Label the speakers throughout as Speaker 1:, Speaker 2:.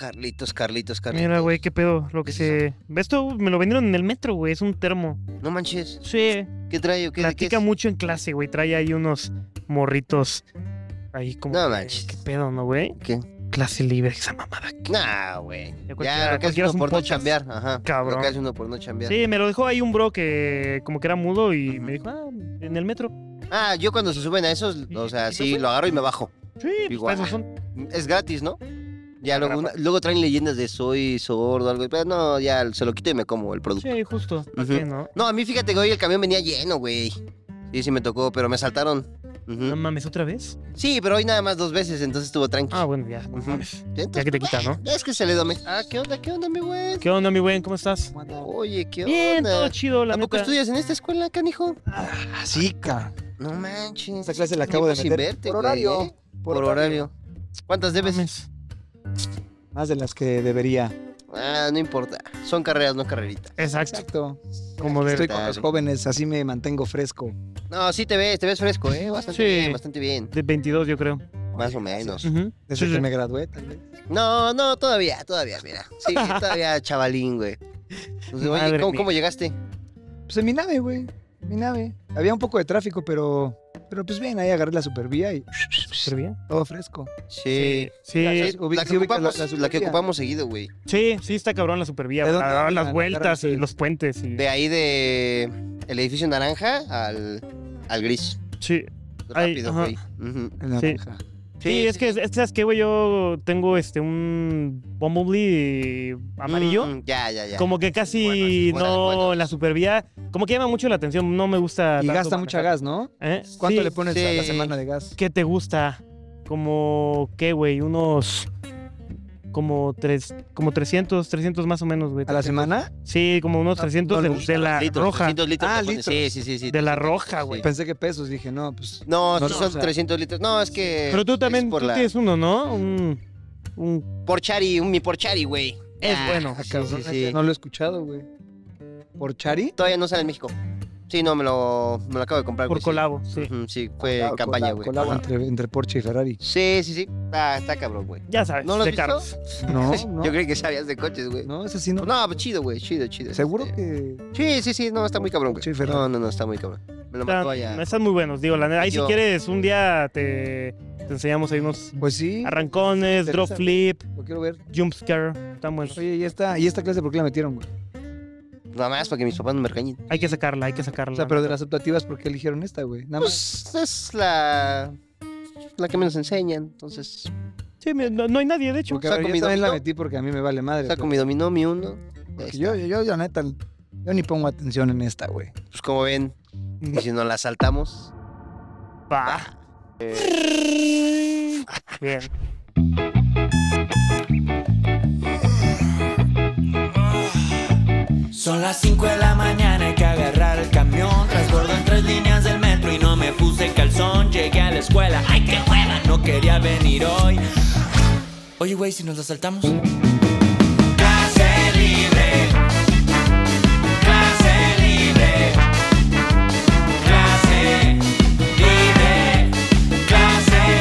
Speaker 1: Carlitos, Carlitos, Carlitos. Mira,
Speaker 2: güey, qué pedo. Lo que se. Esto me lo vendieron en el metro, güey. Es un termo. No manches. Sí. ¿Qué trae qué? Platica qué mucho en clase, güey. Trae ahí unos morritos. Ahí como. No manches. Qué pedo, ¿no, güey? ¿Qué? Clase libre, esa mamada.
Speaker 1: Nah, güey. Ya, lo que hace uno por no chambear. Ajá. Cabrón. Lo que hace uno por no chambear. Sí,
Speaker 2: me lo dejó ahí un bro que como que era mudo y me dijo, ah, en el metro. Ah, yo cuando se suben a esos,
Speaker 1: o sea, sí, lo agarro y me bajo.
Speaker 2: Sí, pues, Igual. son... Es gratis, ¿no?
Speaker 1: Ya luego, traen leyendas de soy sordo, algo. Pero no, ya se lo quito y me como el producto. Sí, justo. no? a mí fíjate que hoy el camión venía lleno, güey. Sí, sí me tocó, pero me saltaron.
Speaker 2: No mames, ¿otra vez? Sí, pero hoy nada más dos veces, entonces estuvo tranquilo. Ah, bueno, ya. ya que te quitas, ¿no? Es que se le dome.
Speaker 1: Ah, ¿qué onda, qué onda, mi güey?
Speaker 2: ¿Qué onda, mi güey? ¿Cómo estás?
Speaker 1: Oye, ¿qué onda? Bien, todo chido, la ¿A poco estudias en esta escuela, canijo? Ah,
Speaker 2: sí, ca.
Speaker 1: No manches. Esta clase la acabo de meter. ¿eh? por horario. Por, horario. ¿Cuántas debes?
Speaker 3: Más de las que debería.
Speaker 1: Ah, no importa. Son carreras, no carreritas. Exacto.
Speaker 3: Como de Estoy con los jóvenes, así me mantengo fresco.
Speaker 1: No, sí te ves, te ves fresco, ¿eh? Bastante bien, bastante bien. De 22, yo creo. Más o menos. De Desde que me gradué, tal No, no, todavía, todavía, mira. Sí, todavía chavalín, güey. Pues, ¿cómo, cómo
Speaker 3: llegaste? Pues en mi nave, güey. Mi nave. Había un poco de tráfico, pero pero pues bien, ahí agarré la supervía y ¿Supervía? todo fresco.
Speaker 1: Sí.
Speaker 3: Sí. La, que, ocupamos, la, que ocupamos seguido,
Speaker 1: güey. Sí, sí, está cabrón la supervía. las vueltas y los puentes. De ahí de el edificio naranja al, al gris. Sí. Rápido,
Speaker 2: güey.
Speaker 3: Naranja. Sí.
Speaker 2: Sí, es que, ¿sabes qué, güey? Yo tengo este un Bumblebee amarillo. Mm, ya, ya, ya. Como que casi no, la supervía, como que llama mucho la atención, no me gusta. Y gasta mucha
Speaker 3: gas, ¿no? ¿Eh?
Speaker 2: ¿Cuánto le pones a la semana de gas? ¿Qué te gusta? Como, ¿qué, güey? Unos como, tres, como 300, 300 más o menos, güey. ¿A la semana? Sí, como unos 300 ah, de, la roja. Ah, sí,
Speaker 3: sí, sí, sí, De la roja, güey. Pensé que pesos, dije, no, pues. No,
Speaker 2: son 300
Speaker 1: litros. No, es que. Pero tú
Speaker 2: también tú tienes uno, ¿no? Mm. Un. un...
Speaker 1: Porchari, un mi porchari, güey. Es ah, bueno. no
Speaker 2: lo he escuchado,
Speaker 1: güey. ¿Porchari? Todavía no sale en México. Sí, no, me lo, me acabo de comprar. Por Colabo, sí. Sí, fue campaña, güey. Colabo,
Speaker 3: entre, Porsche y Ferrari. Sí, sí, sí.
Speaker 1: Ah, está cabrón, güey. Ya sabes, ¿No lo de No, no, Yo creí que sabías de coches, güey. No, ese sí no. No, pues chido, güey, chido, chido. ¿Seguro este. que...? Sí, sí, sí, no, está muy cabrón, güey. No, no, no, está muy cabrón.
Speaker 2: Me lo mató allá. Están muy buenos, digo, la neta. Ahí si quieres, un día te, te enseñamos ahí unos pues sí, arrancones, drop flip, lo quiero ver. jump scare, están buenos. Oye, ¿y esta, ¿y esta
Speaker 3: clase por qué la metieron, güey? Nada más para que mis papás no me regañen. Hay que sacarla, hay que sacarla. O sea, pero de las optativas, ¿por qué eligieron esta, güey? Nada
Speaker 1: más. Pues es la. La que menos enseñan, entonces. Sí, no, no hay nadie, de hecho. Porque saco la metí
Speaker 3: porque a mí me vale madre. Saco pero... mi dominó, mi uno. Yo, yo, yo, yo, neta, yo ni pongo atención
Speaker 1: en esta, güey. Pues como ven, y si no la saltamos. Pa. Ah. Bien.
Speaker 2: Son las 5 de la mañana, hay que agarrar el camión. Trasbordo en tres líneas del metro y no me puse calzón.
Speaker 1: Llegué a la escuela, ay qué hueva, no quería venir hoy. Oye, güey, si nos la
Speaker 2: saltamos. Clase libre. Clase
Speaker 3: libre. Clase libre.
Speaker 2: Clase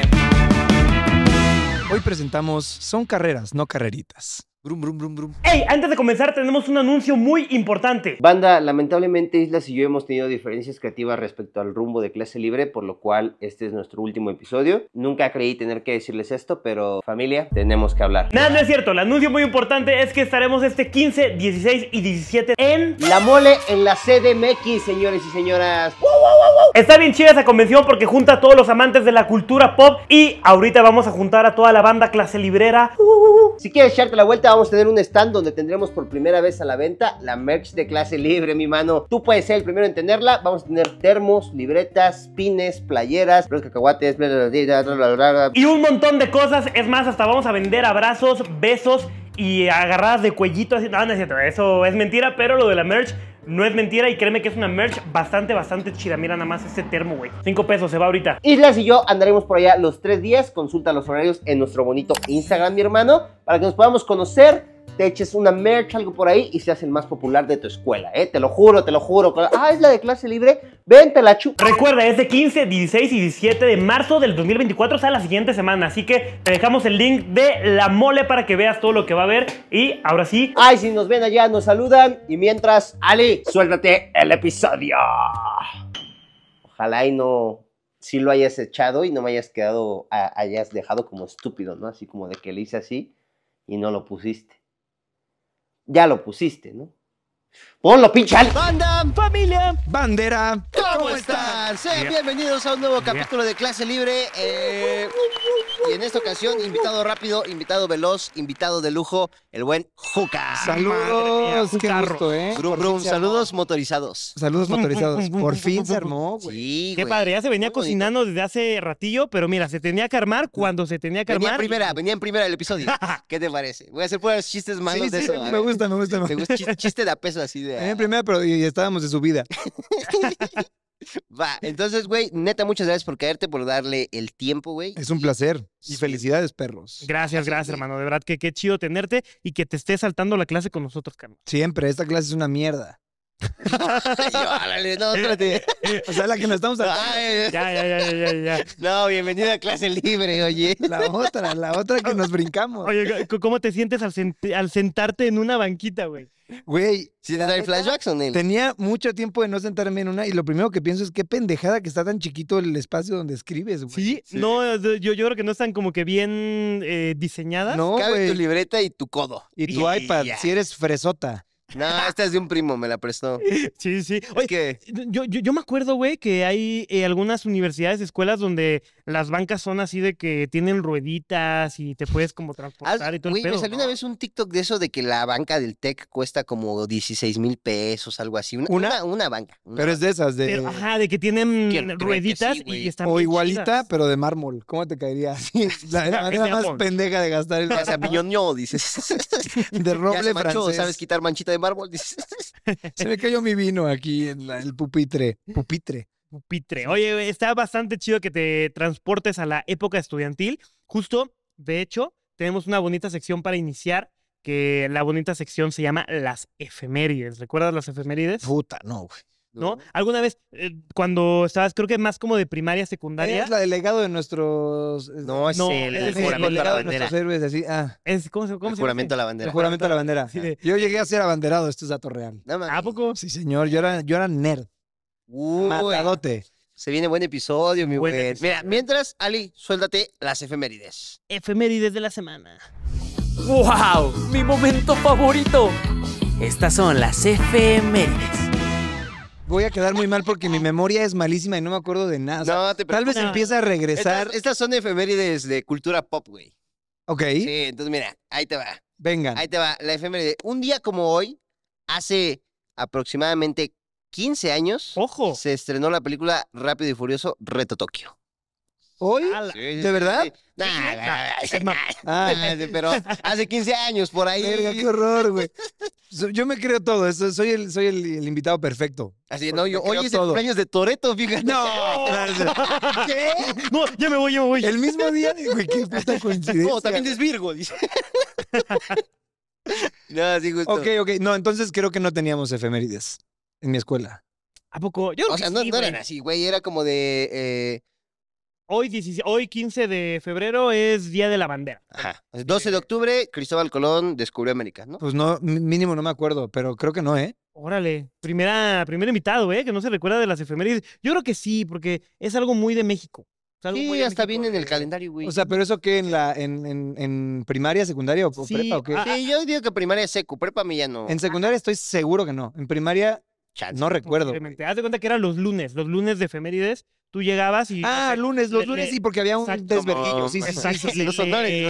Speaker 3: libre. Hoy presentamos Son carreras, no carreritas
Speaker 2: Brum, brum, brum, brum.
Speaker 1: ¡Ey! Antes de comenzar, tenemos un anuncio muy importante. Banda, lamentablemente Islas y yo hemos tenido diferencias creativas respecto al rumbo de clase libre, por lo cual este es nuestro último episodio. Nunca creí tener que decirles esto, pero familia, tenemos que hablar.
Speaker 2: Nada, no es cierto. El anuncio muy importante es que estaremos este 15, 16 y 17 en La Mole en la CDMX, señores y señoras. ¡Wow, wow, wow, Está bien chida esa convención porque junta a todos los amantes de la cultura pop y ahorita vamos a juntar a toda la banda clase librera.
Speaker 1: Si quieres echarte la vuelta, vamos a tener un stand donde tendremos por primera vez a la venta la merch de clase libre, mi mano. Tú puedes ser el primero en tenerla. Vamos a tener termos, libretas, pines, playeras, los cacahuates, y
Speaker 2: un montón de cosas. Es más, hasta vamos a vender abrazos, besos y agarradas de cuellito. Así. No, no eso es mentira, pero lo de la merch no es mentira y créeme que es una merch bastante, bastante chida. Mira nada más este termo, güey. Cinco pesos, se va ahorita.
Speaker 1: Islas y yo andaremos por allá los tres días. Consulta los horarios en nuestro bonito Instagram, mi hermano, para que nos podamos conocer te eches una merch, algo por ahí, y seas el más popular de tu
Speaker 2: escuela, ¿eh? Te lo juro, te lo juro. Ah, es la de clase libre, vente la chu... Recuerda, es de 15, 16 y 17 de marzo del 2024, o sea, la siguiente semana. Así que te dejamos el link de La Mole para que veas todo lo que va a haber. Y ahora sí... Ay, si nos ven allá, nos saludan. Y
Speaker 1: mientras, Ali, suéltate el episodio. Ojalá y no si lo hayas echado y no me hayas quedado, hayas dejado como estúpido, ¿no? Así como de que le hice así y no lo pusiste ya lo pusiste, ¿no? Ponlo, pinche Banda, familia, bandera. ¿Cómo, están? Sean bienvenidos a un nuevo capítulo de Clase Libre. Eh, y en esta ocasión, invitado rápido, invitado veloz, invitado de lujo, el buen Juca. Saludos, qué gusto, ¿eh? Brum, brum, saludos motorizados.
Speaker 2: Saludos motorizados. Por fin se armó, güey. Sí, qué padre, ya se venía cocinando desde hace ratillo, pero mira, se tenía que armar cuando se tenía que armar. Venía en primera, venía en primera el episodio. ¿Qué te parece? Voy a hacer los chistes malos de sí, eso. Me
Speaker 1: gusta, me gusta, me gusta. Chiste de peso así de en
Speaker 3: primera pero y estábamos de su vida.
Speaker 1: Va, entonces, güey, neta,
Speaker 2: muchas gracias por caerte, por darle el tiempo, güey.
Speaker 3: Es un placer. Y felicidades, perros.
Speaker 2: Gracias, gracias, hermano. De verdad que qué chido tenerte y que te estés saltando la clase con nosotros, Carlos.
Speaker 3: Siempre, esta clase es una mierda.
Speaker 2: no, O sea, la que nos estamos ya,
Speaker 3: ya,
Speaker 1: ya, ya, ya. No, bienvenida a clase libre, oye. La otra,
Speaker 2: la otra que nos brincamos. Oye, ¿cómo te sientes al, sentarte en una banquita, güey? Güey, flashbacks o no?
Speaker 3: Tenía mucho tiempo de no sentarme en una y lo primero que pienso es qué pendejada que está tan chiquito el
Speaker 2: espacio donde escribes, güey. ¿Sí? no, yo, yo creo que no están como que bien eh, diseñadas. No, Cabe tu libreta y tu codo. Y tu iPad, si eres
Speaker 3: fresota.
Speaker 2: No, esta es de un primo, me la prestó. Sí, sí. Oye, yo, me acuerdo, güey, que hay eh, algunas universidades, escuelas donde las bancas son así de que tienen rueditas y te puedes como transportar y todo el Me salió
Speaker 1: una vez un TikTok de eso de que la banca del tech cuesta como 16 mil pesos, algo así. Una, ¿Una? banca. pero es de esas, de. ajá,
Speaker 2: de que tienen rueditas
Speaker 1: y están. O igualita,
Speaker 3: pero de mármol. ¿Cómo te caería? así? la, manera más pendeja de gastar
Speaker 1: el. O sea, dices. de roble francés. ¿Sabes quitar manchita de mármol? Dices.
Speaker 3: Se me cayó mi vino aquí en el pupitre. Pupitre
Speaker 2: pupitre. Oye, está bastante chido que te transportes a la época estudiantil. Justo, de hecho, tenemos una bonita sección para iniciar que la bonita sección se llama las efemérides. ¿Recuerdas las efemérides? Puta, no, güey. ¿No? ¿Alguna vez, eh, cuando estabas, creo que más como de primaria, secundaria? Es
Speaker 3: la delegado de nuestros... Eh, no, es el, juramento a la bandera. héroes, así, ah.
Speaker 1: ¿cómo se, cómo juramento a la bandera. El juramento a la
Speaker 3: bandera. Yo llegué a ser abanderado, esto es dato real. ¿A poco? Sí, señor, yo yo era nerd.
Speaker 1: Matadote. Se viene buen episodio, mi Buen Mira, mientras, Ali, suéltate las efemérides. Efemérides de la semana.
Speaker 2: ¡Wow! ¡Mi momento favorito! Estas son las
Speaker 3: efemérides. Voy a quedar muy mal porque mi memoria es malísima y no me acuerdo de nada.
Speaker 1: tal vez empieza a regresar. Estas, son efemérides de cultura pop, güey. Ok, Sí, entonces mira, ahí te va. Venga. Ahí te va, la efeméride. Un día como hoy, hace aproximadamente 15 años, Ojo. se estrenó la película Rápido y Furioso Reto Tokio. ¿Hoy? ¿De verdad? Ah, este, pero
Speaker 3: hace 15 años por ahí. Verga, qué horror, güey. Yo me creo todo, soy el, soy el, invitado perfecto.
Speaker 1: Así, no, yo, hoy
Speaker 3: es el cumpleaños de Toreto, fíjate. No,
Speaker 2: ¿qué? No, ya me voy, ya me voy. El mismo día, güey, qué puta coincidencia. No, también es Virgo, dice.
Speaker 3: no, sí, justo. Ok, ok, no, entonces creo que no teníamos efemérides en mi escuela.
Speaker 2: ¿A poco? Yo o sea, no, sí, así, güey. Era como de. Eh, hoy, hoy 15 de febrero es Día de la Bandera.
Speaker 1: ajá. 12 de eh, octubre, Cristóbal Colón descubrió América, ¿no?
Speaker 2: Pues no, mínimo no me acuerdo, pero creo que no, ¿eh? Órale, primera, primer invitado, ¿eh? Que no se recuerda de las efemérides. Yo creo que sí, porque es algo muy de México. Sí, hasta bien viene en el eh. calendario, güey. O sea,
Speaker 3: pero eso qué en la, en, en,
Speaker 2: primaria, secundaria o prepa o qué? Ah, ah. sí,
Speaker 1: yo digo que primaria es secu, prepa a mí ya no. En
Speaker 2: secundaria estoy seguro que no. En primaria no recuerdo. Haz de cuenta que eran los lunes, los lunes de efemérides. Tú llegabas y. Ah, lunes, los lunes sí, porque había un desverguillo. Sí, sí, sí, Los honores, eh,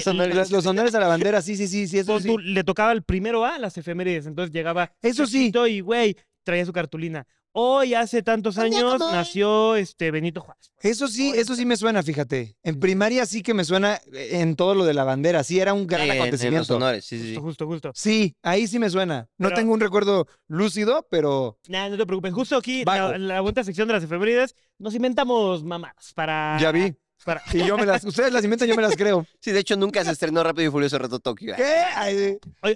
Speaker 2: los honores. a la bandera, sí, sí, sí. sí eso tú le tocaba el primero a las efemérides, entonces llegaba. Eso sí. Y, güey, traía su cartulina. Hoy hace tantos años nació este Benito Juárez.
Speaker 3: Eso sí, eso sí me suena, fíjate. En primaria sí que me suena eh, en todo lo de la bandera, sí era un
Speaker 2: gran acontecimiento. sí, Justo, justo, justo.
Speaker 3: Sí, ahí sí me suena. No tengo un recuerdo lúcido, pero
Speaker 2: Nada, no te preocupes. Justo aquí, en la, la sección de las efemérides, nos inventamos mamás para. ya
Speaker 3: vi. Y yo me las, ustedes las inventan, yo me las creo. Sí, de hecho nunca se estrenó Rápido y Furioso
Speaker 1: Reto Tokio. ¿Qué?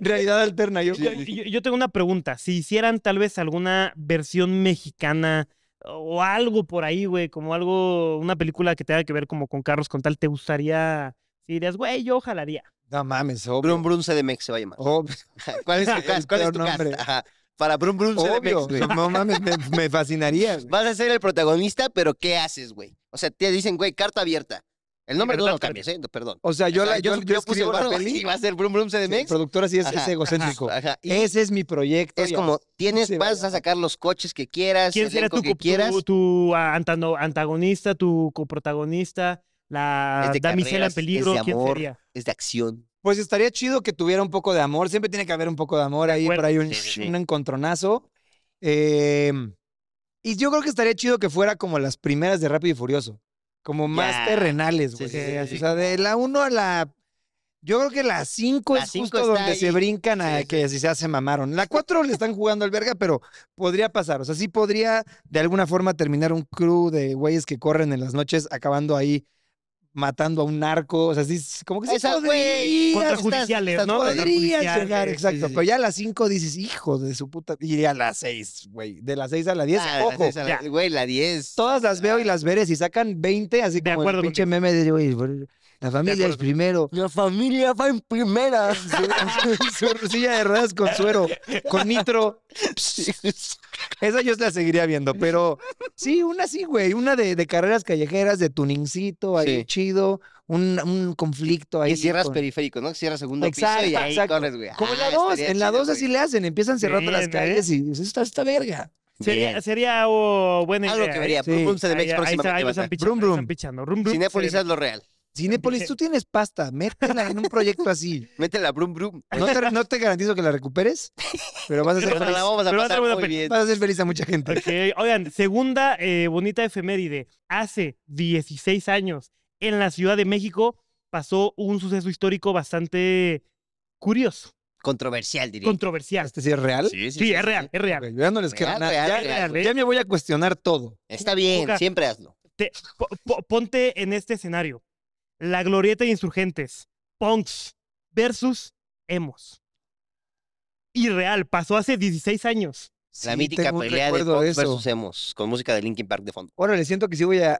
Speaker 2: realidad eh, alterna. Yo. Yo, tengo una pregunta. Si hicieran tal vez alguna versión mexicana o algo por ahí, güey, como algo, una película que tenga que ver como con carros con tal, ¿te gustaría? Si dirías, güey, yo ojalaría. No
Speaker 1: mames, obvio. Brun de Mex se va a llamar. ¿Cuál es tu, cuál es tu nombre? Para Brun Brun de CDMX, güey. No mames, me, fascinaría. Vas a ser el protagonista, pero ¿qué haces, güey? O sea, te dicen, güey, carta abierta. El nombre no lo cambias, ¿eh? perdón. O sea, yo, la, yo, puse la peli. Y va a
Speaker 2: ser Brum Brum CDMX. Sí,
Speaker 3: productora sí es, egocéntrico.
Speaker 2: Ese es mi proyecto. Es como, tienes, vas a sacar los coches que quieras. ¿Quién será tu, que quieras? tu, antagonista, tu coprotagonista, la damisela en peligro? Es de amor, sería?
Speaker 1: es de acción.
Speaker 2: Pues
Speaker 3: estaría chido que tuviera un poco de amor. Siempre tiene que haber un poco de amor ahí, por ahí un, un encontronazo. Eh, y yo creo que estaría chido que fuera como las primeras de Rápido y Furioso. Como más terrenales, güey. O sea, de la 1 a la. Yo creo que la 5 es justo donde se brincan a que si se hace mamaron. La 4 le están jugando al verga, pero podría pasar. O sea, sí podría de alguna forma terminar un crew de güeyes que corren en las noches acabando ahí matando a un narco. O sea, sí, como que se Esa, Contrajudiciales, ¿no? Podría llegar, exacto. Pero ya a las 5 dices, hijo de su puta. Y a las 6, güey. De las 6 a las 10, ah, ojo. Güey, la 10. Todas las veo y las veré. Si sacan 20, así de como el pinche meme de, güey, la familia es primero. La familia va en primera. su, silla de ruedas con suero, con nitro. Esa yo la seguiría viendo, pero sí, una sí, güey. Una de, carreras callejeras, de tuningcito, ahí chido. Un, conflicto ahí. Y cierras periférico,
Speaker 1: ¿no? Cierras segundo
Speaker 3: exacto, piso y ahí exacto.
Speaker 2: güey. Como en la 2, ah, en la 2
Speaker 3: así le hacen, empiezan cerrando las ¿eh? calles y esta verga.
Speaker 2: Sería, sería oh, buena idea. Algo que vería. Sí. Brum, Brum de próximamente. Ahí, vas ahí, ahí están pichando. Brum, Brum. es lo real.
Speaker 3: Cinépolis, tú tienes pasta, métela en un proyecto así.
Speaker 2: Métela, brum, brum.
Speaker 3: No te, garantizo que la recuperes, pero vas a ser feliz. La a pasar bien. Vas a ser feliz a
Speaker 2: mucha gente. Oigan, segunda eh, bonita efeméride. Hace 16 años, en la Ciudad de México, pasó un suceso histórico bastante curioso. Controversial, diría. Controversial. ¿Este sí es real? Sí, es real, es real.
Speaker 3: ya no les ya, me voy a cuestionar todo. Está bien, siempre hazlo.
Speaker 2: ponte en este escenario. La Glorieta de Insurgentes, Punks versus Emos. Irreal, pasó hace 16 años. La mítica pelea de Punks versus
Speaker 1: Emos, con música de Linkin Park de fondo.
Speaker 2: Ahora le siento que sí voy a,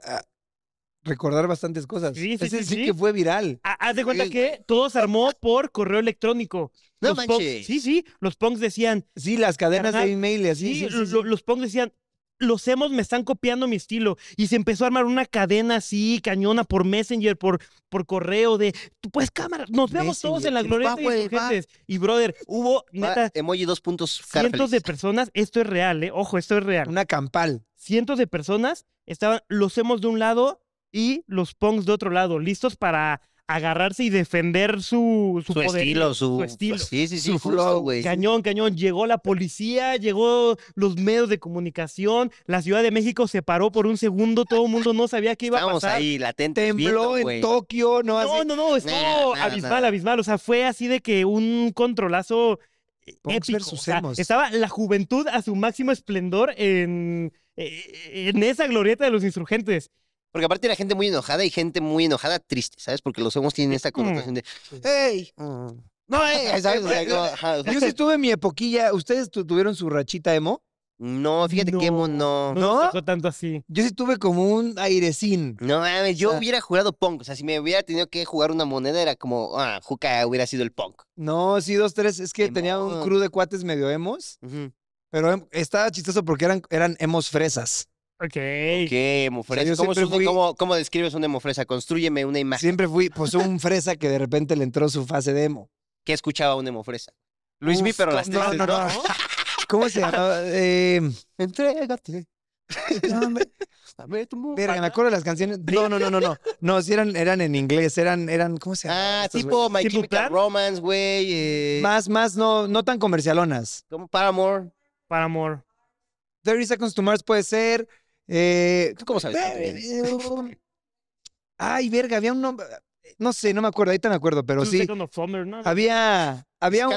Speaker 2: recordar bastantes cosas. Sí, sí, sí, que fue viral. Ah, haz de cuenta que todo se armó por correo electrónico. manches. sí, sí. Los punks decían. Sí, las cadenas de email y así. Sí, sí, los punks decían, los emos me están copiando mi estilo. Y se empezó a armar una cadena así, cañona, por Messenger, por, por correo, de pues cámara, nos vemos todos en la gloria de Y brother, hubo neta, emoji dos puntos. Cientos de personas, esto es real, eh, ojo, esto es real. Una campal. Cientos de personas estaban los hemos de un lado y los pongs de otro lado, listos para agarrarse y defender su, su, estilo, su, estilo. Sí, sí, sí, su flow, güey. Cañón, cañón. Llegó la policía, llegó los medios de comunicación, la Ciudad de México se paró por un segundo, todo el mundo no sabía qué iba a pasar. ahí, latente. Tembló en Tokio, no No, no, no, estuvo abismal, abismal. O sea, fue así de que un controlazo eh, épico. estaba la juventud a su máximo esplendor en, eh, en esa glorieta de los insurgentes. Porque
Speaker 1: aparte era gente muy enojada y gente muy enojada triste, ¿sabes? Porque los hemos tienen esta mm. connotación de,
Speaker 2: ¡Ey!
Speaker 3: No,
Speaker 2: ey! ¿sabes? Yo sí
Speaker 3: tuve en mi epoquilla. ¿Ustedes tuvieron su rachita emo?
Speaker 1: No, fíjate que emo no.
Speaker 3: No.
Speaker 2: ¿No? tanto así.
Speaker 3: Yo sí tuve como un airecín.
Speaker 1: No mames, yo hubiera jugado punk. O sea, si me hubiera tenido que jugar una moneda, era como, ah, Juca hubiera sido
Speaker 2: el punk.
Speaker 3: No, sí, dos, tres. Es que tenía un crew de cuates medio emos, pero em, estaba chistoso porque eran, eran emos fresas.
Speaker 2: Ok. ¿Qué, hemofresa?
Speaker 1: ¿Cómo, describes una hemofresa? Constrúyeme una imagen.
Speaker 3: Siempre fui, pues, un fresa que de repente le entró su fase de emo.
Speaker 1: ¿Qué escuchaba una hemofresa? Luis V, pero las no, no, no, ¿Cómo se llamaba?
Speaker 3: Eh, Entrégate. Verga, me acuerdo de las canciones. No, no, no, no, no. No, sí eran, eran en inglés, eran, eran, ¿cómo se llama? Ah, tipo My Chemical Romance, güey. Eh. Más, más, no, no tan comercialonas. Como Paramore. Paramore. 30 Seconds to Mars puede ser. Eh, cómo sabes? Ay, verga, había un nombre. No sé, no me acuerdo, ahorita me acuerdo, pero sí. Había había un,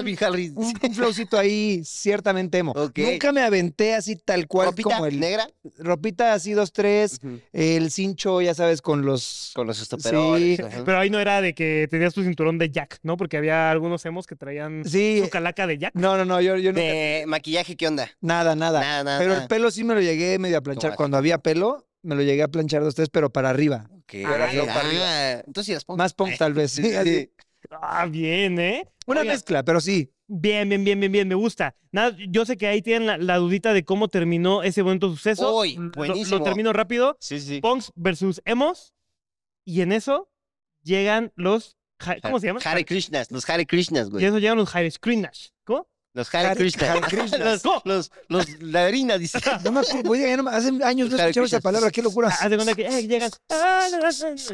Speaker 3: un, flowcito ahí ciertamente emo. Nunca me aventé así tal cual como el negra. Ropita así dos tres, el cincho ya sabes con los con los estoperoles. Pero
Speaker 2: ahí no era de que tenías tu cinturón de Jack, ¿no? Porque había algunos emos que traían sí. su calaca de Jack. No, no, no, yo, yo nunca... maquillaje qué onda? Nada, nada. nada, pero el
Speaker 3: pelo sí me lo llegué medio a planchar cuando había pelo. Me lo llegué a planchar dos tres, pero para
Speaker 2: arriba. que para arriba. Ah, entonces, ¿sí Más punk tal vez. sí. Ah, bien, ¿eh? Una mezcla, pero sí. Bien, bien, bien, bien, bien, me gusta. Nada, yo sé que ahí tienen la, dudita de cómo terminó ese bonito suceso. Hoy, buenísimo. Lo, termino rápido. Sí, sí. Punks versus Emos. Y en eso llegan los. ¿Cómo se llama? Hare Krishnas, los Hare Krishnas, güey. Y en eso llegan los Hare Krishnas. ¿Cómo? Los Hare, Krishna. los, los,
Speaker 1: ladrinas, dice. No me acuerdo, no, hace años no escuchaba esa palabra, qué locura. Ah, que eh, llegan,
Speaker 2: ah,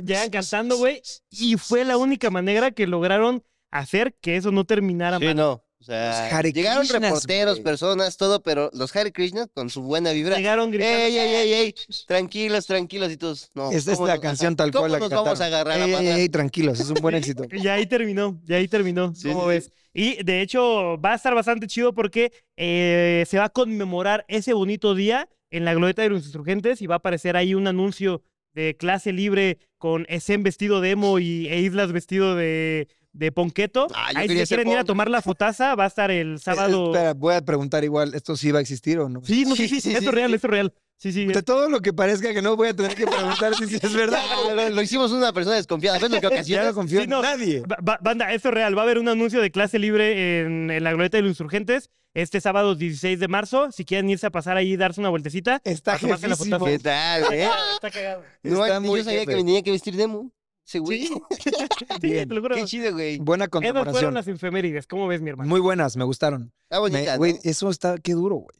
Speaker 2: llegan cantando, güey. Y fue la única manera que lograron hacer que eso no terminara sí, no. O sea, llegaron reporteros,
Speaker 1: personas, todo, pero los Hare Krishna con su buena vibra. Llegaron gritando. ¡Ey, ey, ey, Tranquilos, tranquilos y todos. No. Esta es la canción
Speaker 3: tal cual la vamos a agarrar a ey, tranquilos, es un buen éxito.
Speaker 2: y ahí terminó, y ahí terminó. ¿Cómo ves? Y de hecho, va a estar bastante chido porque eh, se va a conmemorar ese bonito día en la glorieta de los insurgentes y va a aparecer ahí un anuncio de clase libre con Esen vestido de emo y, e Islas vestido de, de Ponqueto. Ah, ahí si quieren ir a tomar la fotaza, va a estar el eh,
Speaker 3: sábado. Espera, voy a preguntar igual, ¿esto sí va a existir o no?
Speaker 2: Sí, no, sí, sí, esto es real, esto es real. Sí, sí. De todo lo que parezca que no voy a tener que preguntar si es verdad. lo, hicimos una persona desconfiada. ¿Ves lo que ocasiona? no en nadie. banda, esto es real. Va a haber un anuncio de clase libre en, la glorieta de los insurgentes este sábado 16 de marzo. Si quieren irse a pasar ahí y darse una vueltecita. Está jefísimo. La ¿Qué eh? Está cagado. No, yo sabía que que tenía que vestir demo. Sí, güey. Sí, lo juro. Qué chido, güey. Buena Esas fueron las efemérides. ¿Cómo ves, mi
Speaker 3: hermano? Muy buenas, me gustaron. Está Güey, eso está, qué duro, güey.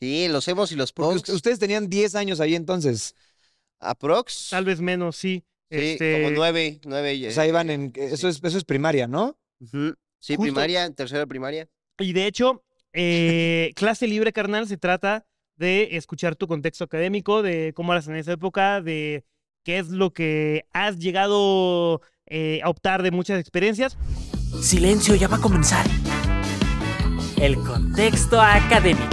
Speaker 3: Sí, los hemos y los Prox. ustedes tenían 10 años ahí entonces. Aprox. Tal vez
Speaker 2: menos, sí. Sí, este, como nueve, nueve. O sea, iban en. Eso es, eso es primaria, ¿no? Sí, primaria,
Speaker 1: tercera primaria.
Speaker 2: Y de hecho, eh, clase libre, carnal, se trata de escuchar tu contexto académico, de cómo eras en esa época, de ¿Qué es lo que has llegado eh, a optar de muchas experiencias. Silencio, ya va a comenzar. El contexto académico.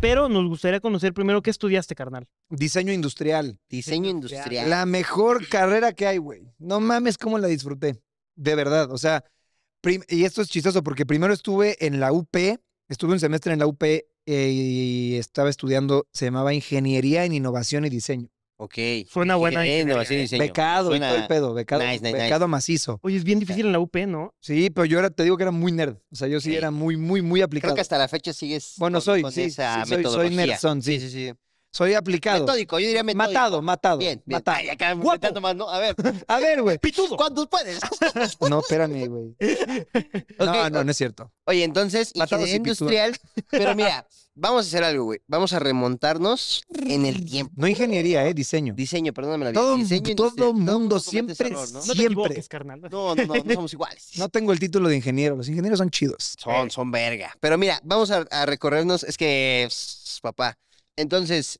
Speaker 2: Pero nos gustaría conocer primero qué estudiaste, carnal. Diseño industrial. Diseño
Speaker 1: industrial.
Speaker 3: La mejor carrera que hay, güey. No mames cómo la disfruté. De verdad. O sea, y esto es chistoso porque primero estuve en la UP, estuve un semestre en la UP eh, y estaba estudiando, se llamaba Ingeniería en Innovación y Diseño.
Speaker 2: Ok. una buena. Becado, todo el pedo, becado, macizo. Oye, es bien difícil en la UP,
Speaker 3: ¿no? Sí, pero yo era, te digo que era muy nerd. O sea, yo sí, era muy, muy, muy aplicado. Creo que hasta
Speaker 1: la fecha sigues. Bueno, soy, sí, sí, soy nerd, son,
Speaker 3: sí, sí, sí. Soy aplicado. Metódico,
Speaker 1: yo diría metódico. Matado, matado. Bien, matado. Ay, acá Más, ¿no? A ver. A ver, güey. Pitudo. ¿Cuántos puedes.
Speaker 3: no, espérame, güey.
Speaker 1: no, no, no es cierto. Oye, entonces, Matado industrial.
Speaker 2: Pero mira,
Speaker 1: vamos a hacer algo, güey. Vamos a remontarnos en el tiempo. No ingeniería, eh, diseño. Diseño, perdóname la todo, diseño todo mundo siempre, siempre. No, te
Speaker 2: carnal. no, no, no, no somos iguales.
Speaker 3: No tengo el título de ingeniero. Los ingenieros son chidos. Son,
Speaker 1: son verga. Pero mira, vamos a, recorrernos. Es que, papá. Entonces,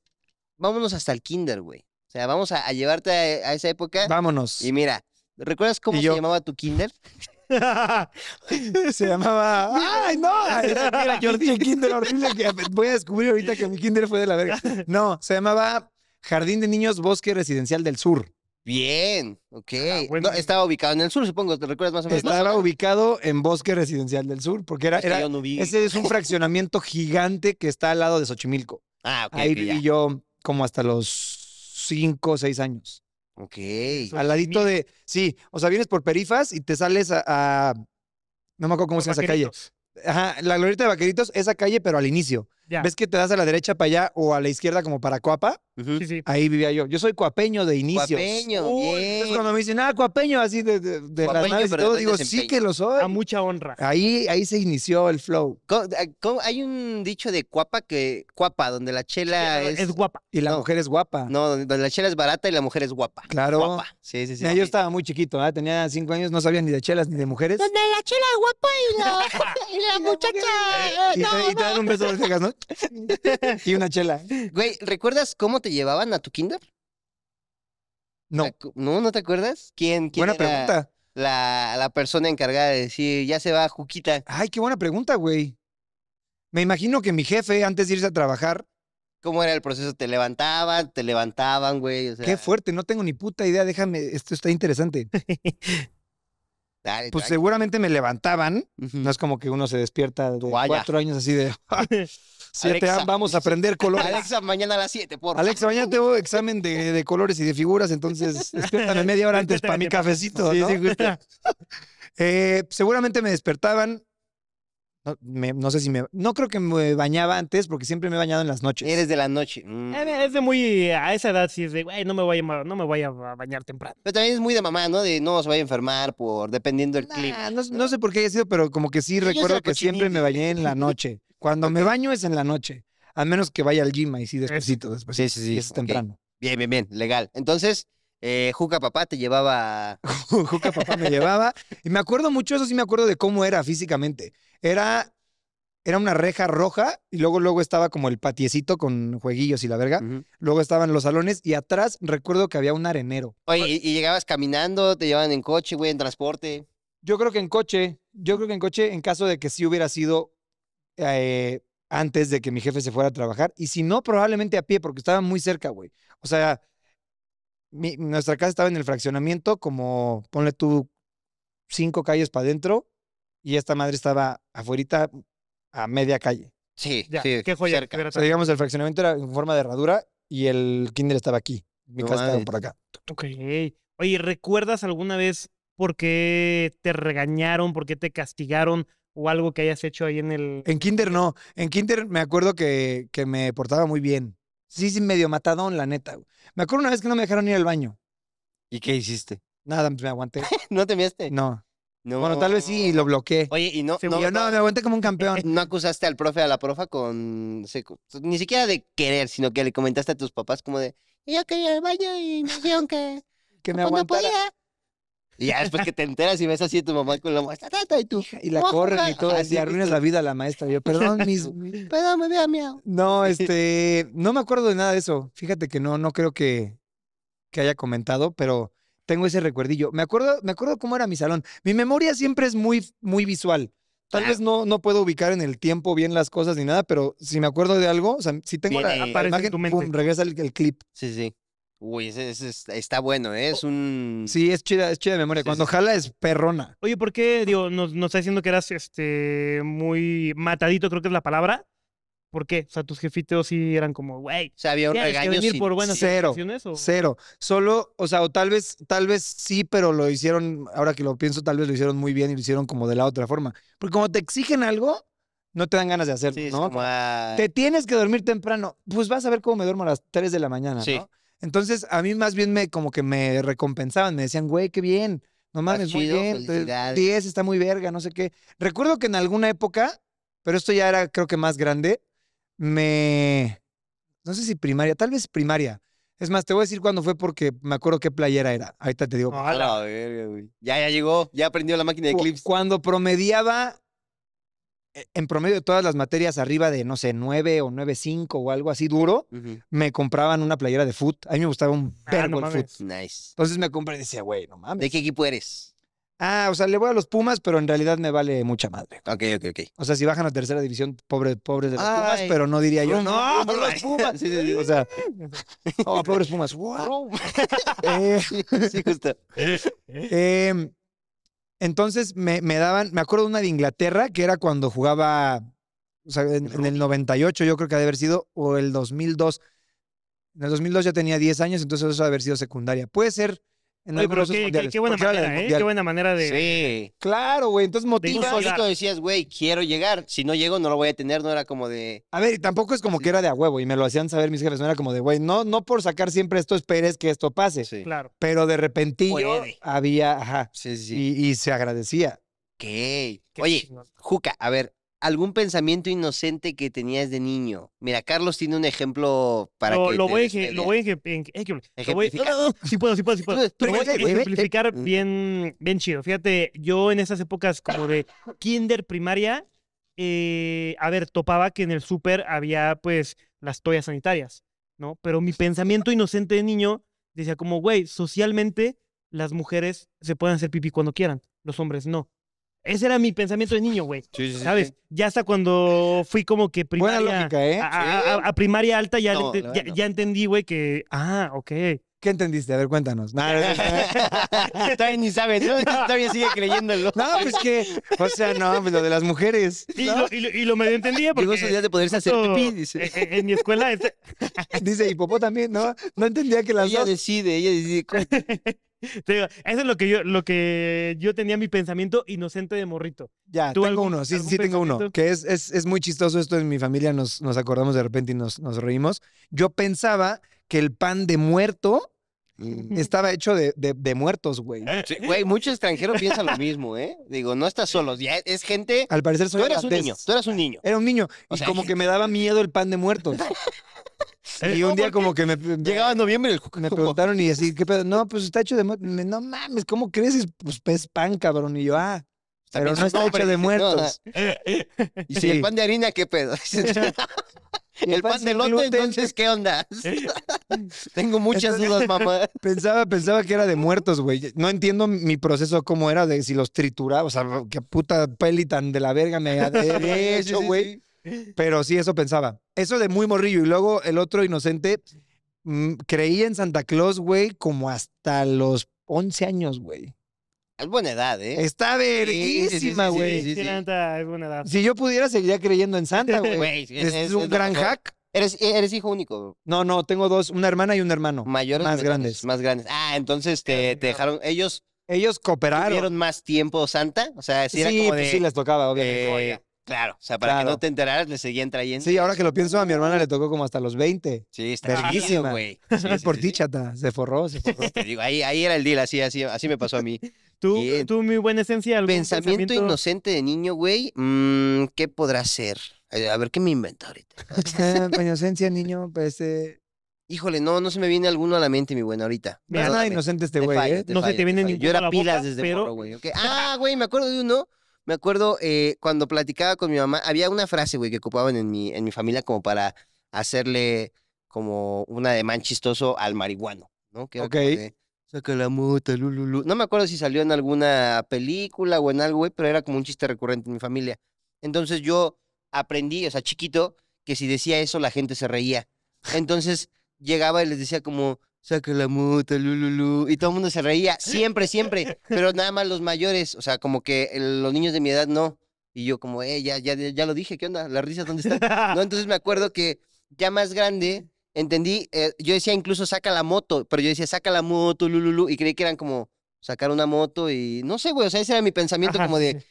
Speaker 1: vámonos hasta el kinder, güey. O sea, vamos a, llevarte a, esa época. Vámonos. Y mira, ¿recuerdas cómo se llamaba tu kinder? se llamaba. ¡Ay, no! horrible
Speaker 3: voy a descubrir ahorita que mi kinder fue de la verga. No, se llamaba Jardín de Niños Bosque Residencial del Sur.
Speaker 1: Bien, ok. Ah, estaba ubicado en el sur, supongo, ¿te recuerdas más o menos? Estaba
Speaker 3: ubicado en Bosque Residencial del Sur, porque era, ese es un fraccionamiento gigante que está al lado de Xochimilco. Ah, ok. Ahí viví yo como hasta los cinco o seis años. Ok. Al ladito de. Sí, o sea, vienes por perifas y te sales a. no me acuerdo cómo se llama esa calle. Ajá, la glorieta de vaqueritos, esa calle, pero al inicio. ¿Ves que te das a la derecha para allá o a la izquierda como para cuapa? Sí, sí. Ahí vivía yo. Yo soy cuapeño de inicios. Cuapeño. Uy, bien. Entonces cuando me dicen, ah, cuapeño, así de, de, las naves y todo, digo, sí que
Speaker 1: lo soy. A mucha honra. Ahí, se inició el flow. Eh, hay un dicho de cuapa que, cuapa, donde la chela es... Es guapa. Y la mujer es guapa. No, donde, la chela es barata y la mujer es guapa. Claro. Guapa.
Speaker 3: Sí, sí, sí. yo estaba muy chiquito, ¿eh? tenía cinco años, no sabía ni de chelas ni de mujeres. Donde
Speaker 1: la chela es guapa y la, y la muchacha... Eh, y, no, te, dan un beso de cejas, ¿no? y una chela. Güey, ¿recuerdas cómo te llevaban a tu kinder? No. ¿No, no te acuerdas? ¿Quién, quién Buena pregunta. La, la persona encargada de decir, ya se va Juquita? Ay, qué buena pregunta, güey. Me imagino que mi jefe,
Speaker 3: antes de irse a trabajar,
Speaker 1: ¿Cómo era el proceso? ¿Te levantaban? ¿Te levantaban, güey? Qué fuerte,
Speaker 3: no tengo ni puta idea. Déjame, esto está interesante. Dale, pues seguramente me levantaban. No es como que uno se despierta de cuatro años así de. Ah, 7 a vamos a aprender colores. Alexa,
Speaker 1: mañana a las 7, por favor.
Speaker 3: Alexa, mañana tengo examen de, colores y de figuras, entonces despiértame media hora antes para mi cafecito. Eh, seguramente me despertaban. No, sé si me. No creo que me bañaba antes
Speaker 1: porque siempre me he bañado en las noches. Eres de la noche. Mm.
Speaker 2: Eh, es de muy. A esa edad sí es de, no me voy a, no me voy a bañar temprano.
Speaker 1: Pero también es muy de mamá, ¿no? De no se vaya a enfermar por. dependiendo del clima. No, sé por qué haya sido, pero como que sí recuerdo que siempre me bañé en la noche.
Speaker 3: Cuando me baño es en la noche. A menos que vaya al gym y sí
Speaker 1: despacito, después. Sí, sí, sí. Es temprano. Bien, bien, bien. Legal. Entonces, eh, Juca Papá te llevaba.
Speaker 3: Juca Papá me llevaba. Y me acuerdo mucho, eso sí me acuerdo de cómo era físicamente. Era, era una reja roja y luego, luego estaba como el patiecito con jueguillos y la verga. Luego estaban los salones y atrás recuerdo que había un arenero.
Speaker 1: Oye, ¿y, y llegabas caminando? ¿Te llevaban en coche, güey, en transporte? Yo creo que en
Speaker 3: coche. Yo creo que en coche, en caso de que sí hubiera sido eh, antes de que mi jefe se fuera a trabajar. Y si no, probablemente a pie, porque estaba muy cerca, güey. O sea, nuestra casa estaba en el fraccionamiento, como ponle tú cinco calles para adentro, y esta madre estaba afuera a media calle.
Speaker 1: Sí, qué
Speaker 3: digamos, el fraccionamiento era en forma de herradura y el kinder estaba aquí. Mi casa estaba por acá.
Speaker 2: Ok. Oye, ¿recuerdas alguna vez por qué te regañaron, por qué te castigaron? o algo que hayas hecho ahí en el... En kinder no, en kinder me acuerdo
Speaker 3: que, que me portaba muy bien. Sí, sí, medio matadón, la neta. Me acuerdo una vez que no me dejaron ir al
Speaker 1: baño. ¿Y qué hiciste? Nada, pues, me aguanté. ¿No te No. Bueno, tal vez sí, y lo bloqueé. Oye, y no, no, no, me aguanté como un campeón. no acusaste al profe, a la profa con... Ni siquiera de querer, sino que le comentaste a tus papás como de... Yo quería ir al baño y me dijeron que... Que me podía. Y ya después que te enteras y ves así a tu mamá con la maestra, y tú. Y la corren y todo, Y arruinas la vida a la maestra. Yo, perdón, mis. perdón, me vea
Speaker 3: No, este, no me acuerdo de nada de eso. Fíjate que no, no creo que, haya comentado, pero tengo ese recuerdillo. Me acuerdo, me acuerdo cómo era mi salón. Mi memoria siempre es muy, muy visual. Tal ah. vez no, no puedo ubicar en el tiempo bien las cosas ni nada, pero si me acuerdo de
Speaker 1: algo, o sea, si
Speaker 3: tengo la, imagen,
Speaker 1: regresa el, clip. Sí, sí. Uy, ese, está, bueno, ¿eh? es un... Sí, es chida, es chida de memoria. Cuando
Speaker 2: jala es perrona. Oye, ¿por qué, nos, está diciendo que eras este, muy matadito, creo que es la palabra? ¿Por qué? O sea, tus jefitos sí eran como, güey. O sea, había un regaño por buenas cero, cero.
Speaker 3: Solo, o sea, o tal vez, tal vez sí, pero lo hicieron, ahora que lo pienso, tal vez lo hicieron muy bien y lo hicieron como de la otra forma. Porque como te exigen algo, no te dan ganas de hacerlo, ¿no? Ah. Te tienes que dormir temprano. Pues vas a ver cómo me duermo a las 3 de la mañana, ¿no? Entonces, a mí más bien me como que me recompensaban, me decían, güey, qué bien, no mames, muy bien, 10 está muy verga, no sé qué. Recuerdo que en alguna época, pero esto ya era creo que más grande, me, no sé si primaria, tal vez primaria. Es más, te voy a decir cuándo fue porque me acuerdo qué playera era. Ahorita te digo.
Speaker 1: la verga, güey. Ya, ya llegó, ya aprendió la máquina de clips. Cuando promediaba
Speaker 3: e, en promedio de todas las materias arriba de, no sé, 9 o 9.5 o algo así duro, me compraban una playera de foot. A mí me gustaba un perro ah, de foot.
Speaker 1: Nice. Entonces me compré y decía, güey, no mames. ¿De qué equipo eres?
Speaker 3: Ah, o sea, le voy a los Pumas, pero en realidad me vale mucha madre. Ok, ok, ok. O sea, si bajan a tercera división, pobres pobre de los Pumas, pero no diría yo, no, por los Pumas. sí, O sea, oh, pobres Pumas. Eh, sí, justo. Em, entonces me, me, daban, me acuerdo una de Inglaterra, que era cuando jugaba, o sea, en, en, el 98 yo creo que ha de haber sido, o el 2002. En el 2002 ya tenía 10 años, entonces eso ha de haber sido secundaria. Puede ser en pero qué, qué, buena manera, ¿eh? Qué
Speaker 2: buena manera de. Sí. Claro, güey.
Speaker 3: Entonces motiva. Tú solito
Speaker 1: decías, güey, quiero llegar. Si no llego, no lo voy a tener. No era como de.
Speaker 3: A ver, tampoco es como que era de a huevo. Y me lo hacían saber mis jefes. No era como de, güey, no, no por sacar siempre esto esperes que esto pase. Sí. Claro.
Speaker 1: Pero de repente
Speaker 3: había. Ajá. Sí, sí. Y, se agradecía.
Speaker 1: Qué Oye, Juca, a ver, algún pensamiento inocente que tenías de niño. Mira, Carlos tiene un ejemplo para lo, que lo, voy a, sí
Speaker 2: puedo, sí puedo, sí puedo. Mm. bien, bien chido. Fíjate, yo en esas épocas como de kinder, primaria, eh, a ver, topaba que en el súper había pues las toallas sanitarias, ¿no? Pero mi pensamiento inocente de niño decía como, güey, socialmente las mujeres se pueden hacer pipí cuando quieran, los hombres no. Ese era mi pensamiento de niño, güey. Sí, sí, ¿Sabes? Ya hasta cuando fui como que primaria. Buena lógica, ¿eh? A, primaria alta ya, entendí, güey, que. Ah, ok. ¿Qué entendiste? A ver, cuéntanos. todavía ni sabes, todavía sigue creyéndolo. No, pues que,
Speaker 3: o sea, no, pues lo de las
Speaker 2: mujeres. Y, lo, y, lo, medio entendía porque... Digo, su día de poderse hacer pipí, dice. E, e, en, mi escuela... Este dice, y Popó también, ¿no? No entendía que las ella decide, ella decide. eso es lo que yo, lo que yo tenía mi pensamiento inocente de morrito.
Speaker 3: Ya, tengo uno, sí, tengo uno, que es, es, muy chistoso esto en mi familia, nos, nos acordamos de repente y nos, nos reímos. Yo pensaba que el pan de muerto estaba hecho de, de, muertos, güey.
Speaker 1: Eh. güey, muchos extranjeros piensan lo mismo, ¿eh? Digo, no estás solo, es, gente. Al parecer soy Tú eras un niño, tú eras un niño. Era un niño. y como que me daba miedo el
Speaker 3: pan de muertos. Y eh, un día como que me llegaba en noviembre me preguntaron y así, ¿qué pedo? No, pues está hecho de muertos. No mames, ¿cómo crees? Pues pez pan, cabrón. Y yo, ah, pero no está hecho de muertos.
Speaker 1: Eh, y si el pan de harina, ¿qué pedo? el, el pan de lote, entonces, ¿qué onda? Tengo muchas dudas, papá.
Speaker 3: Pensaba, pensaba que era de muertos, güey. No entiendo mi proceso cómo era de si los trituraba. O sea, qué puta peli tan de la verga me ha
Speaker 1: hecho, güey.
Speaker 3: Pero sí, eso pensaba. Eso de muy morrillo. Y luego el otro inocente mm, creía en Santa Claus, güey, como hasta los 11 años, güey.
Speaker 1: Es buena edad, ¿eh? Está verguísima,
Speaker 3: güey. Sí, sí, sí, buena edad. Si yo pudiera, seguiría creyendo en Santa, güey. es, un gran
Speaker 2: hack. Eres, hijo único.
Speaker 1: No, no, tengo dos, una hermana y un hermano. Mayores. Más grandes. Más grandes. Ah, entonces te, dejaron. Ellos. Ellos cooperaron. ¿Tuvieron más tiempo Santa? O sea, si era como pues sí les tocaba, obviamente. Eh, claro, o sea, para que no te enteraras, le seguían trayendo. Sí, ahora que lo pienso,
Speaker 3: a mi hermana le tocó como hasta los 20. Sí,
Speaker 1: está verguísima. güey.
Speaker 3: Es por ti, chata. Se forró, se forró.
Speaker 1: Te digo, ahí, ahí era el deal, así, así, así me pasó a mí. Tú, mi eh,
Speaker 2: tú mi buena esencia.
Speaker 1: Pensamiento, pensamiento, inocente
Speaker 2: de niño, güey.
Speaker 1: Mm, ¿Qué podrá ser? A ver, ¿qué me invento ahorita?
Speaker 3: inocencia, niño, parece... Pues, eh.
Speaker 1: Híjole, no, no se me viene alguno a la mente, mi buena, ahorita. nada inocente este güey, ¿eh? No se te viene ni Yo era pilas desde pero... güey. Ah, güey, me acuerdo de uno. Me acuerdo eh, cuando platicaba con mi mamá. Había una frase, güey, que ocupaban en mi, en mi familia como para hacerle como una de chistoso al marihuano, ¿no? Que ok. Saca la mota, lululú. No me acuerdo si salió en alguna película o en algo, güey, pero era como un chiste recurrente en mi familia. Entonces yo aprendí, o sea, chiquito, que si decía eso la gente se reía. Entonces llegaba y les decía como, saca la mota, lululú. Y todo el mundo se reía, siempre, siempre. Pero nada más los mayores, o sea, como que los niños de mi edad no. Y yo como, eh, ya, ya, lo dije, ¿qué onda? ¿La risa dónde está? No, entonces me acuerdo que ya más grande, entendí, eh, yo decía incluso saca la moto, pero yo decía saca la moto, lululu, y creí que eran como sacar una moto y no sé, güey, o sea, ese era mi pensamiento como de,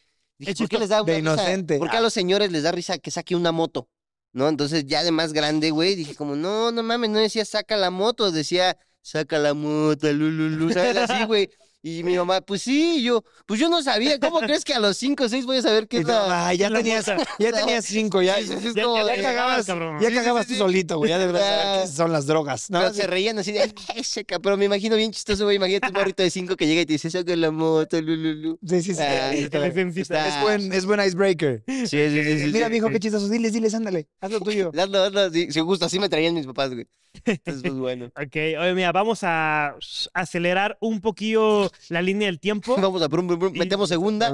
Speaker 1: ¿por qué les da de inocente. ¿Por a ah. los señores les da risa que saque una moto? ¿No? Entonces ya de más grande, güey, dije como, no, no mames, no decía saca la moto, decía saca la moto, lululu, ¿sabes? Así, güey. Y mi mamá, pues sí, yo, pues yo no sabía. ¿Cómo crees que a los cinco o seis voy a saber qué tal? No, ya tenías, ya tenías cinco, ya. ya, ah, cagabas, ya cagabas tú solito, güey. Ya de verdad son las drogas. ¿no? se reían así de, ese Pero me imagino bien chistoso, güey. Imagínate un morrito de cinco que llega y te dice, saca la moto, lululu. Sí, sí, sí. Ah, es, buen, es buen icebreaker. Sí, sí, sí. Mira, mijo, qué
Speaker 2: chistoso. Diles, diles, ándale. hazlo lo tuyo. Hazlo, hazlo.
Speaker 1: Si gusta, así me traían mis papás, güey.
Speaker 2: Entonces, pues bueno. ok, oye, mira, vamos a acelerar un poquillo la línea del tiempo. Vamos a metemos segunda.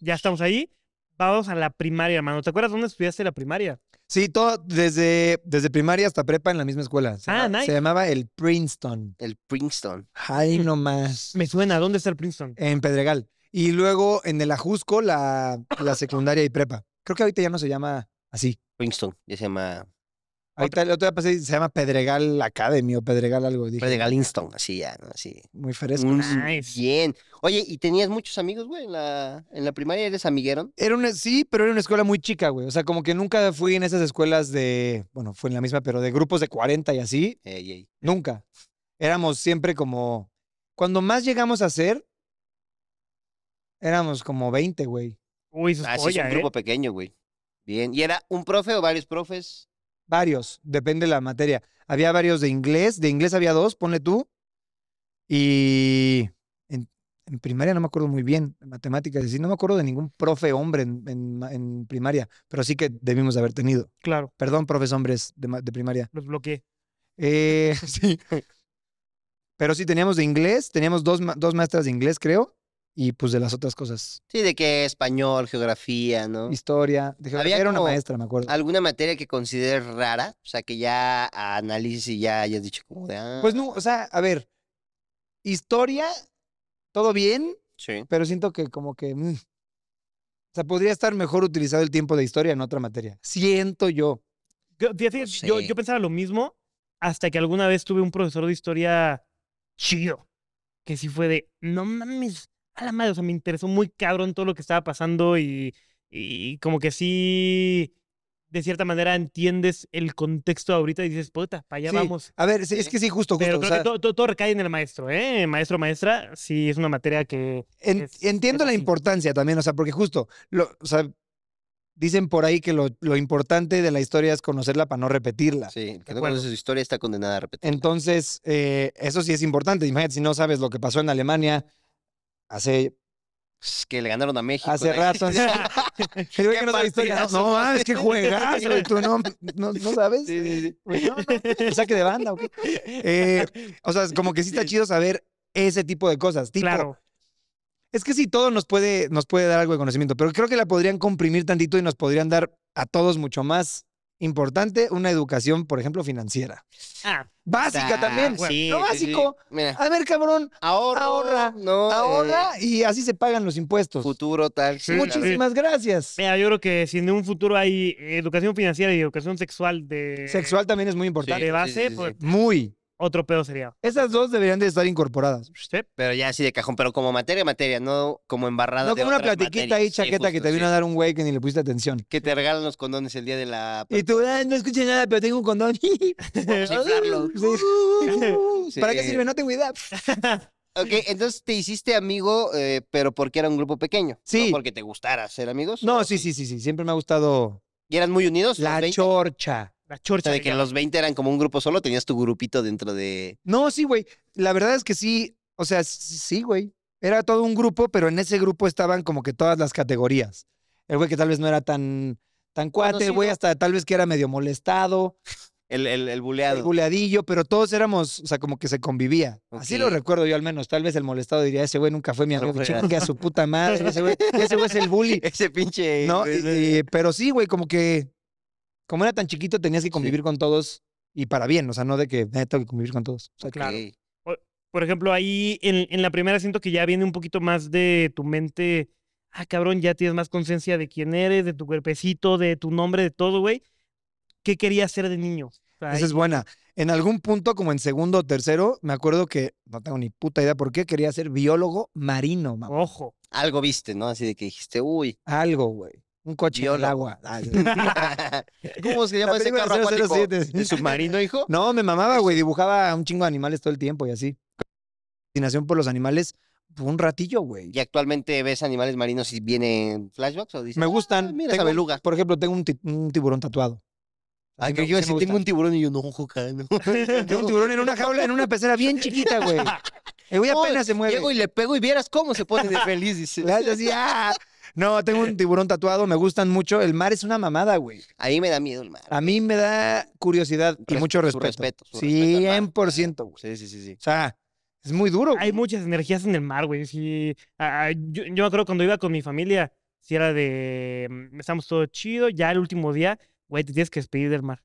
Speaker 2: Ya estamos ahí. Vamos a la primaria, hermano. ¿Te acuerdas dónde estudiaste la primaria? Sí, todo desde,
Speaker 3: desde primaria hasta prepa en la misma escuela. Se, ah, Se llamaba el Princeton. El Princeton. Ay, mm. no más.
Speaker 2: Me suena. ¿Dónde
Speaker 3: está el Princeton? En Pedregal. Y luego en el Ajusco, la, la secundaria y prepa. Creo que ahorita ya no se llama
Speaker 1: así. Princeton, ya se llama
Speaker 3: Ahorita el otro día pasé, se llama Pedregal Academy o Pedregal algo. Dije. Pedregal Inston, así ya, Así. Muy fresco. Nice.
Speaker 1: Bien. Oye, ¿y tenías muchos amigos, güey, en la, en la primaria? ¿Eres amiguero?
Speaker 3: Era una, sí, pero era una escuela muy chica, güey. O sea, como que nunca fui en esas escuelas de, bueno, fue en la misma, pero de grupos de 40 y así. Ey, ey. Nunca. Éramos siempre como, cuando más llegamos a ser, éramos como 20, güey.
Speaker 1: Uy, eso es, ah, un ¿eh? grupo pequeño, güey. Bien. ¿Y era un profe o varios profes?
Speaker 3: varios, depende de la materia. Había varios de inglés, de inglés había dos, ponle tú. Y en, primaria no me acuerdo muy bien, en matemáticas, decir, no me acuerdo de ningún profe hombre en, primaria, pero sí que debimos haber tenido. Claro. Perdón, profes hombres de, de primaria. Los bloqueé. Eh, sí. Pero sí, teníamos de inglés, teníamos dos, dos maestras de inglés, creo, y pues de las otras cosas.
Speaker 1: Sí, de que español, geografía, ¿no?
Speaker 3: Historia. De geografía. era una maestra, me acuerdo.
Speaker 1: ¿Alguna materia que consideres rara? O sea, que ya análisis y ya hayas dicho como de... Ah, pues
Speaker 3: no, o sea, a ver,
Speaker 1: historia, todo bien, sí.
Speaker 3: pero siento que como que... Mm, o sea,
Speaker 2: podría estar mejor utilizado
Speaker 3: el tiempo de historia en otra materia.
Speaker 2: Siento yo. Yo, yo, yo pensaba lo mismo hasta que alguna vez tuve un profesor de historia chido. Que sí fue de, no mames, a la madre, o sea, me interesó muy cabrón todo lo que estaba pasando y, como que sí, de cierta manera entiendes el contexto ahorita y dices, puta, para allá vamos. A ver, es eh, que sí, justo, justo. Pero todo, recae en el maestro, ¿eh? Maestro, maestra, sí es una materia que...
Speaker 3: entiendo la importancia también, o sea, porque justo, o sea, dicen por ahí que lo, importante de la historia es conocerla para no repetirla. Sí, que no conoces
Speaker 1: su historia está condenada a repetirla.
Speaker 3: Entonces, eh, eso sí es importante. Imagínate, si no sabes lo que pasó en Alemania, hace
Speaker 1: pues, que le ganaron a México. Hace
Speaker 3: rato. no, no, es que juegas, Tú no, no, sabes. saque de banda, o eh, sea, es como que sí está chido saber ese tipo de cosas. claro. Es que sí, todo nos puede, nos puede dar algo de conocimiento, pero creo que la podrían comprimir tantito y nos podrían dar a todos mucho más importante una educación, por ejemplo, financiera. Ah, Básica también. Sí, lo básico. A ver, cabrón. Ahorra, ahorra. Eh. ahorra y así se pagan los impuestos. Futuro tal. Muchísimas
Speaker 2: gracias. Mira, yo creo que si en un futuro hay educación financiera y educación sexual de. Sexual también es muy importante. De base, pues. Muy otro pedo sería. Esas dos deberían de estar
Speaker 3: incorporadas.
Speaker 1: Pero ya así de cajón, pero como materia, materia, no como embarrada. No, como una platiquita ahí,
Speaker 3: chaqueta que te vino a dar un güey que ni le pusiste atención.
Speaker 1: Que te regalan los condones el día de la.
Speaker 3: Y tú, no escuché nada,
Speaker 1: pero tengo un condón.
Speaker 3: ¿Para qué sirve? No tengo idea.
Speaker 1: Ok, entonces te hiciste amigo, eh, pero porque era un grupo pequeño. Sí. Porque te gustara ser amigos. No, sí, sí, sí, sí. Siempre me ha gustado. ¿Y eran muy unidos? La chorcha. La chorcha. O sea, de que en los 20 eran como un grupo solo, tenías tu grupito dentro de.
Speaker 3: No, sí, güey. La verdad es que sí. O sea, sí, güey. Era todo un grupo, pero en ese grupo estaban como que todas las categorías. El güey que tal vez no era tan, tan cuate, güey hasta tal vez que era medio molestado.
Speaker 1: El, el, el, buleado. El
Speaker 3: buleadillo, pero todos éramos, o sea, como que se convivía. Así lo recuerdo yo al menos. Tal vez el molestado diría, ese güey nunca fue mi amigo, que a su puta madre. Ese güey, es el bully.
Speaker 2: Ese pinche.
Speaker 3: pero sí, güey, como que como era tan chiquito, tenías que convivir con todos y para bien, o sea, no de que tengo que convivir con todos. O sea, claro.
Speaker 2: Por ejemplo, ahí en, en, la primera siento que ya viene un poquito más de tu mente. Ah, cabrón, ya tienes más conciencia de quién eres, de tu cuerpecito, de tu nombre, de todo, güey. ¿Qué querías ser de niño?
Speaker 3: Esa es buena. En algún punto, como en segundo o tercero, me acuerdo que no tengo ni puta idea por qué quería ser biólogo marino, mamá. Ojo.
Speaker 1: Algo viste, ¿no? Así de que dijiste, uy. Algo, güey.
Speaker 3: Un coche en el agua.
Speaker 1: Ah, ¿Cómo se llama ese carro acuático? submarino, hijo?
Speaker 3: No, me mamaba, güey. Dibujaba un chingo de animales todo el tiempo y así. Fascinación por los animales pues, un ratillo, güey.
Speaker 1: ¿Y actualmente ves animales marinos y vienen flashbacks o dices? Me gustan.
Speaker 3: Ah, mira tengo, beluga. Por ejemplo, tengo un, tiburón tatuado. Ah, yo tengo un tiburón y yo no, joca, tengo un tiburón en una jaula, en una pecera bien chiquita, güey. Y güey apenas se mueve. Llego y le pego y vieras cómo se pone de feliz. así, ¡ah! No, tengo un tiburón tatuado, me gustan mucho. El mar es una mamada, güey. A mí me da miedo el mar. A mí me da curiosidad y mucho respeto.
Speaker 2: 100%,
Speaker 1: Sí, sí, sí, sí. O
Speaker 2: sea, es muy duro. Hay muchas energías en el mar, güey. yo, me acuerdo cuando iba con mi familia, si era de. Estábamos mm, Estamos todo chido, ya el último día, güey, te tienes que despedir del mar,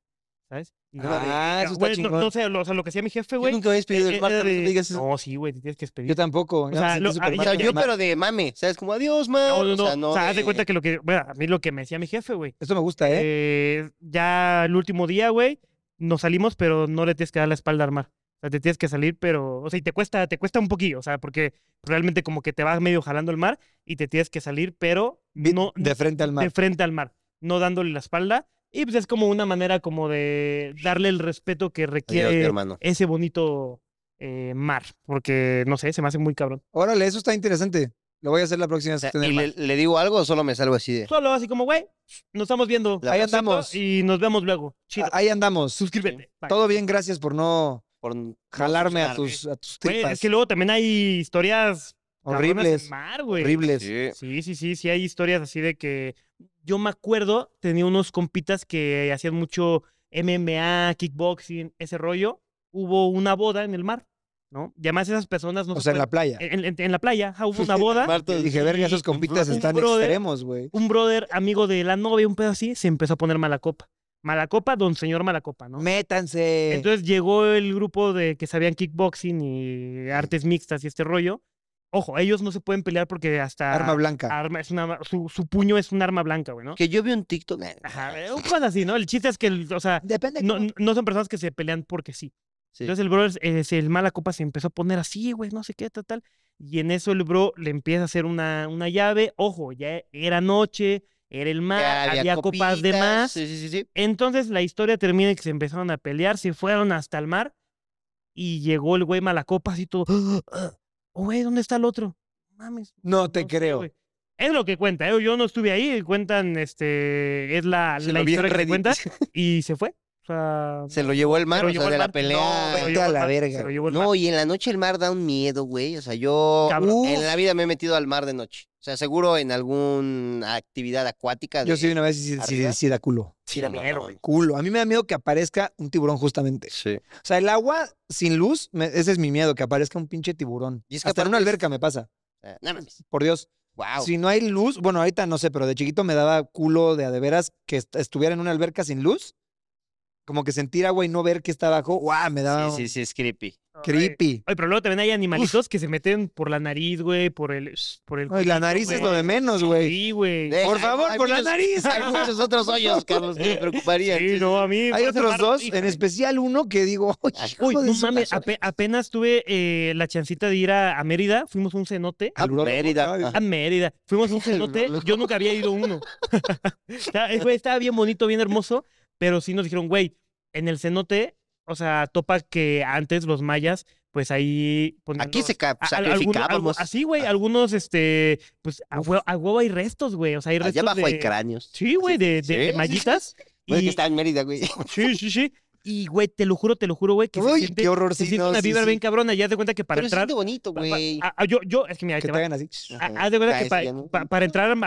Speaker 2: ¿sabes? Ah, eso ah, no, sé, o sea, lo que hacía mi jefe, güey. nunca despedido eh, del mar. Eh, no digas eso. No, sí, güey, te tienes que despedir. Yo tampoco. O sea, lo- O sea, yo, pero de
Speaker 1: mame, ¿sabes? Como adiós, man. No, no, no. O sea, haz de cuenta
Speaker 2: que lo que, bueno, a mí lo que me decía mi jefe, güey. Esto me gusta, ¿eh? eh ya el último día, güey, nos salimos, pero no le tienes que dar la espalda al mar. O sea, te tienes que salir, pero, o sea, y te cuesta, te cuesta un poquillo, o sea, porque realmente como que te vas medio jalando el mar y te tienes que salir, pero no de frente al mar. de frente al mar, no dándole la espalda y pues es como una manera como de darle el respeto que requiere ese bonito eh, mar, porque no sé, se me hace muy cabrón. Órale, eso está interesante. Lo voy a hacer la próxima. Eh, semana. ¿Y le, digo algo o solo
Speaker 3: me salgo así de?
Speaker 2: Solo así como, güey, nos estamos viendo. ahí andamos. Y nos vemos luego. Ahí andamos. Suscríbete. Todo bien, gracias por no por jalarme a tus, a tripas. es que luego también hay historias Horribles. Mar, horribles. Sí. sí. sí, sí, hay historias así de que yo me acuerdo, tenía unos compitas que hacían mucho MMA, kickboxing, ese rollo. Hubo una boda en el mar. ¿no? Y además esas personas no. O sea, en la playa. En, la playa, hubo una boda. Y dije, verga, esos compitas están extremos, güey. Un brother, amigo de la novia, un pedo así, se empezó a poner mala copa. Mala copa, don señor mala copa, ¿no?
Speaker 3: Métanse.
Speaker 2: Entonces llegó el grupo de que sabían kickboxing y artes mixtas y este rollo. Ojo, ellos no se pueden pelear porque hasta. Arma blanca. Arma, es una, su, puño es un arma blanca, güey, ¿no? Que yo vi un TikTok. Ajá, así, ¿no? El chiste es que, o sea. Depende. No, son personas que se pelean porque sí. Entonces el bro, el mala copa se empezó a poner así, güey, no sé qué, tal, tal. Y en eso el bro le empieza a hacer una, una llave. Ojo, ya era noche, era el mar, había, copas de más. Sí, sí, sí. Entonces la historia termina que se empezaron a pelear, se fueron hasta el mar y llegó el güey mala copa así todo. Oye, oh, ¿dónde está el otro? Mames. No te creo. es lo que cuenta, eh, yo no estuve ahí, cuentan, este, es la, la historia que cuenta y se fue
Speaker 1: se lo llevó el mar, o sea, la pelea. No, a la verga. No, y en la noche el mar da un miedo, güey. O sea, yo uh, en la vida me he metido al mar de noche. O sea, seguro en alguna actividad acuática. yo sí una vez sí,
Speaker 3: sí, da culo. Sí, da miedo. Culo. A mí me da miedo que aparezca un tiburón justamente. Sí. O sea, el agua sin luz, ese es mi miedo, que aparezca un pinche tiburón. Hasta en una alberca me pasa.
Speaker 1: Eh, más. Por
Speaker 3: Dios. Wow. Si no hay luz, bueno, ahorita no sé, pero de chiquito me daba culo de a veras que estuviera en una alberca sin luz como que sentir agua y no ver qué está abajo, ¡guau! Me da. Sí,
Speaker 1: sí, sí,
Speaker 2: es creepy. Creepy. pero luego también hay animalitos que se meten por la nariz, güey, por el. Por el Ay, la nariz es lo de
Speaker 3: menos, güey. Sí, güey.
Speaker 2: por favor, por la nariz. Hay muchos otros hoyos, que me preocuparía. Sí, no, a mí. Hay otros dos, en especial uno que digo, Ay, Uy, no mames, apenas tuve eh, la chancita de ir a, Mérida, fuimos a un cenote. A, Mérida. A Mérida. Fuimos a un cenote, yo nunca había ido uno. Eh, estaba bien bonito, bien hermoso pero sí nos dijeron, güey, en el cenote, o sea, topa que antes los mayas, pues ahí... Aquí se sacrificábamos. así, güey, ah. algunos, este, pues a, huevo hay restos, güey, o sea, hay restos Allá abajo de, hay cráneos. Sí, güey, de, de, ¿Sí? mallitas. que está en Mérida, güey. Sí, sí, sí. Y, güey, te lo juro, te lo juro, güey, que Uy, se siente, qué horror, se siente una vibra bien cabrona. Ya de cuenta que para Pero entrar... Se bonito, güey. Ah, ah, yo, yo, es que mira, ha de cuenta que para, para entrar al,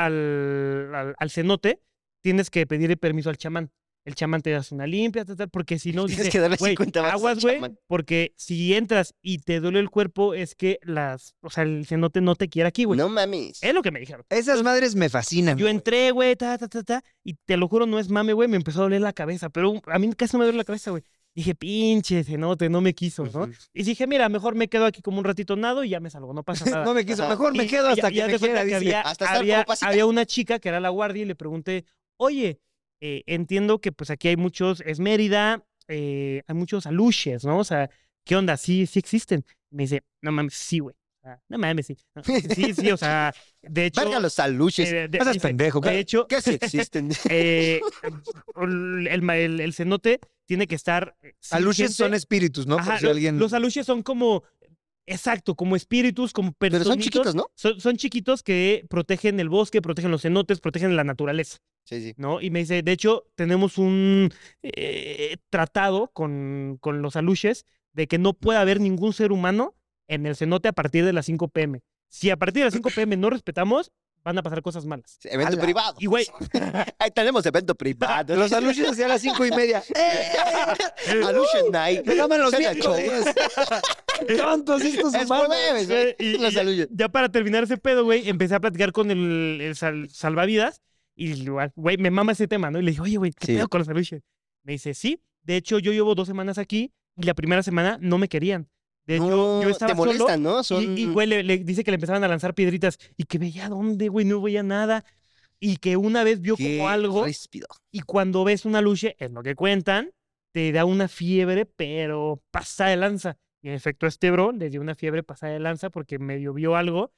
Speaker 2: al, al cenote tienes que pedirle permiso al chamán el chamán te hace una limpia, porque si no, tienes que darle 50 aguas, güey, porque si entras y te duele el cuerpo es que las, o sea, el cenote no te quiere aquí, güey. No mames. Es lo que me dijeron. Esas madres me fascinan. Yo entré, güey, ta, ta, ta, ta, y te lo juro, no es mame, güey, me empezó a doler la cabeza, pero a mí casi no me duele la cabeza, güey. Dije, pinche cenote, no me quiso, ¿no? Y dije, mira, mejor me quedo aquí como un ratito nado y ya me salgo, no pasa nada. no me quiso, mejor me quedo hasta que, había una chica que era la guardia y le pregunté, oye, eh, entiendo que pues aquí hay muchos, es Mérida, eh, hay muchos aluches, ¿no? O sea, ¿qué onda? Sí, sí existen. Me dice, no mames, sí, güey. no mames, sí. sí, sí, o sea, de hecho. Verga los aluches. Eh, de, pendejo. De hecho. ¿Qué sí existen? Eh, el, el, cenote tiene que estar. Aluches son espíritus, ¿no? si los, alguien... los aluches son como Exacto, como espíritus, como personas. Pero son chiquitos, ¿no? Son, chiquitos que protegen el bosque, protegen los cenotes, protegen la naturaleza. Sí, sí. ¿No? Y me dice, de hecho, tenemos un eh, tratado con, con los aluches de que no puede haber ningún ser humano en el cenote a partir de las 5 pm. Si a partir de las 5 pm no respetamos, van a pasar cosas malas. Evento privado.
Speaker 1: Y güey. Ahí tenemos evento privado. Los aluches hacia las cinco y media. ¡Eh! Aluche night. Me los miércoles.
Speaker 2: Tontos estos es los ya para terminar ese pedo, güey, empecé a platicar con el, salvavidas y, güey, me mama ese tema, ¿no? Y le dije, oye, güey, ¿qué pedo con los aluches? Me dice, sí. De hecho, yo llevo dos semanas aquí y la primera semana no me querían. De hecho, yo estaba te molestan, ¿no? Y, güey, le, dice que le empezaban a lanzar piedritas y que veía dónde, güey, no veía nada. Y que una vez vio como algo. Y cuando ves una luche, es lo que cuentan, te da una fiebre, pero pasa de lanza. Y en efecto, este bro le dio una fiebre pasada de lanza porque medio vio algo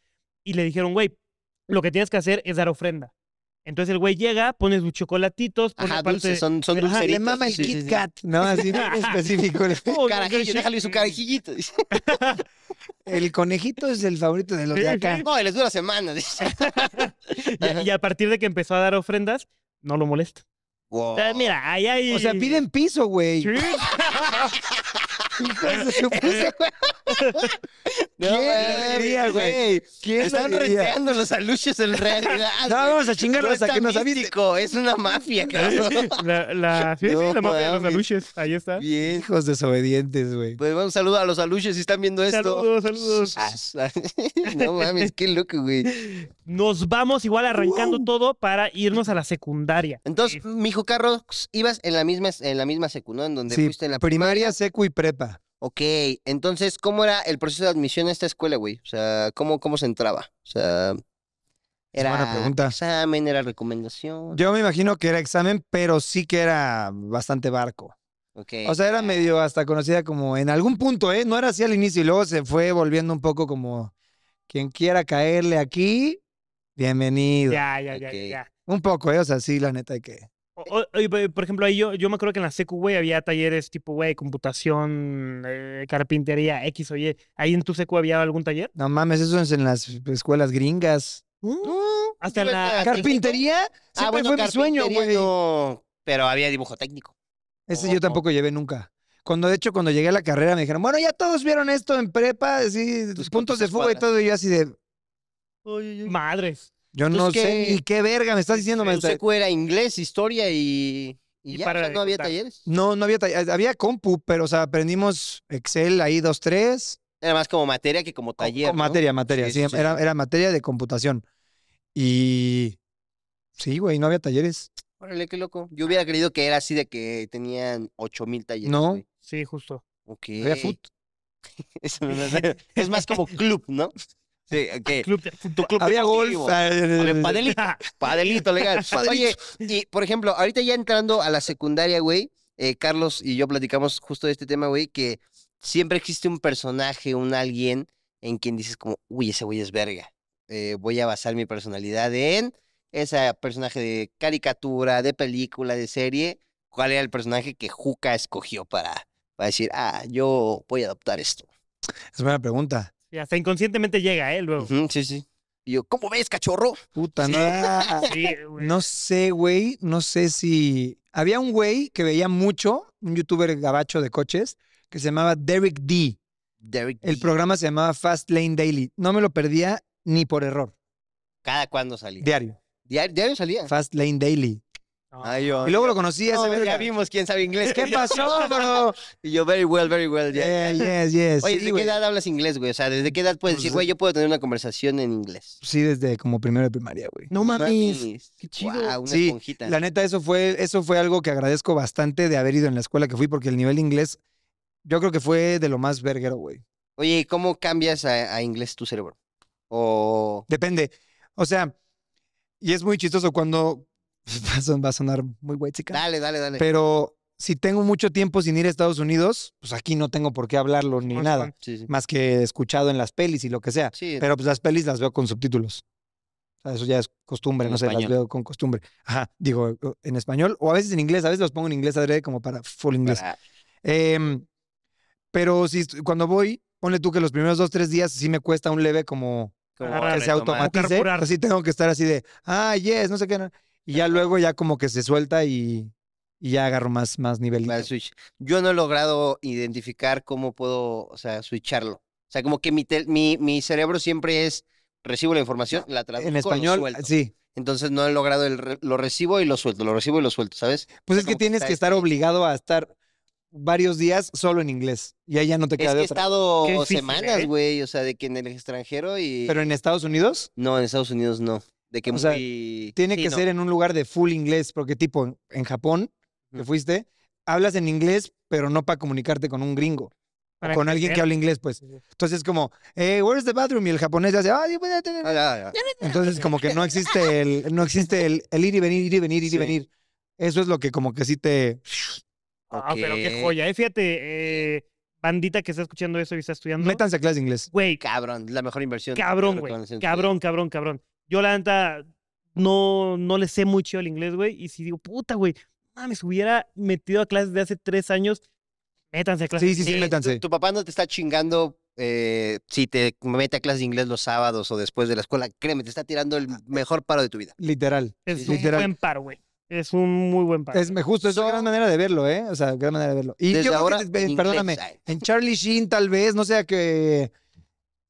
Speaker 2: y le dijeron, güey, lo que tienes que hacer es dar ofrenda. Entonces el güey llega, pone sus chocolatitos, pone Ajá, son, son dulceritos. Le mama el Kit Kat, ¿no? Así específico. El oh, su carajillito. el
Speaker 3: conejito es el favorito de los de acá.
Speaker 1: No, les dura semanas
Speaker 2: y, y a partir de que empezó a dar ofrendas, no lo molesta. mira, ahí hay... O sea, piden piso, güey. Sí. Entonces, pues, supuse, güey. ¿Quién diría, güey? Están reteando los aluches en realidad. No, vamos a chingarlos a que nos
Speaker 1: Es una mafia, cabrón.
Speaker 2: La, la, sí, la mafia de los aluches. Ahí está. Viejos desobedientes, güey. Pues un saludo a los aluches si están viendo esto. Saludos, saludos. no mames, qué loco, güey. Nos vamos igual arrancando todo para irnos a la secundaria. Entonces, mijo Carlos,
Speaker 1: ibas en la misma, en la misma secu, ¿no? En donde fuiste en la
Speaker 3: primaria, secu y prepa.
Speaker 1: Ok, entonces, ¿cómo era el proceso de admisión a esta escuela, güey? O sea, ¿cómo, cómo se entraba? O sea, era examen, era recomendación.
Speaker 3: Yo me imagino que era examen, pero sí que era bastante barco.
Speaker 1: Okay.
Speaker 2: O sea,
Speaker 3: era medio hasta conocida como en algún punto, ¿eh? No era así al inicio y luego se fue volviendo un poco como quien quiera caerle aquí, bienvenido. Ya,
Speaker 2: ya, ya, ya.
Speaker 3: Un poco, ¿eh? O sea, sí, la neta hay que
Speaker 2: por ejemplo, ahí yo, yo me acuerdo que en la secu, güey, había talleres tipo, güey, computación, eh, carpintería, X o Y. ¿Ahí en tu secu había algún taller?
Speaker 3: No mames, eso es en las escuelas gringas.
Speaker 2: ¿Hasta la carpintería?
Speaker 1: ah, bueno, fue mi sueño, güey. pero había dibujo técnico.
Speaker 3: Ese yo tampoco llevé nunca. Cuando, de hecho, cuando llegué a la carrera me dijeron, bueno, ya todos vieron esto en prepa, así, puntos de fuego y todo, y yo así de...
Speaker 2: oye. Madres. Yo no sé ¿y qué verga
Speaker 3: me estás diciendo. El secu
Speaker 1: era inglés, historia y... Y, para no había talleres. No, no había talleres.
Speaker 3: Había compu, pero o sea, aprendimos Excel ahí dos, tres.
Speaker 1: Era más como materia que como taller. Materia, materia, sí, Era,
Speaker 3: era materia de computación. Y sí, güey, no había talleres.
Speaker 1: Órale, qué loco. Yo hubiera creído que era así de que tenían ocho mil talleres. No. Sí, justo. Ok. Había foot.
Speaker 2: es más como club, ¿no? Sí, Había golf. Padelito,
Speaker 1: padelito legal. Oye, y por ejemplo, ahorita ya entrando a la secundaria, güey, eh, Carlos y yo platicamos justo de este tema, güey, que siempre existe un personaje, un alguien en quien dices como, uy, ese güey es verga. Eh, voy a basar mi personalidad en ese personaje de caricatura, de película, de serie. ¿Cuál era el personaje que Juca escogió para, para decir, ah, yo voy a adoptar esto?
Speaker 2: Es buena pregunta. Y hasta inconscientemente llega, ¿eh? Luego. Sí, sí. Y yo, ¿cómo ves, cachorro? Puta, no. Sí,
Speaker 3: No sé, güey. No sé si. Había un güey que veía mucho, un youtuber gabacho de coches, que se llamaba Derek D. Derek El programa se llamaba Fast Lane Daily. No me lo perdía ni por error.
Speaker 1: Cada cuando salía.
Speaker 3: Diario, diario salía. Fast Lane Daily.
Speaker 1: Y luego lo conocí Ya vimos quién sabe inglés. ¿Qué pasó, bro? Y yo, very well, very well. Yeah, yes, yes. Oye, ¿desde qué edad hablas inglés, güey? O sea, ¿desde qué edad puedes pues decir, güey, yo puedo tener una conversación en inglés?
Speaker 3: Sí, desde como primero de primaria, güey. No mames.
Speaker 1: Qué chido. sí, La
Speaker 3: neta, eso fue, eso fue algo que agradezco bastante de haber ido en la escuela que fui, porque el nivel inglés, yo creo que fue de lo más verguero, güey.
Speaker 1: Oye, cómo cambias a, a inglés tu cerebro? O. Depende. O sea, y es muy chistoso
Speaker 3: cuando va a sonar muy güey, chica. Dale, dale, dale. Pero si tengo mucho tiempo sin ir a Estados Unidos, pues aquí no tengo por qué hablarlo ni nada, más que escuchado en las pelis y lo que sea. Pero pues las pelis las veo con subtítulos. O sea, eso ya es costumbre, no sé, las veo con costumbre. Ajá, digo, en español o a veces en inglés, a veces los pongo en inglés adrede como para full inglés. Eh, pero si cuando voy, ponle tú que los primeros dos, tres días sí me cuesta un leve como, como que se automatice. Así tengo que estar así de, ah, yes, no sé qué. No. Y ya luego ya como que se suelta y, ya agarro más, más nivel.
Speaker 1: Yo no he logrado identificar cómo puedo, o sea, switcharlo. O sea, como que mi, mi, mi cerebro siempre es, recibo la información, la ah, traduzco, En español, sí. Entonces no he logrado lo recibo y lo suelto, lo recibo y lo suelto, ¿sabes? Pues es que tienes que estar obligado a estar
Speaker 3: varios días solo en inglés. Y ahí ya no te Es queda que de otra. estado semanas, ¿eh?
Speaker 1: güey, o sea, de que en el extranjero y... Pero en Estados Unidos, No, en Estados Unidos no que tiene que ser
Speaker 3: en un lugar de full inglés, porque tipo en Japón, que fuiste, hablas en inglés, pero no para comunicarte con un gringo.
Speaker 1: con alguien que habla inglés,
Speaker 3: pues. Entonces, es como, eh, where's the bathroom? Y el japonés hace, ah,
Speaker 1: ya, ya.
Speaker 3: Entonces, como que no existe el, no existe el, ir y venir, ir y venir, ir y venir. Eso es lo que como que sí te.
Speaker 2: Ah, pero qué joya, eh. Fíjate, eh, bandita que está escuchando eso y está estudiando. Métanse a clase de inglés. Güey. Cabrón, la mejor inversión. Cabrón, güey. Cabrón, cabrón, cabrón yo la neta no, no le sé mucho el inglés, güey. Y si digo, puta, güey, mames, hubiera metido a clases de hace tres años, métanse a clases. Sí, sí, sí, métanse. Tu,
Speaker 1: papá no te está chingando eh, si te mete a clases de inglés los sábados o después de la escuela. Créeme, te está tirando el ah, mejor paro de tu vida.
Speaker 3: Literal. Es un buen paro, güey. Es un muy
Speaker 2: buen paro. Es justo, es una gran
Speaker 3: manera de verlo, ¿eh? O sea, gran manera de verlo. Y yo ahora, perdóname, en Charlie Sheen tal vez, no sea que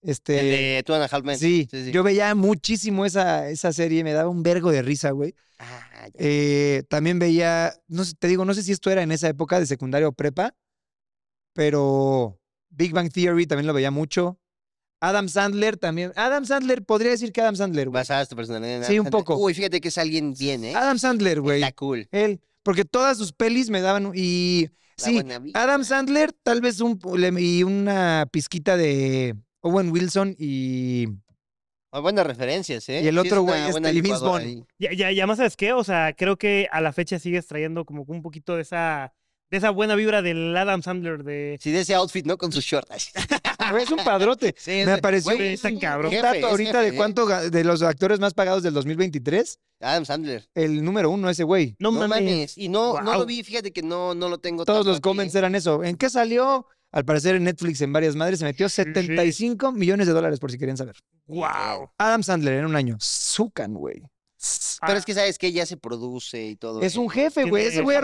Speaker 3: este, el de Two and Sí, yo veía muchísimo esa, esa serie, me daba un vergo de risa, güey. Ah, eh, también veía, no sé, te digo, no sé si esto era en esa época de secundaria o prepa, pero Big Bang Theory también lo veía mucho. Adam
Speaker 1: Sandler también. Adam Sandler, podría decir que Adam Sandler, güey. Basadas tu personalidad. sí, un poco. Uy, fíjate que es alguien bien, ¿eh?
Speaker 3: Adam Sandler, güey. Está cool. Él, porque todas sus pelis me daban y... sí, Adam Sandler, tal vez un, y una pizquita de Owen Wilson
Speaker 2: y.
Speaker 1: Ah, buenas referencias, ¿eh? Y el otro güey es este,
Speaker 2: Ya, ya, ya más sabes qué, o sea, creo que a la fecha sigues trayendo como un poquito de esa de esa buena vibra del Adam Sandler de. Sí, de ese outfit, ¿no? Con sus shorts. es un padrote. Sí, es me apareció cabrón. ahorita de ¿eh? cuánto
Speaker 3: de los actores más pagados del 2023. Adam Sandler. El número uno, ese güey. No, mames. Y no, lo vi,
Speaker 1: fíjate que no, no lo tengo. Todos los comments
Speaker 3: ¿eh? eran eso. ¿En qué salió? Al parecer en Netflix en varias madres se metió 75 millones de dólares por si querían saber.
Speaker 1: ¡Wow!
Speaker 3: Adam Sandler en un año. Zucan, güey.
Speaker 1: Pero es ah. que sabes que ya se produce y todo. Es un jefe, güey. Ese güey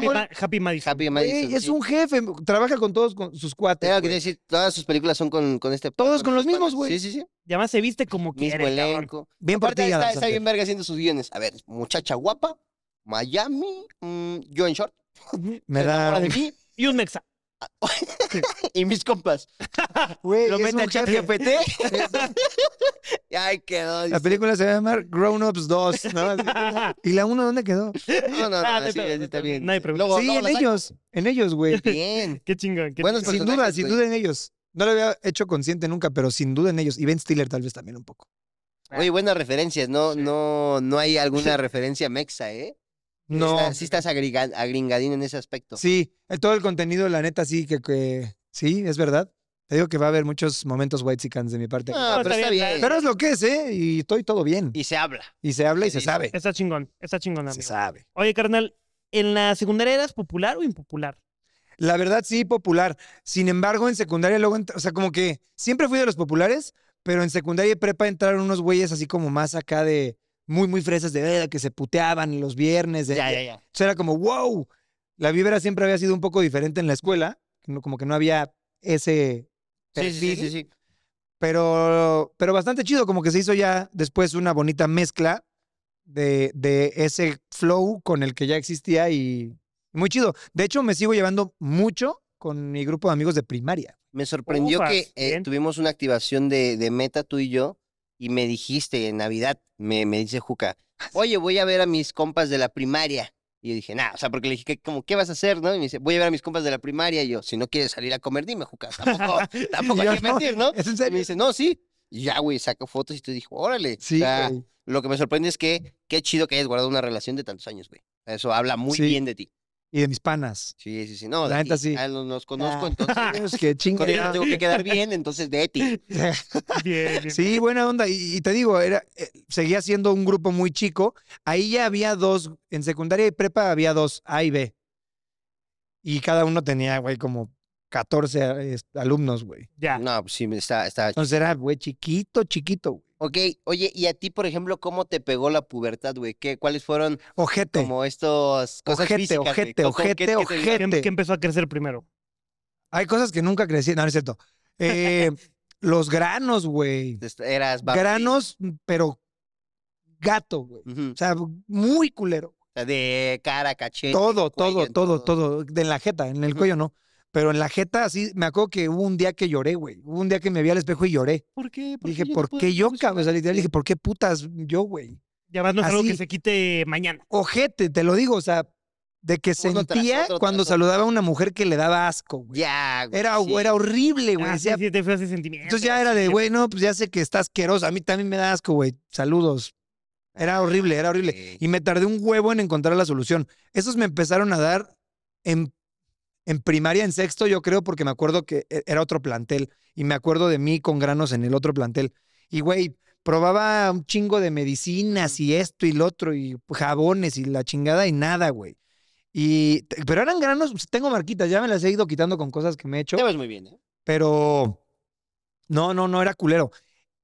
Speaker 1: Madison. es un jefe. Trabaja con todos con sus cuates. Claro, decir, todas sus películas son con, este. Todos con, los mismos, güey. Sí, sí, sí. Y además se viste como Mismo quiere. Mismo elenco. Bien Aparte, partida, está, está bien verga haciendo sus bienes. A ver, muchacha guapa, Miami, mm, yo en short. Me da. Y un mexa. y mis compas. Wey, lo mete a chat GPT. ahí quedó. La
Speaker 3: película se va a llamar Grown Ups 2. ¿Y la 1 dónde quedó?
Speaker 2: No, no, no, ah, está, bien. No sí, en ellos.
Speaker 3: En ellos, güey.
Speaker 2: Bien. Qué chingón. bueno, sin duda, sin duda
Speaker 3: en ellos. No lo había hecho consciente nunca, pero sin duda en ellos. Y Ben Stiller tal vez también un poco.
Speaker 1: Oye, buenas referencias. No, no, no hay alguna referencia mexa, ¿eh? No. sí estás agringadín en ese aspecto. Sí, todo el contenido, la
Speaker 3: neta, sí, que, sí, es verdad. Te digo que va a haber muchos momentos white de mi parte. pero está bien. Pero
Speaker 2: es lo que es, ¿eh? Y estoy todo bien. Y se habla. Y se habla y se, sabe. Está chingón, está chingón, Se sabe. Oye, carnal, ¿en la secundaria eras popular o impopular? La verdad,
Speaker 3: sí, popular. Sin embargo, en secundaria luego, o sea, como que siempre fui de los populares, pero en secundaria y prepa entraron unos güeyes así como más acá de muy, muy fresas de veda que se puteaban los viernes. De, ya, ya, era como, wow. La vibra siempre había sido un poco diferente en la escuela, como que no había ese Sí, sí, sí, Pero, pero bastante chido, como que se hizo ya después una bonita mezcla de, ese flow con el que ya existía y muy chido. De hecho, me sigo llevando mucho con mi grupo de amigos de primaria. Me sorprendió que
Speaker 1: eh, tuvimos una activación de, meta tú y yo y me dijiste en Navidad, me, me dice Juca, oye, voy a ver a mis compas de la primaria. Y yo dije, nada, o sea, porque le dije, como, ¿qué vas a hacer, no? Y me dice, voy a ver a mis compas de la primaria. Y yo, si no quieres salir a comer, dime, Juca, tampoco, tampoco hay que mentir, ¿no? ¿Es en serio? Y me dice, no, sí. Y ya, güey, saco fotos y te dijo, órale. Sí, o sea, lo que me sorprende es que qué chido que hayas guardado una relación de tantos años, güey. Eso habla muy bien de ti y de mis panas. Sí, sí, sí. No, la neta sí. los, conozco, ah, entonces. Es que Con ellos tengo que quedar bien, entonces de ti. bien,
Speaker 3: Sí, buena onda. Y, te digo, era, eh, seguía siendo un grupo muy chico. Ahí ya había dos, en secundaria y prepa había dos, A y B. Y cada uno tenía, güey, como 14 alumnos, güey.
Speaker 1: Ya. No, pues sí, está, está. Entonces
Speaker 3: era, güey, chiquito,
Speaker 2: chiquito,
Speaker 1: Ok, oye, ¿y a ti, por ejemplo, cómo te pegó la pubertad, güey? ¿Qué, ¿Cuáles fueron como estos cosas físicas? Ojete, ojete, ojete, ¿qué, ojete. ¿Qué, empezó
Speaker 2: a crecer primero?
Speaker 3: Hay cosas que nunca crecí. No, no es cierto. Eh, los granos, güey. Eras Granos, mm, pero gato, güey. O sea, muy culero. De cara, cachete. Todo, todo, todo, todo, De la jeta, en el cuello no. Pero en la jeta, así, me acuerdo que hubo un día que lloré, güey. Hubo un día que me vi al espejo y lloré.
Speaker 2: ¿Por qué? dije, ¿por qué yo,
Speaker 3: cabrón? O sea, literal, dije, ¿por qué putas yo, güey?
Speaker 2: Ya más no es algo que se quite mañana.
Speaker 3: Ojete, te lo digo, o sea, de que sentía cuando saludaba a una mujer que le daba asco,
Speaker 2: güey. Ya, güey. Era, era horrible, güey. Ah, te fue sentimiento. Entonces ya era de, güey,
Speaker 3: no, pues ya sé que estás asqueroso. A mí también me da asco, güey. Saludos. Era horrible, era horrible. Y me tardé un huevo en encontrar la solución. Esos me empezaron a dar en en primaria, en sexto, yo creo, porque me acuerdo que e, era otro plantel y me acuerdo de mí con granos en el otro plantel. Y güey, probaba un chingo de medicinas y esto y lo otro y jabones y la chingada y nada, güey. Y, pero eran granos, pues, tengo marquitas, ya me las he ido quitando con cosas que me he hecho. Te ves muy bien, ¿eh? Pero no, no, no era culero.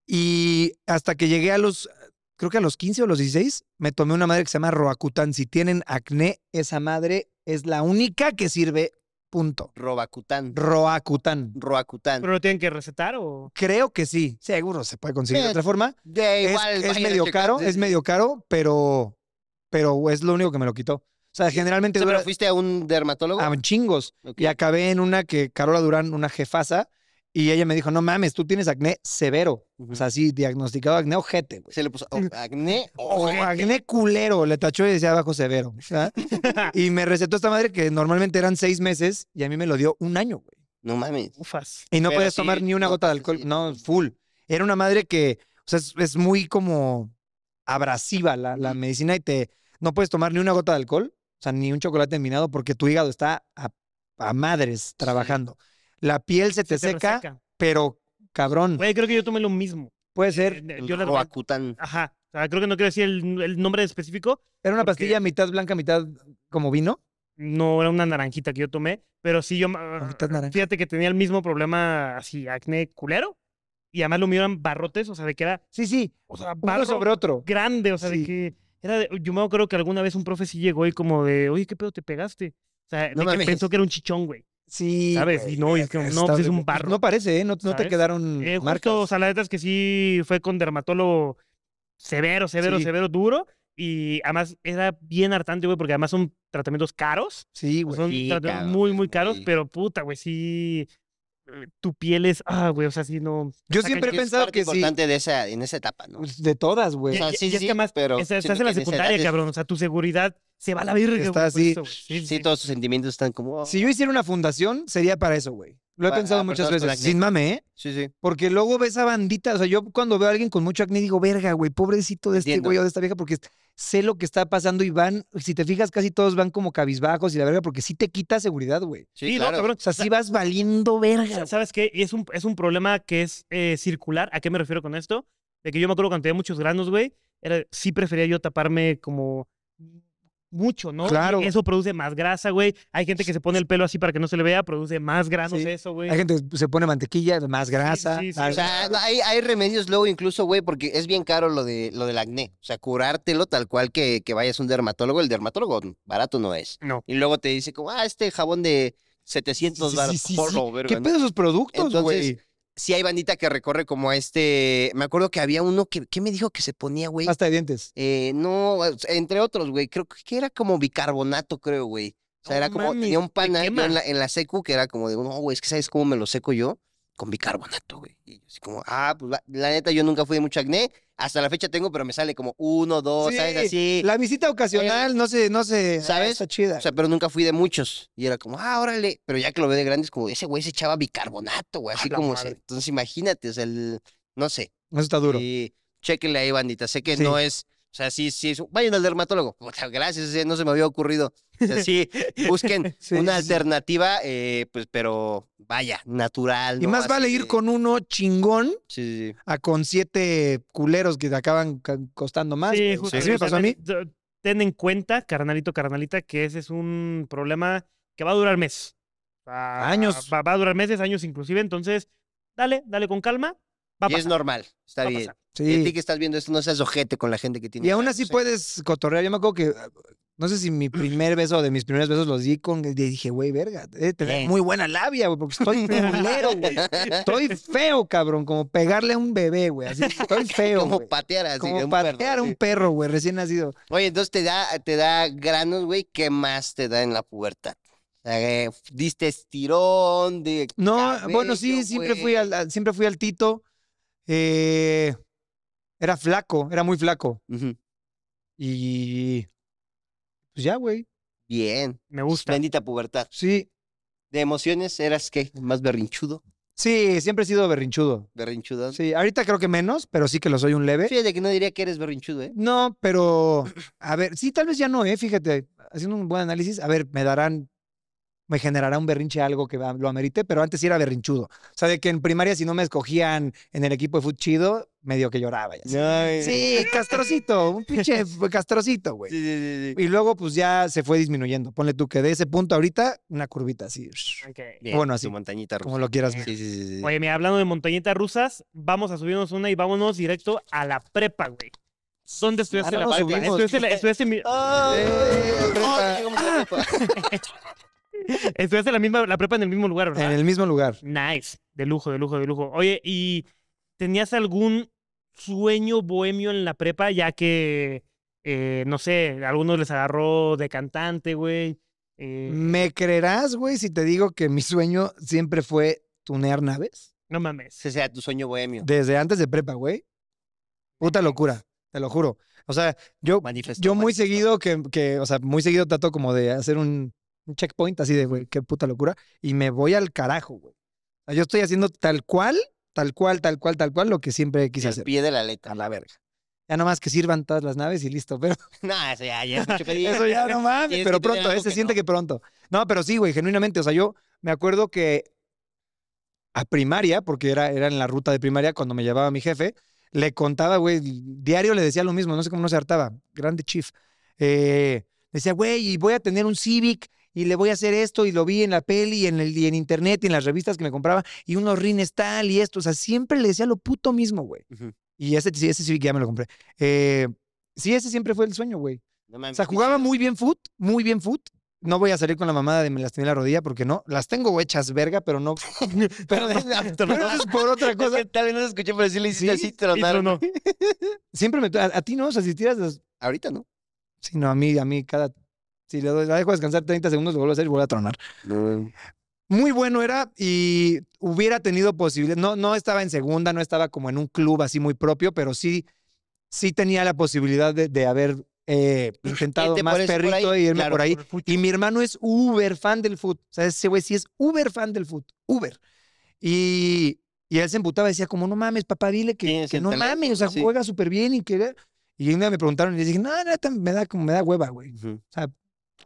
Speaker 3: Y hasta que llegué a los, creo que a los 15 o los 16, me tomé una madre que se llama Roacutan. Si tienen acné, esa madre es la única que sirve Punto.
Speaker 1: Roacután. Roacután. Roacután.
Speaker 2: ¿Pero lo tienen que recetar o...?
Speaker 3: Creo que sí. Seguro se puede conseguir de eh, otra forma. De igual. Es, medio caro, es medio caro, pero, pero es lo único que me lo quitó. O sea, generalmente... fuiste
Speaker 1: a un dermatólogo? A
Speaker 3: chingos. Y acabé en una que Carola Durán, una jefaza, y ella me dijo, no mames, tú tienes acné severo. O sea, sí, diagnosticado acné ojete, Se le puso acné acné culero, le tachó y decía
Speaker 1: abajo severo.
Speaker 3: y me recetó esta madre que normalmente eran seis meses y a mí me lo dio un año, güey.
Speaker 1: No mames. Ufas. Y no puedes tomar
Speaker 3: ni una gota de alcohol. No, full. Era una madre que, o sea, es, muy como abrasiva la, medicina y te, no puedes tomar ni una gota de alcohol, o sea, ni un chocolate minado porque tu hígado está a, madres
Speaker 2: trabajando la piel se te, seca, pero cabrón. Güey, creo que yo tomé lo mismo. Puede ser. O eh, eh, yo Ajá. O sea, creo que no quiero decir el, nombre específico. ¿Era una pastilla mitad blanca, mitad como vino? No, era una naranjita que yo tomé, pero sí yo... Ah, fíjate que tenía el mismo problema así, acné culero. Y además lo mío eran barrotes, o sea, de que era... Sí, sí, o sea, barro sobre otro. Grande, o sea, de que... Era yo me acuerdo que alguna vez un profe sí llegó y como de, oye, ¿qué pedo te pegaste? O sea, no pensó que era un chichón, güey. Sí. ¿Sabes? Y no, es que no, pues es un barro. No parece, ¿eh? No, te quedaron marcos eh, marcas. que sí fue con dermatólogo severo, severo, severo, duro. Y además era bien hartante, güey, porque además son tratamientos caros. Sí, güey. Son tratamientos muy, muy caros, pero puta, güey, sí. Eh, tu piel es, ah, güey, o sea, si no. Yo siempre he pensado que es importante
Speaker 1: de esa, en esa etapa, ¿no? Pues, de todas, güey. O sea, sí, es que más estás en la secundaria, cabrón,
Speaker 2: o sea, tu seguridad se va a la verga. Está así. Sí, todos tus sentimientos están como. Oh". Si
Speaker 3: yo hiciera una fundación, sería para eso, güey. Lo he pensado muchas veces. Sin mame, ¿eh? Sí, sí. Porque luego ves a bandita, o sea, yo cuando veo a alguien con mucho acné digo, verga, güey, pobrecito de este güey o de esta vieja, porque sé lo que está pasando y van, si te fijas, casi todos van como cabizbajos y la verga, porque sí te quita seguridad, güey. Sí, claro. no, O sea, sí vas
Speaker 2: valiendo verga. ¿Sabes qué? Y es un, es un problema que es eh, circular. ¿A qué me refiero con esto? De que yo me acuerdo cuando tenía muchos granos, güey, sí prefería yo taparme como mucho, ¿no? Claro. Eso produce más grasa, güey. Hay gente que se pone el pelo así para que no se le vea, produce más granos eso, güey. Hay gente
Speaker 3: que se pone mantequilla, más grasa. o sea,
Speaker 2: hay, remedios luego
Speaker 1: incluso, güey, porque es bien caro lo, de, lo del acné. O sea, curártelo tal cual que, que vayas a un dermatólogo. El dermatólogo barato no es. No. Y luego te dice como, ah, este jabón de 700 baros. por ¿Qué pedo esos productos, güey? si hay bandita que recorre como a este. Me acuerdo que había uno que. ¿Qué me dijo que se ponía, güey? Hasta de dientes. Eh, no, entre otros, güey. Creo que era como bicarbonato, creo, güey. O sea, era como. tenía un pana en la, en la secu que era como de, no, güey, es que sabes cómo me lo seco yo con bicarbonato, güey. Y yo así como, ah, pues la, neta, yo nunca fui de mucho acné. Hasta la fecha tengo, pero me sale como uno, dos, ¿sabes? Así. La visita ocasional, eh, no sé, no sé. ¿Sabes? Está chida. O sea, pero nunca fui de muchos. Y era como, ah, órale. Pero ya que lo ve de grande, es como, ese güey se echaba bicarbonato, güey. Así como, se, entonces imagínate, o sea, el, no sé. Eso está duro. Y chéquenle ahí, bandita. Sé que no es o sea, sí, sí, vayan al dermatólogo. gracias, no se me había ocurrido. O sea, sí, busquen una alternativa, eh, pues, pero vaya, natural. Y más vale ir
Speaker 3: con uno chingón a con siete culeros que te acaban costando más. Sí, justo, me pasó a mí.
Speaker 2: Ten en cuenta, carnalito, carnalita, que ese es un problema que va a durar meses. años. Va, a durar meses, años inclusive. Entonces, dale, dale con calma. y es normal, está
Speaker 1: bien. Y a ti que estás viendo esto, no seas ojete con la gente que tiene. Y aún así puedes cotorrear. Yo me acuerdo que,
Speaker 3: no sé si mi primer beso de mis primeros besos los di con. Y dije, güey, verga, eh, eh. muy buena labia, güey, porque estoy culero, güey. Estoy feo, cabrón, como pegarle a un bebé, güey. Así,
Speaker 1: estoy feo. como patear así. Como patear
Speaker 3: a un perro, güey, recién nacido.
Speaker 1: Oye, entonces te da, te da granos, güey, ¿qué más te da en la pubertad? Eh, diste estirón No, bueno, sí, siempre fui,
Speaker 3: al, siempre fui altito. Eh era flaco, era muy flaco. Y.
Speaker 1: Pues ya, güey. Bien. Me gusta. Bendita pubertad. Sí. ¿De emociones eras qué? ¿Más berrinchudo? Sí, siempre he sido berrinchudo. ¿Berrinchudo? Sí, ahorita creo que menos,
Speaker 3: pero sí que lo soy un leve.
Speaker 1: Fíjate que no diría que eres berrinchudo, ¿eh?
Speaker 3: No, pero. A ver, sí, tal vez ya no, ¿eh? Fíjate, haciendo un buen análisis, a ver, me darán me generará un berrinche algo que ah, lo amerite, pero antes sí era berrinchudo. O sea, de que en primaria si no me escogían en el equipo de fútbol chido, medio que lloraba. Ya sí, castrocito, un pinche castrocito, güey. Sí, sí, sí, y luego pues ya se fue disminuyendo. Ponle tú que de ese punto ahorita, una curvita así.
Speaker 2: bueno, así. montañita Como lo quieras. Oye, mira, hablando de montañitas rusas, vamos a subirnos una y vámonos directo a la prepa, güey. ¿Dónde ah, la la... mi... Ah, eh, prepa. Estudiaste la misma, la prepa en el mismo lugar, ¿verdad? En el mismo lugar. Nice. De lujo, de lujo, de lujo. Oye, ¿y tenías algún sueño bohemio en la prepa? Ya que, eh, no sé, a algunos les agarró de cantante, güey. Eh.
Speaker 3: ¿Me creerás, güey, si te digo que mi sueño siempre fue tunear naves?
Speaker 2: No mames. Ese sea tu sueño bohemio.
Speaker 3: Desde antes de prepa, güey. Puta locura, te lo juro. O sea, yo, yo muy seguido que, que, o sea, muy seguido trato como de hacer un un checkpoint así de, güey, qué puta locura, y me voy al carajo, güey. yo estoy haciendo tal cual, tal cual, tal cual, tal cual, lo que siempre quise Se hacer.
Speaker 1: pie de la letra. A la verga.
Speaker 3: Ya nomás que sirvan todas las naves y listo, pero...
Speaker 1: No, eso ya, es eso ya nomás. pero pronto, eh,
Speaker 3: se siente que pronto. No, pero sí, güey, genuinamente, o sea, yo me acuerdo que a primaria, porque era, era en la ruta de primaria cuando me llevaba mi jefe, le contaba, güey, diario le decía lo mismo, no sé cómo no se hartaba, grande chief. Eh, decía, güey, y voy a tener un Civic y le voy a hacer esto y lo vi en la peli y en, el, en internet y en las revistas que me compraba y unos rines tal y esto. O sea, siempre le decía lo puto mismo, güey. Y ese, ese sí ya me lo compré. Eh, sí, ese siempre fue el sueño, güey. o sea, jugaba muy bien foot, muy bien foot. No voy a salir con la mamada de me las lastimé la rodilla porque no. Las tengo hechas verga, pero no. pero, pero es por otra cosa. tal vez no lo
Speaker 2: escuché, pero sí le hiciste ¿Sí? así No.
Speaker 3: Siempre me. A, ti no, o sea, si tiras. Ahorita no. Sí, no, a mí, a mí cada si la dejo descansar 30 segundos, lo vuelvo a hacer y vuelvo a tronar. Muy bueno era y hubiera tenido posibilidad. No, no estaba en segunda, no estaba como en un club así muy propio, pero sí, sí tenía la posibilidad de, haber eh, intentado más perrito y irme por ahí. E y mi hermano es uber fan del foot. O sea, ese güey sí es uber fan del foot. Uber. Y, y él se emputaba y decía, como, no mames, papá, dile que, que no mames. O sea, juega súper bien y que... Y una me preguntaron y les dije, no, me da, como, me da hueva, güey.
Speaker 2: O
Speaker 1: sea,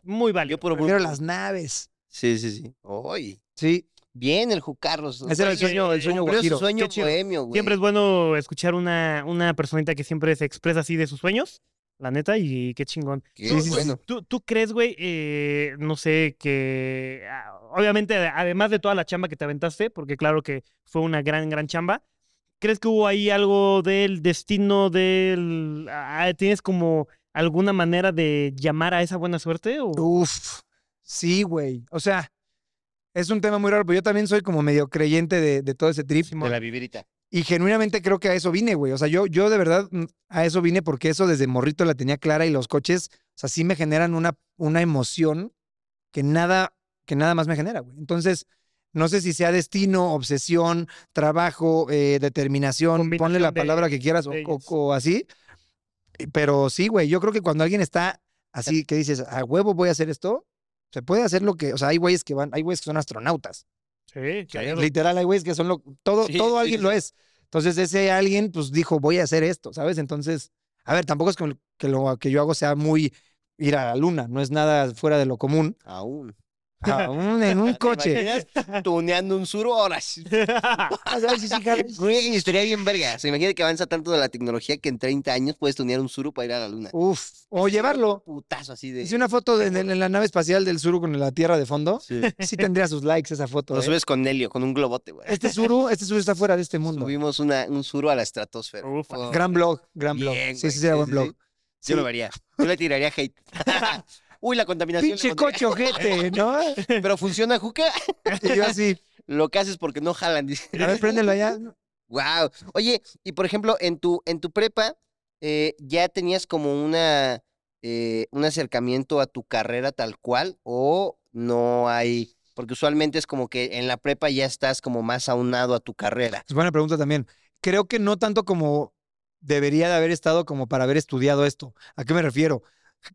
Speaker 1: muy válido. Yo por las naves.
Speaker 2: Sí, sí, sí.
Speaker 1: Hoy. Sí. Bien, el Jucarlos. Ese era el sueño, el sueño guajiro. sueño güey. Siempre
Speaker 2: es bueno escuchar una, una personita que siempre se expresa así de sus sueños. La neta, y qué chingón. sí, bueno. ¿tú, crees, güey, eh, no sé, que ah, obviamente, además de toda la chamba que te aventaste, porque claro que fue una gran, gran chamba, ¿crees que hubo ahí algo del destino del... Ah, ¿Tienes como alguna manera de llamar a esa buena suerte? O? Uf, sí, güey. O sea, es un tema muy raro, pero
Speaker 3: yo también soy como medio creyente de, todo ese trip. de la vivirita. Y genuinamente creo que a eso vine, güey. O sea, yo, yo de verdad mm, a eso vine porque eso desde morrito la tenía clara y los coches, o sea, sí me generan una, una emoción que nada, que nada más me genera, güey. Entonces, no sé si sea destino, obsesión, trabajo, eh, determinación, ponle la palabra que quieras o así, pero sí, güey, yo creo que cuando alguien está así que dices, a huevo voy a hacer esto, se puede hacer lo que, o sea, hay güeyes que van, hay güeyes que son astronautas. Sí, Literal, hay güeyes que son lo, todo, todo alguien lo es. Entonces ese alguien, pues dijo, voy a hacer esto, ¿sabes? Entonces, a ver, tampoco es que lo que yo hago sea muy ir a la luna, no es nada fuera de lo común.
Speaker 1: Aún. Ah, en un coche. Tuneando un suru horas. Güey, estaría bien verga. Se imagina que avanza tanto de la tecnología que en 30 años puedes tunear un suru para ir a la luna. Uf, o llevarlo. Putazo así de. Hice
Speaker 3: una foto en, la nave espacial del suru con la tierra de fondo. Sí, sí tendría sus likes esa foto. Lo ¿eh? subes
Speaker 1: con Helio, con un globote, güey. Este suru, este suru está fuera de este mundo. Subimos una, un suru a la estratosfera. Uf, gran blog, gran blog. Bien, sí, sí, buen blog. Sí. lo vería. Yo le tiraría hate. uy, la contaminación. Pinche coche ¿no? Pero funciona, Juca. yo así. Lo que haces porque no jalan. A ver, préndelo allá. Wow. Oye, y por ejemplo, en tu, en tu prepa, eh, ¿ya tenías como una, eh, un acercamiento a tu carrera tal cual? ¿O no hay? Porque usualmente es como que en la prepa ya estás como más aunado a tu carrera.
Speaker 3: Es buena pregunta también. Creo que no tanto como debería de haber estado como para haber estudiado esto. ¿A qué me refiero?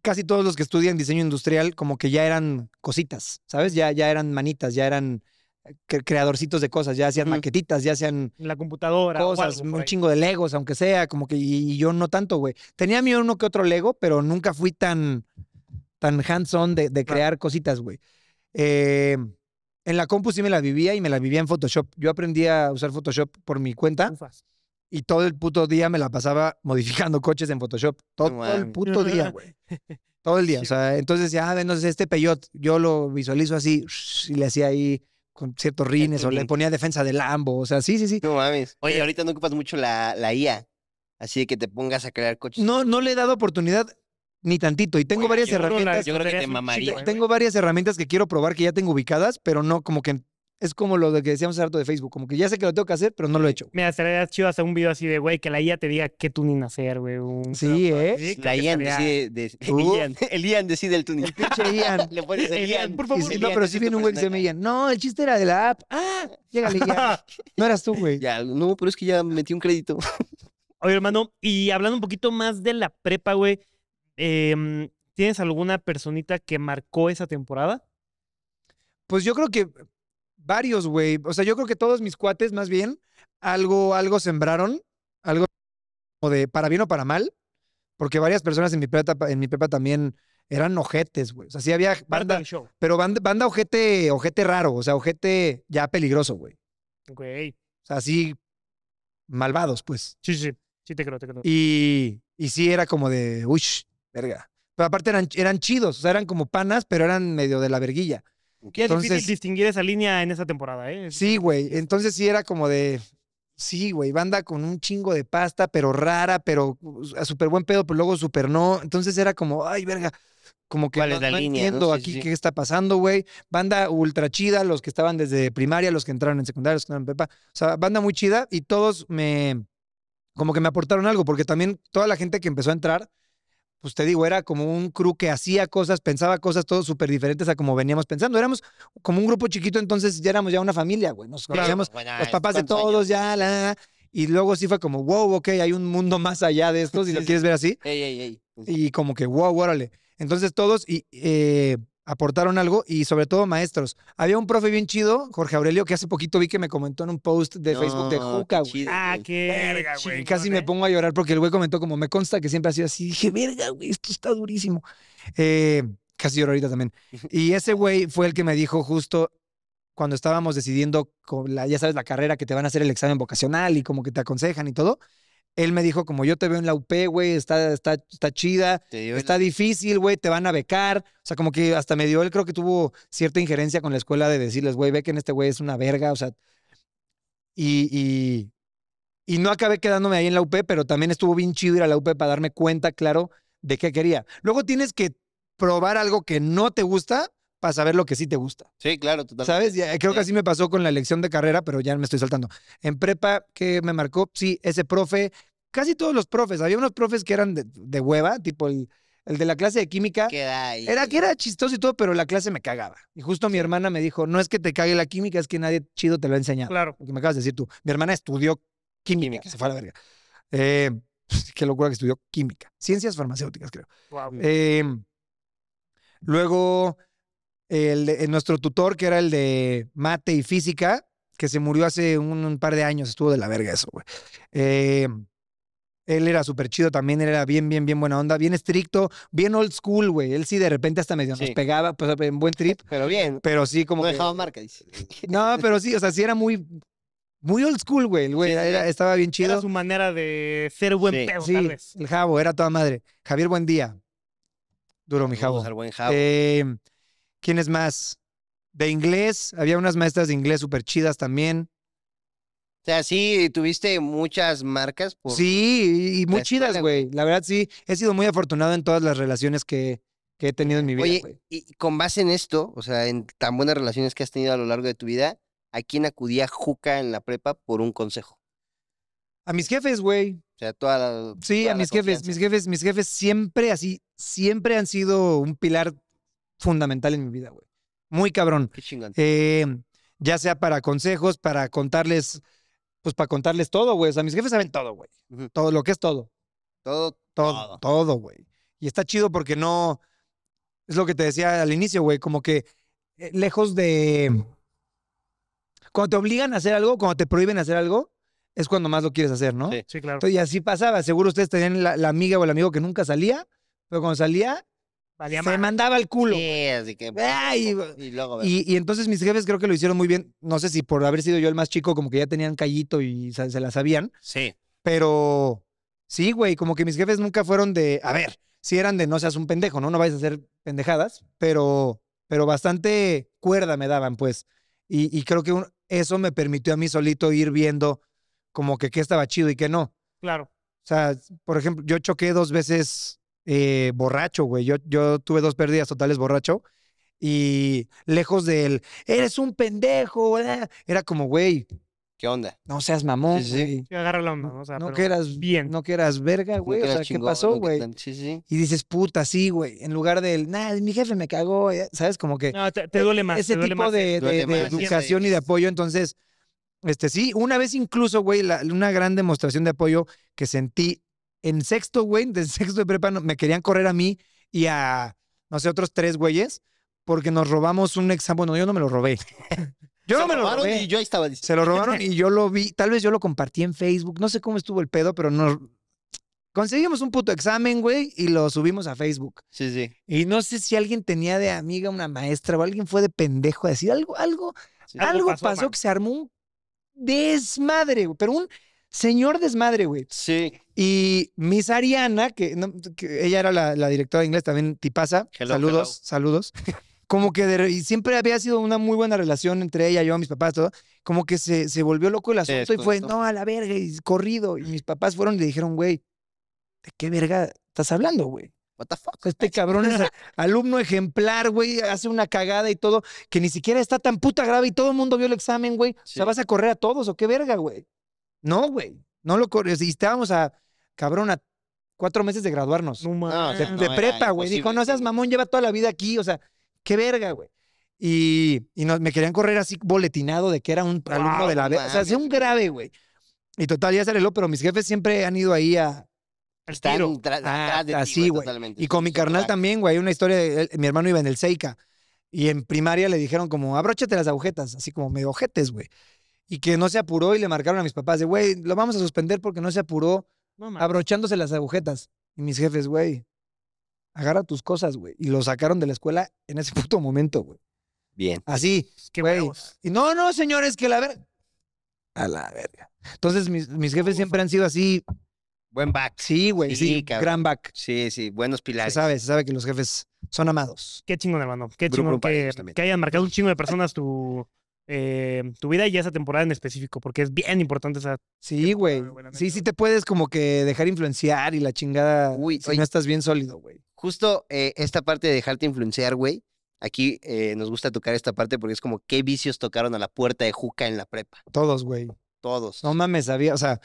Speaker 3: casi todos los que estudian diseño industrial como que ya eran cositas, ¿sabes? Ya, ya eran manitas, ya eran eh, creadorcitos de cosas, ya hacían maquetitas, ya hacían...
Speaker 2: La computadora. Cosas, un
Speaker 3: chingo de legos, aunque sea, como que... Y, yo no tanto, güey. Tenía mío uno que otro lego, pero nunca fui tan, tan hands-on de, crear cositas, güey. Eh, en la compu sí me la vivía y me la vivía en Photoshop. Yo aprendí a usar Photoshop por mi cuenta. Y todo el puto día me la pasaba modificando coches en Photoshop. Todo, todo el puto día, güey. Todo el día. O sea, entonces ya, ah, sé, este peyot, yo lo visualizo así y le hacía ahí con ciertos rines o le ponía defensa del Lambo. O sea, sí, sí, sí.
Speaker 1: No mames. Oye, eh ahorita no ocupas mucho la, IA. Así que te pongas a crear coches. No, no
Speaker 3: le he dado oportunidad ni tantito. Y tengo varias herramientas.
Speaker 2: yo creo que te mamaría.
Speaker 3: Tengo varias herramientas que quiero probar que ya tengo ubicadas, pero no, como que es
Speaker 2: como lo de que decíamos hace rato de Facebook, como que ya sé que lo tengo que hacer, pero no lo he hecho. Mira, estaría chido hacer un video así de, güey, que la IA te diga qué tuning hacer, güey. Sí, ¿eh? la Ian decide... De, uh. el Ian
Speaker 1: decide el tuning. El pinche Ian. Le pones el, Ian, por favor. no, pero sí viene un güey que se me Ian.
Speaker 2: No, el chiste era de la app. Ah, llégale, ya. No eras tú, güey. Ya, no, pero es que ya metí un crédito. Oye, hermano, y hablando un poquito más de la prepa, güey, em, ¿tienes alguna personita que marcó esa temporada? Pues yo creo que varios,
Speaker 3: güey. O sea, yo creo que todos mis cuates, más bien, algo, algo sembraron, algo de para bien o para mal, porque varias personas en mi pepa en mi también eran ojetes, güey. O sea, sí había banda, pero banda, ojete, ojete raro, o sea, ojete ya peligroso, güey. O sea, así malvados, pues.
Speaker 2: Sí, sí, sí, te creo, te creo.
Speaker 3: Y, y sí era como de, uy, verga. Pero aparte eran, eran chidos, o sea, eran como panas, pero eran medio de la verguilla
Speaker 2: entonces difícil distinguir esa línea en esa temporada,
Speaker 3: ¿eh? Sí, güey. Entonces sí era como de. Sí, güey, banda con un chingo de pasta, pero rara, pero uh, a súper buen pedo, pero luego súper no. Entonces era como, ay, verga, como que no, entiendo aquí qué está pasando, güey. Banda ultra chida, los que estaban desde primaria, los que entraron en secundaria, los que entraron en pepa. O sea, banda muy chida y todos me, como que me aportaron algo, porque también toda la gente que empezó a entrar pues te digo, era como un crew que hacía cosas, pensaba cosas, todos súper diferentes a como veníamos pensando. Éramos como un grupo chiquito, entonces ya éramos ya una familia, güey. Nos conocíamos los papás de todos, ya, la, Y luego sí fue como, wow, ok, hay un mundo más allá de esto, si lo quieres ver así. Pues y como que, wow, órale. Entonces todos, y eh, aportaron algo y sobre todo maestros. Había un profe bien chido, Jorge Aurelio, que hace poquito vi que me comentó en un post de Facebook de Juca,
Speaker 2: güey. Ah, qué verga, güey.
Speaker 3: Casi me ¿eh? pongo a llorar porque el güey comentó como me consta que siempre ha sido así. Dije, verga, güey, esto está durísimo. Eh, casi lloro ahorita también. Y ese güey fue el que me dijo justo cuando estábamos decidiendo, la, ya sabes, la carrera que te van a hacer el examen vocacional y como que te aconsejan y todo. Él me dijo, como yo te veo en la UP, güey, está, está, está chida, está difícil, güey, te van a becar. O sea, como que hasta me dio, él creo que tuvo cierta injerencia con la escuela de decirles, güey, ve que en este güey es una verga, o sea. Y, y, y no acabé quedándome ahí en la UP, pero también estuvo bien chido ir a la UP para darme cuenta, claro, de qué quería. Luego tienes que probar algo que no te gusta para saber lo que sí te gusta.
Speaker 1: Sí, claro, totalmente.
Speaker 3: ¿Sabes? creo que así me pasó con la elección de carrera, pero ya me estoy saltando. En prepa, ¿qué me marcó? Sí, ese profe, casi todos los profes. Había unos profes que eran de, hueva, tipo el, de la clase de química. Ahí, era que era chistoso y todo, pero la clase me cagaba. Y justo mi hermana me dijo, no es que te cague la química, es que nadie chido te lo ha enseñado. Claro. Porque que me acabas de decir tú. Mi hermana estudió química, se fue a la verga. Eh, pues, qué locura que estudió química. Ciencias farmacéuticas, creo. Wow. Mm. Em, luego el, nuestro tutor, que era el de mate y física, que se murió hace un, par de años, estuvo de la verga eso, güey. Eh, él era súper chido también, era bien, bien, bien buena onda, bien estricto, bien old school, güey. Él sí de repente hasta medio nos pegaba, pues, en buen trip. Pero bien. Pero sí, como. No dejaba marca, No, pero sí, o sea, sí era muy. Muy old school, güey. El güey estaba bien chido. Era su manera de ser buen pedo, El Javo, era toda madre. Javier, buen día. Duro, mi jabo. buen Eh, ¿Quién es más? De inglés, había unas maestras de inglés súper chidas también.
Speaker 1: O sea, sí, tuviste muchas marcas. Por
Speaker 3: sí, y, muy chidas, güey. La verdad, sí, he sido muy afortunado en todas las relaciones que, he tenido en
Speaker 1: mi vida. Oye, y con base en esto, o sea, en tan buenas relaciones que has tenido a lo largo de tu vida, ¿a quién acudía Juca en la prepa por un consejo? A mis jefes, güey. O sea, toda la,
Speaker 3: Sí, a mis jefes, mis jefes, mis jefes siempre así, siempre han sido un pilar fundamental en mi vida, güey. Muy cabrón. Qué eh, ya sea para consejos, para contarles, pues para contarles todo, güey. O sea, mis jefes saben todo, güey. Todo lo que es todo. Todo. Todo, todo, güey. Y está chido porque no, es lo que te decía al inicio, güey, como que eh, lejos de... Cuando te obligan a hacer algo, cuando te prohíben hacer algo, es cuando más lo quieres hacer, ¿no? Sí, claro. y así pasaba. Seguro ustedes tenían la, amiga o el amigo que nunca salía, pero cuando salía, se mandaba el culo.
Speaker 1: Sí, así que. Pues, y,
Speaker 3: entonces mis jefes creo que lo hicieron muy bien. No sé si por haber sido yo el más chico, como que ya tenían callito y se, la sabían. Sí. Pero sí, güey, como que mis jefes nunca fueron de. A ver, si eran de no seas un pendejo, ¿no? No vais a hacer pendejadas, pero, pero bastante cuerda me daban, pues. Y, creo que eso me permitió a mí solito ir viendo como que qué estaba chido y qué no. Claro. O sea, por ejemplo, yo choqué dos veces eh, borracho, güey. Yo, yo tuve dos pérdidas totales borracho y lejos del, eres un pendejo, ah, era como, güey. ¿Qué onda? No seas mamón, sí, sí.
Speaker 1: no que
Speaker 3: bien. No quieras verga, güey. o sea, ¿qué pasó, güey? Sí, sí. Y dices, puta, sí, güey. En lugar del, nada, mi jefe me cagó, eh, ¿sabes? Como que. No, te, e, duele más. Ese tipo de, educación y de apoyo. Entonces, este sí, una vez incluso, güey, una gran demostración de apoyo que sentí en sexto, güey, del sexto de prepa, me querían correr a mí y a, no sé, otros tres güeyes, porque nos robamos un examen. Bueno, yo no me lo robé.
Speaker 1: Yo se no me lo robaron y yo ahí estaba. Se lo robaron
Speaker 3: y yo lo vi. Tal vez yo lo compartí en Facebook. No sé cómo estuvo el pedo, pero nos conseguimos un puto examen, güey, y lo subimos a Facebook. Sí, sí. Y no sé si alguien tenía de amiga una maestra o alguien fue de pendejo a decir algo, algo, algo, pasó, pasó que se armó un desmadre, pero un señor desmadre, güey. Sí. Y Miss Ariana, que, ella era la, directora de inglés, también tipasa. saludos, saludos. Como que y siempre había sido una muy buena relación entre ella, y yo, mis papás, todo. Como que se, volvió loco el asunto y fue, no, a la verga, y corrido. Y mis papás fueron y le dijeron, güey, ¿de qué verga estás hablando, güey? What the fuck? Este cabrón es alumno ejemplar, güey, hace una cagada y todo, que ni siquiera está tan puta grave y todo el mundo vio el examen, güey. O sea, ¿vas a correr a todos o qué verga, güey? No, güey. No lo corrió. estábamos a, cabrón, a cuatro meses de graduarnos. No, no, de, prepa, güey. Dijo, no seas mamón, lleva toda la vida aquí. O sea, qué verga, güey. Y, y nos, me querían correr así boletinado de que era un alumno de la O sea, hacía un grave, güey. Y total, ya se lo pero mis jefes siempre han ido ahí a.
Speaker 2: Están
Speaker 1: ah, de así, güey. Y
Speaker 3: con mi carnal también, güey. Hay una historia mi hermano iba en el Seika. Y en primaria le dijeron como, abróchate las agujetas, así como medio ojetes, güey y que no se apuró y le marcaron a mis papás de, güey, lo vamos a suspender porque no se apuró abrochándose las agujetas. Y mis jefes, güey, agarra tus cosas, güey. Y lo sacaron de la escuela en ese puto momento, güey. Bien. Así, pues, güey. Y no, no, señores, que la verga. A la verga. Entonces, mis, jefes siempre han sido así. Buen
Speaker 2: back. Sí, güey. Sí, sí gran back. Sí,
Speaker 1: sí, buenos pilares. Se sabe, se sabe
Speaker 2: que los jefes son amados. Qué chingón, hermano. Qué chingón que, que hayan marcado un chingo de personas tu, eh, tu vida y esa temporada en específico, porque es bien importante esa. Sí, güey. Sí, sí te puedes como que dejar
Speaker 3: influenciar y la chingada. Uy, si no estás bien sólido, güey.
Speaker 1: Justo eh, esta parte de dejarte influenciar, güey. Aquí eh, nos gusta tocar esta parte porque es como qué vicios tocaron a la puerta de Juca en la prepa. Todos, güey. Todos.
Speaker 3: No mames, había, o sea,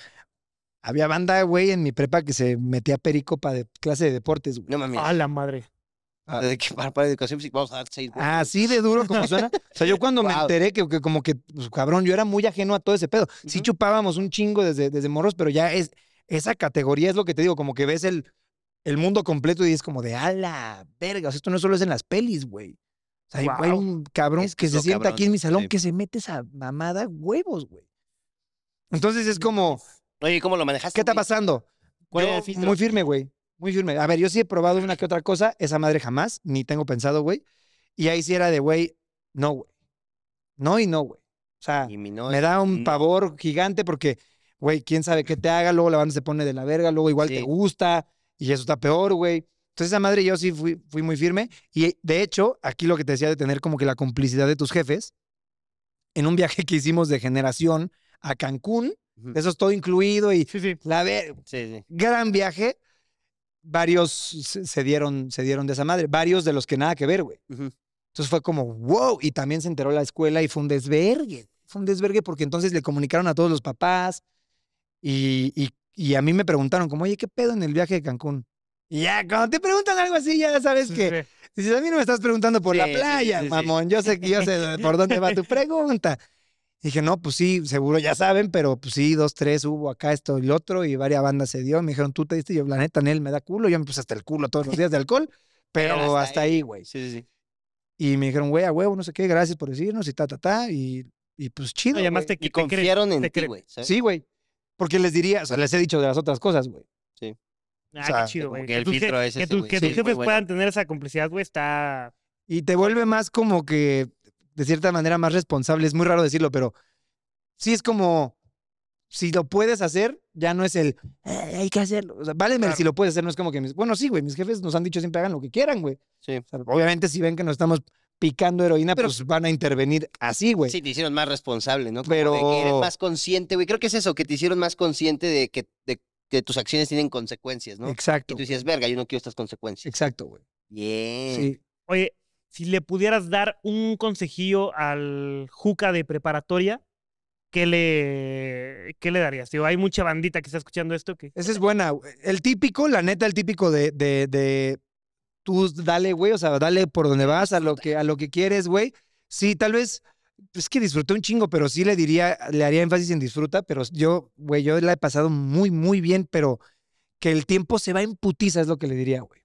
Speaker 3: había banda, güey, en mi prepa que se metía perico para clase de deportes, No mames. A la madre.
Speaker 1: Ah. para, educación física vamos a dar Así ah, de duro como suena. o sea, yo cuando me enteré
Speaker 3: que, como que, pues, cabrón, yo era muy ajeno a todo ese pedo. Sí chupábamos un chingo desde, desde morros, pero ya es, esa categoría es lo que te digo, como que ves el, el mundo completo y es como de, ala, verga, o sea, esto no solo es en las pelis, güey. O sea, hay un cabrón que, se sienta aquí en mi salón que se mete esa mamada huevos, güey. Entonces es como... Oye, ¿cómo lo manejaste? ¿Qué está pasando? muy firme, güey. Muy firme. A ver, yo sí he probado una que otra cosa, esa madre jamás, ni tengo pensado, güey. Y ahí sí era de, güey, no, güey. No y no, güey. O sea, me da un pavor gigante porque, güey, quién sabe qué te haga, luego la banda se pone de la verga, luego igual te gusta y eso está peor, güey. Entonces esa madre yo sí fui, muy firme y de hecho, aquí lo que te decía de tener como que la complicidad de tus jefes, en un viaje que hicimos de generación a Cancún, eso es todo incluido y sí, sí. la gran viaje, varios se dieron, se dieron de esa madre, varios de los que nada que ver, güey. Entonces fue como, wow, y también se enteró la escuela y fue un desvergue, fue un desvergue porque entonces le comunicaron a todos los papás y, a mí me preguntaron como, oye, ¿qué pedo en el viaje de Cancún? ya, cuando te preguntan algo así, ya sabes que. Dices, a mí no me estás preguntando por la playa, mamón. Yo sé, yo sé por dónde va tu pregunta. Dije, no, pues sí, seguro ya saben, pero pues sí, dos, tres hubo acá, esto y lo otro, y varias bandas se dio. Me dijeron, tú te diste, yo, la neta, él me da culo. Yo me puse hasta el culo todos los días de alcohol, pero, hasta ahí,
Speaker 1: güey. Sí, sí, sí.
Speaker 3: Y me dijeron, güey, a huevo, no sé qué, gracias por decirnos, y ta, ta, ta, y, pues chido.
Speaker 2: No, y confiaron en ti, güey. Sí,
Speaker 3: güey. Porque les diría, o sea, les he dicho de las otras cosas, güey.
Speaker 2: Sí. Ah, qué chido, güey. Que, tus jefes puedan tener esa complicidad, güey, está.
Speaker 3: Y te vuelve más como que de cierta manera más responsable. Es muy raro decirlo, pero sí es como, si lo puedes hacer, ya no es el, eh, hay que hacerlo. O sea, vale, si lo puedes hacer, no es como que, bueno, sí, güey, mis jefes nos han dicho siempre hagan lo que quieran, güey. Sí. obviamente si ven que nos estamos picando heroína, pues van a intervenir así, güey. Sí,
Speaker 1: te hicieron más responsable, ¿no? pero... De eres más consciente, güey. Creo que es eso, que te hicieron más consciente de que, que tus acciones tienen consecuencias, ¿no? Exacto. Y tú dices, verga, yo no quiero estas consecuencias. Exacto, güey. Bien. Sí.
Speaker 2: Oye, si le pudieras dar un consejillo al Juca de preparatoria, ¿qué le, qué le darías? Digo, hay mucha bandita que está escuchando esto. Que... Esa es buena. El típico, la neta, el típico de, de, de tú dale, güey, o sea, dale
Speaker 3: por donde vas, a lo que, a lo que quieres, güey. Sí, tal vez, pues, es que disfruté un chingo, pero sí le diría, le haría énfasis en disfruta, pero yo, güey, yo la he pasado muy, muy bien, pero que el tiempo se va en putiza es lo que le diría, güey.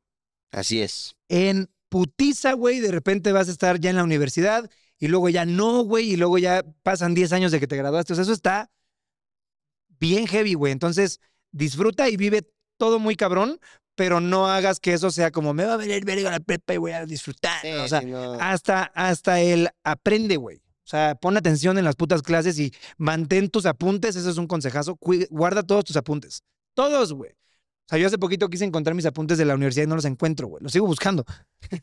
Speaker 1: Así es.
Speaker 3: En putiza, güey, de repente vas a estar ya en la universidad y luego ya no, güey, y luego ya pasan 10 años de que te graduaste. O sea, eso está bien heavy, güey. Entonces, disfruta y vive todo muy cabrón, pero no hagas que eso sea como me va a venir a la prepa y voy a disfrutar. o sea, hasta, hasta el aprende, güey. O sea, pon atención en las putas clases y mantén tus apuntes. Eso es un consejazo. guarda todos tus apuntes. Todos, güey sea, yo hace poquito quise encontrar mis apuntes de la universidad y no los encuentro, güey. Los sigo buscando.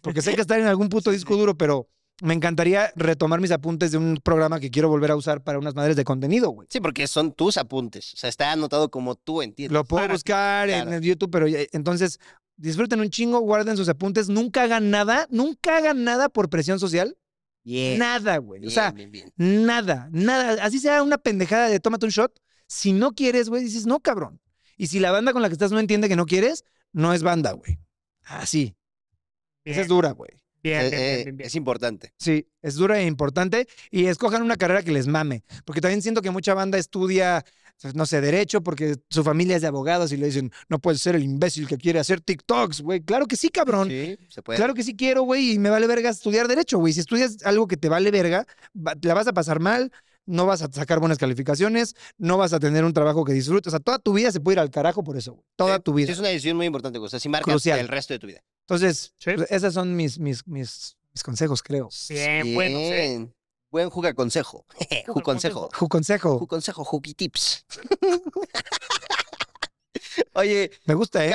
Speaker 3: Porque sé que están en algún puto disco duro, pero me encantaría retomar mis apuntes de un programa que quiero volver a usar para unas madres de contenido, güey.
Speaker 1: Sí, porque son tus apuntes. O sea, está anotado como tú entiendes. Lo puedo
Speaker 3: buscar en YouTube, pero entonces disfruten un chingo, guarden sus apuntes, nunca hagan nada, nunca hagan nada por presión social.
Speaker 1: nada,
Speaker 3: güey. o sea, nada, nada. Así sea una pendejada de tómate un shot. Si no quieres, güey, dices, no, cabrón. Y si la banda con la que estás no entiende que no quieres, no es banda, güey. Así. sí. Esa es dura, güey. Eh, eh, bien, Es importante. Sí, es dura e importante. Y escojan una carrera que les mame. Porque también siento que mucha banda estudia, no sé, derecho, porque su familia es de abogados y le dicen, no puedes ser el imbécil que quiere hacer TikToks, güey. Claro que sí, cabrón.
Speaker 1: Sí, se puede. Claro
Speaker 3: que sí quiero, güey, y me vale verga estudiar derecho, güey. Si estudias algo que te vale verga, la vas a pasar mal, no vas a sacar buenas calificaciones, no vas a tener un trabajo que disfrutes. O sea, toda tu vida se puede ir al carajo por eso, Toda
Speaker 1: tu vida. Es una decisión muy importante, güey. O sea, si marca el resto de tu vida.
Speaker 3: Entonces, pues, esos son mis, mis, mis, consejos, creo. Bien,
Speaker 1: bueno. Buen juga consejo. Ju consejo.
Speaker 3: Ju consejo. Ju consejo, tips.
Speaker 1: Oye, me gusta, ¿eh?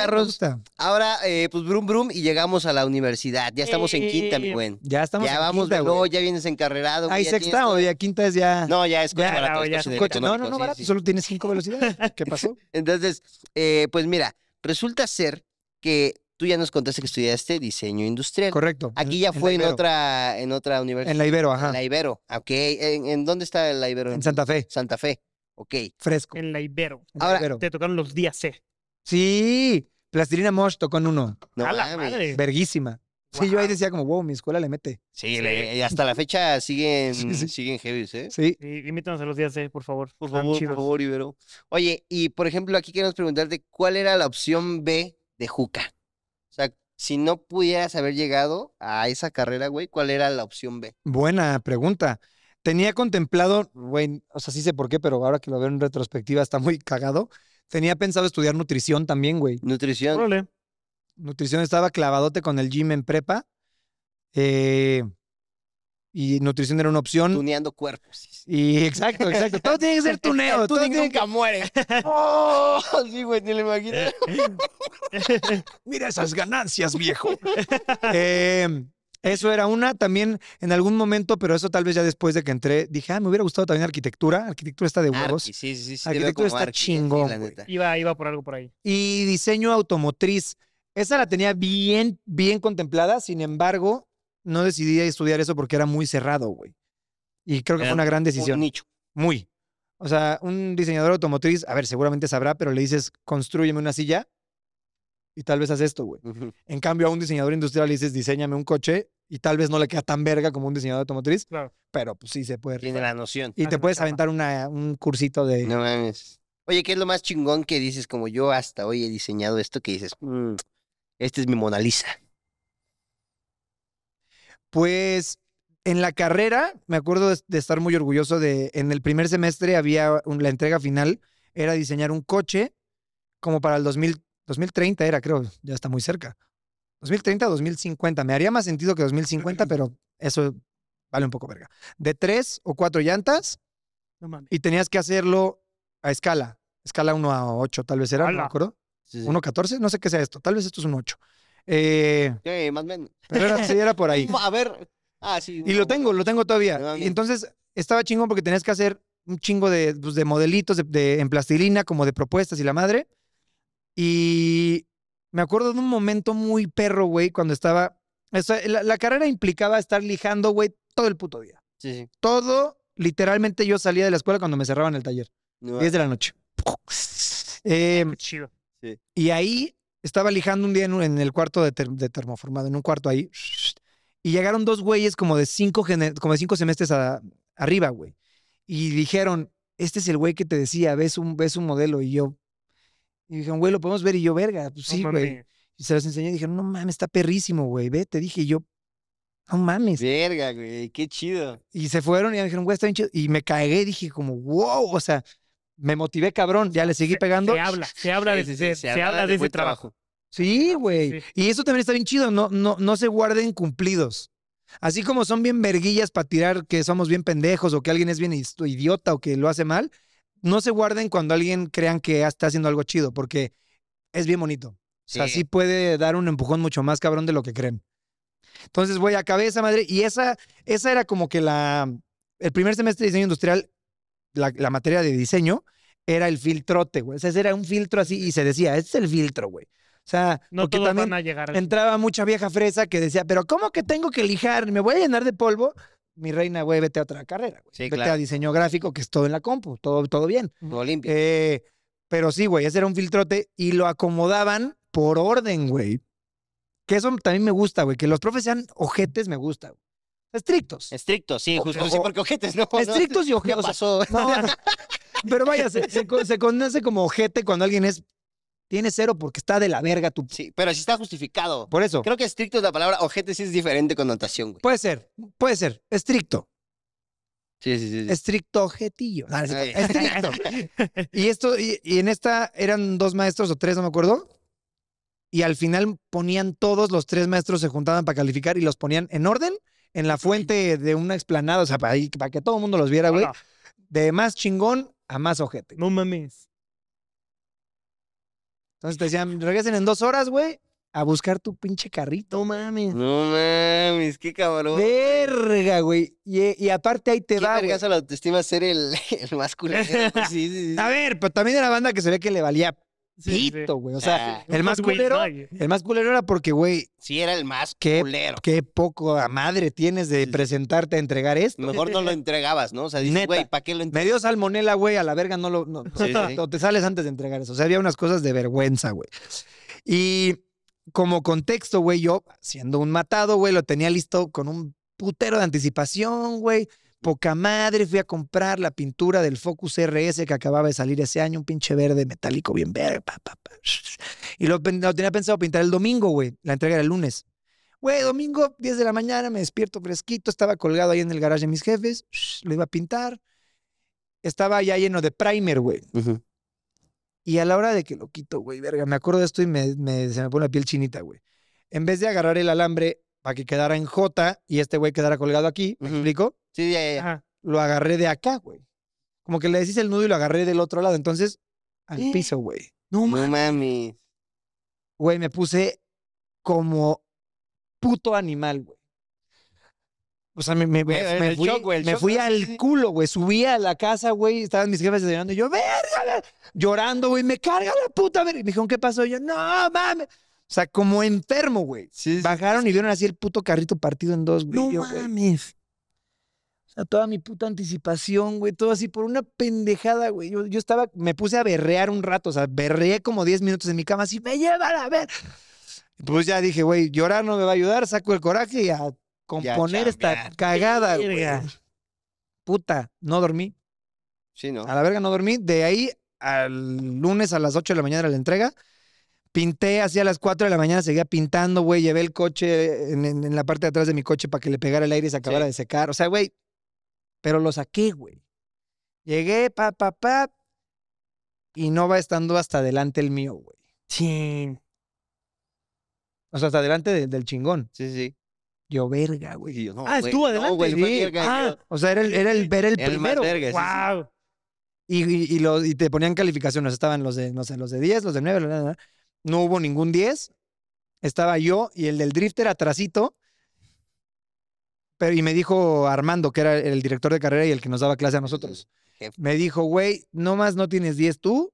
Speaker 1: ahora, eh, pues brum brum y llegamos a la universidad. Ya estamos en quinta, mi buen. Ya estamos Ya en vamos, quinta, no, ya vienes encarrerado. Ahí sexta o ya quinta es ya. No, ya es coche barato, No, no, no, barato. Solo tienes cinco velocidades. ¿Qué pasó? Entonces, eh, pues mira, resulta ser que tú ya nos contaste que estudiaste diseño industrial. Correcto. Aquí ya fue en, otra en otra universidad. En la Ibero, ajá. En la Ibero. Ok. en dónde está la Ibero? En Santa Fe. Santa Fe. Ok. Fresco. En la Ibero. Ahora, te tocaron los días C.
Speaker 3: Sí, Plastilina Mosh tocó en uno. No, madre. Verguísima. Sí, yo ahí decía como, wow, mi
Speaker 1: escuela le mete. Sí, hasta la fecha siguen, siguen heavy, ¿eh? Sí. Sí, invítanos a los días, C, por favor. Por favor, por favor, Ibero. Oye, y por ejemplo, aquí queremos preguntarte, ¿cuál era la opción B de Juca? O sea, si no pudieras haber llegado a esa carrera, güey, ¿cuál era la opción B?
Speaker 3: Buena pregunta tenía contemplado, güey, o sea, sí sé por qué, pero ahora que lo veo en retrospectiva está muy cagado. Tenía pensado estudiar nutrición también, güey. Nutrición. Órale. Nutrición estaba clavadote con el gym en prepa. Eh, y nutrición era una opción. Tuneando cuerpos. Y exacto, exacto. Todo tiene que ser tuneo. Tú nunca muere.
Speaker 1: Oh, sí, güey, ni lo imagino.
Speaker 3: Mira esas ganancias, viejo. eh, eso era una también en algún momento, pero eso tal vez ya después de que entré, dije, ah, me hubiera gustado también arquitectura. Arquitectura está de huevos. sí,
Speaker 2: sí, sí. Arquitectura está chingón, güey. Iba, por algo por ahí. Y
Speaker 3: diseño automotriz. Esa la tenía bien, bien contemplada. Sin embargo, no decidí estudiar eso porque era muy cerrado, güey. Y creo que fue una gran decisión. Un nicho. Muy. O sea, un diseñador automotriz, a ver, seguramente sabrá, pero le dices, construyeme una silla y tal vez haz esto, güey. En cambio, a un diseñador industrial le dices, diseñame un coche y tal vez no le queda tan verga como un diseñador automotriz, pero pues sí se puede. Tiene
Speaker 1: la noción. Y te
Speaker 3: puedes aventar un cursito de... No
Speaker 1: mames. Oye, ¿qué es lo más chingón que dices? Como yo hasta hoy he diseñado esto que dices, mm, este es mi Mona Lisa.
Speaker 3: Pues en la carrera, me acuerdo de, estar muy orgulloso de, en el primer semestre había la entrega final, era diseñar un coche como para el 2000, 2030 era, creo, ya está muy cerca. 2030 o 2050. Me haría más sentido que 2050, pero eso vale un poco verga. De tres o cuatro llantas y tenías que hacerlo a escala. Escala 1 a 8, tal vez era, no me acuerdo. no sé qué sea esto. Tal vez esto es un 8. Eh,
Speaker 1: sí, más o menos. Pero era, sí, era por ahí. A ver. Ah, sí. Y
Speaker 3: lo tengo, lo tengo todavía. Y entonces estaba chingón porque tenías que hacer un chingo de, pues, modelitos en plastilina, como de propuestas y la madre. Y me acuerdo de un momento muy perro, güey, cuando estaba. La, carrera implicaba estar lijando, güey, todo el puto día. Sí, sí. Todo, literalmente, yo salía de la escuela cuando me cerraban el taller. 10 de la noche. Eh, chido. Sí. Y ahí estaba lijando un día en, el cuarto de, de, termoformado, en un cuarto ahí. Y llegaron dos güeyes como de cinco, como cinco semestres arriba, güey. Y dijeron, este es el güey que te decía, ves un, ves un modelo. Y yo, y dijeron, güey, lo podemos ver. Y yo, verga, pues sí, güey. y se los enseñé y dijeron, no mames, está perrísimo, güey. Ve, te dije yo, no mames.
Speaker 1: Verga, güey,
Speaker 2: qué chido.
Speaker 3: Y se fueron y me dijeron, güey, está bien chido. Y me cagué, dije como, wow, o sea, me motivé cabrón, ya le seguí pegando. Se habla,
Speaker 2: se habla de ese, se, habla de trabajo.
Speaker 3: Sí, güey. Y eso también está bien chido, no, no, no se guarden cumplidos. Así como son bien verguillas para tirar que somos bien pendejos o que alguien es bien idiota o que lo hace mal, no se guarden cuando alguien crean que está haciendo algo chido, porque es bien bonito. O sea, sí puede dar un empujón mucho más cabrón de lo que creen. Entonces, voy a cabeza, madre y esa, esa era como que la... El primer semestre de diseño industrial, la, materia de diseño, era el filtrote, güey. O sea, ese era un filtro así y se decía, este es el filtro, güey. O sea, no porque también a llegar entraba mucha vieja fresa que decía, pero ¿cómo que tengo que lijar? ¿Me voy a llenar de polvo? mi reina, güey, vete a otra carrera, güey. vete a diseño gráfico, que es todo en la compu, todo, todo bien. Todo limpio. Eh, pero sí, güey, ese era un filtrote y lo acomodaban por orden, güey. Que eso también me gusta, güey. Que los profes sean ojetes, me gusta,
Speaker 1: Estrictos. Estrictos, sí, justo. sí, porque ojetes, ¿no? Estrictos
Speaker 3: y ojetos. pero vaya, se, conoce como ojete cuando alguien es tiene cero porque está de la verga tu.
Speaker 1: Sí, pero si está justificado. Por eso. Creo que estricto es la palabra. Ojete sí es diferente connotación, güey. Puede ser, puede ser. Estricto. Sí, sí, sí.
Speaker 3: Estricto objetillo.
Speaker 1: estricto.
Speaker 3: y esto, y, en esta eran dos maestros o tres, no me acuerdo. Y al final ponían todos los tres maestros, se juntaban para calificar y los ponían en orden en la fuente de una explanada, o sea, para, para que todo el mundo los viera, güey. De más chingón a más ojete. No mames. Entonces te decían, regresen en dos horas, güey, a buscar tu pinche carrito, mames.
Speaker 1: No mames, qué cabrón. Verga, güey. Y, y aparte ahí te va, da. Vergas a la autoestima ser el, el masculino. sí, sí, sí. A
Speaker 3: ver, pero también era banda que se ve que le valía Pito, güey. O ah, sea, el más culero. El más era porque, güey. Sí, era el más qué, culero. Qué poco a madre tienes de presentarte a entregar esto. Mejor no
Speaker 1: lo entregabas, ¿no? O sea, dices, güey, ¿para qué lo entregas? Me dio
Speaker 3: salmonela, güey, a la verga no lo. No, te sales antes de entregar eso. O sea, había unas cosas de vergüenza, güey. Y como contexto, güey, yo, siendo un matado, güey, lo tenía listo con un putero de anticipación, güey. Poca madre, fui a comprar la pintura del Focus RS que acababa de salir ese año, un pinche verde metálico bien verde. Y lo, tenía pensado pintar el domingo, güey. La entrega era el lunes. Güey, domingo, 10 de la mañana, me despierto fresquito, estaba colgado ahí en el garaje de mis jefes, lo iba a pintar. Estaba ya lleno de primer, güey. Y a la hora de que lo quito, güey, verga, me acuerdo de esto y me, se me pone la piel chinita, güey. En vez de agarrar el alambre para que quedara en J y este güey quedara colgado aquí, ¿me explico? Sí, ya, ya. Lo agarré de acá, güey. Como que le decís el nudo y lo agarré del otro lado. Entonces, al eh. piso, güey.
Speaker 1: No, mames.
Speaker 3: Güey, me puse como puto animal, güey. O sea, me, me, fui, me fui al culo, güey. Subí a la casa, güey. Estaban mis jefes llorando Y yo, verga, llorando, güey. Me carga la puta, me dijeron, ¿qué pasó? yo, no, mames. O sea, como enfermo, güey. Bajaron y vieron así el puto carrito partido en dos, güey. No mames a toda mi puta anticipación, güey, todo así por una pendejada, güey. Yo, yo estaba, me puse a berrear un rato, o sea, berreé como 10 minutos en mi cama, así, me
Speaker 2: llevan a ver.
Speaker 3: Pues ya dije, güey, llorar no me va a ayudar, saco el coraje y a componer esta cagada, güey. Puta, no dormí. Sí, ¿no? A la verga no dormí. De ahí al lunes a las 8 de la mañana la entrega. Pinté así a las 4 de la mañana, seguía pintando, güey. Llevé el coche en, la parte de atrás de mi coche para que le pegara el aire y se acabara de secar. O sea, güey, pero lo saqué, güey. Llegué, pa, pa, pa. Y no va estando hasta adelante el mío, güey. Chin. O sea, hasta adelante del chingón. Sí, sí. Yo, verga,
Speaker 1: güey.
Speaker 2: Ah, estuvo adelante.
Speaker 3: O sea, era el, ver el, era el, primero. Y, y, y te ponían calificaciones. Estaban los de, no sé, los de 10, los de 9, No hubo ningún 10. Estaba yo y el del drifter atrasito. Pero, y me dijo Armando, que era el director de carrera y el que nos daba clase a nosotros. Me dijo, güey, nomás no tienes 10 tú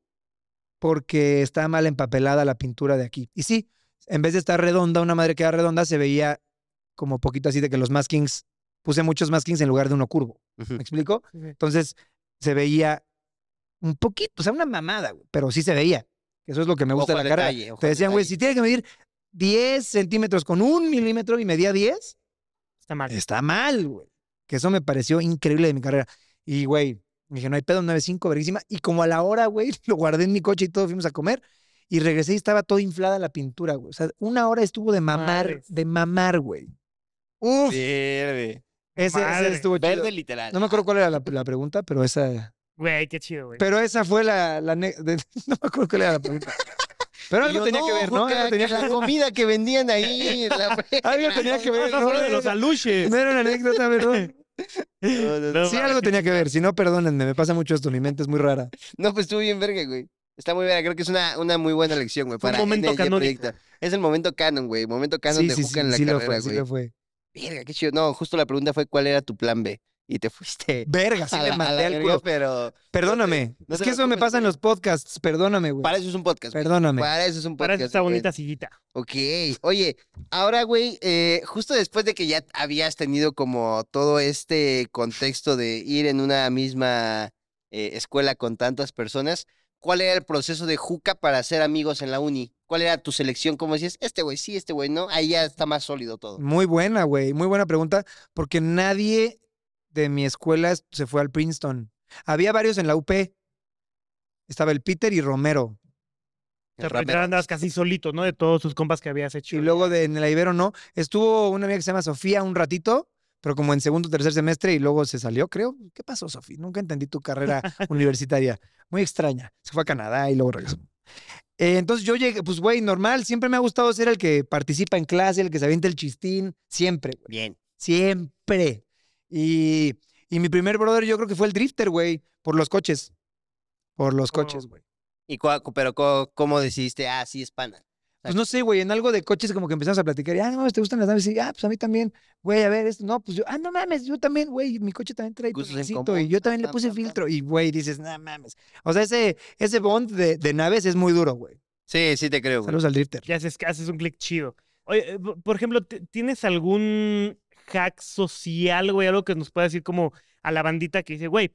Speaker 3: porque está mal empapelada la pintura de aquí. Y sí, en vez de estar redonda, una madre que era redonda, se veía como poquito así de que los maskings, puse muchos maskings en lugar de uno curvo. ¿Me explico? Entonces se veía un poquito, o sea, una mamada, güey, pero sí se veía. Eso es lo que me gusta de la cara. Te decían, güey, si tiene que medir 10 centímetros con un milímetro y medía 10, Está mal. Está mal, güey. Que eso me pareció increíble de mi carrera. Y, güey, dije, no hay pedo, 9.5, verguísima. Y como a la hora, güey, lo guardé en mi coche y todos fuimos a comer. Y regresé y estaba toda inflada la pintura, güey. O sea, una hora estuvo de mamar, de mamar, güey. Uf.
Speaker 2: Verde. Ese, estuvo chido. Verde literal. No
Speaker 3: me acuerdo cuál era la, pregunta, pero esa...
Speaker 2: Güey, qué chido, güey. Pero
Speaker 3: esa fue la... No me acuerdo cuál era la pregunta. Pero algo tenía que ver,
Speaker 2: ¿no? la comida que vendían ahí. algo tenía que ver. No, de los aluches. No era una anécdota, ¿verdad? sí, algo
Speaker 3: tenía que ver. Si no, perdónenme, me pasa mucho esto. Mi mente es muy rara.
Speaker 1: No, pues estuvo bien verga, güey. Está muy bien, creo que es una, una muy buena lección, güey. Para un momento canon. Es el momento canon, güey. Momento canon sí, de sí, Juca sí, en la sí carrera, lo fue, güey. Sí lo fue. Verga, qué chido. No, justo la pregunta fue cuál era tu plan B y te fuiste. Verga, sí le maté al culo. Pero. Perdóname. es que eso me pasa en los podcasts. Perdóname, güey. Para eso es un podcast. Perdóname. Para eso es un podcast. Para esta bonita sillita. Ok. Oye, ahora, güey, eh, justo después de que ya habías tenido como todo este contexto de ir en una misma eh, escuela con tantas personas, ¿cuál era el proceso de Juca para hacer amigos en la uni? ¿Cuál era tu selección? ¿Cómo decías? Este güey sí, este güey no. Ahí ya está más sólido todo.
Speaker 3: Muy buena, güey. Muy buena pregunta. Porque nadie de mi escuela se fue al Princeton. Había varios en la UP. Estaba el Peter y Romero. te casi solito, ¿no? De todos sus compas que habías hecho. Y luego en la Ibero, no. Estuvo una amiga que se llama Sofía un ratito, pero como en segundo o tercer semestre y luego se salió, creo. ¿Qué pasó, Sofía? Nunca entendí tu carrera universitaria. Muy extraña. Se fue a Canadá y luego regresó. Eh, entonces yo llegué, pues güey, normal. Siempre me ha gustado ser el que participa en clase, el que se avienta el chistín. Siempre. Bien. Siempre. Y, mi primer brother yo creo que fue el Drifter, güey, por los coches. Por los oh, coches,
Speaker 1: güey. ¿Y pero ¿cómo, cómo decidiste? Ah, sí, es pana.
Speaker 3: Pues no sé, güey, en algo de coches como que empezamos a platicar, y, ah, no mames, ¿te gustan las naves? Y, ah, pues a mí también, güey, a ver, esto, no, pues yo, ah, no mames, yo también, güey, mi coche también trae filtrito, y yo también le puse filtro, y güey,
Speaker 2: dices, no mames.
Speaker 3: O sea, ese, ese bond de, naves es muy duro, güey.
Speaker 2: Sí, sí te creo, güey. Saludos al drifter. Ya haces, haces un clic chido. Oye, eh, por ejemplo, ¿tienes algún hack social, güey, algo que nos pueda decir como a la bandita que dice, güey,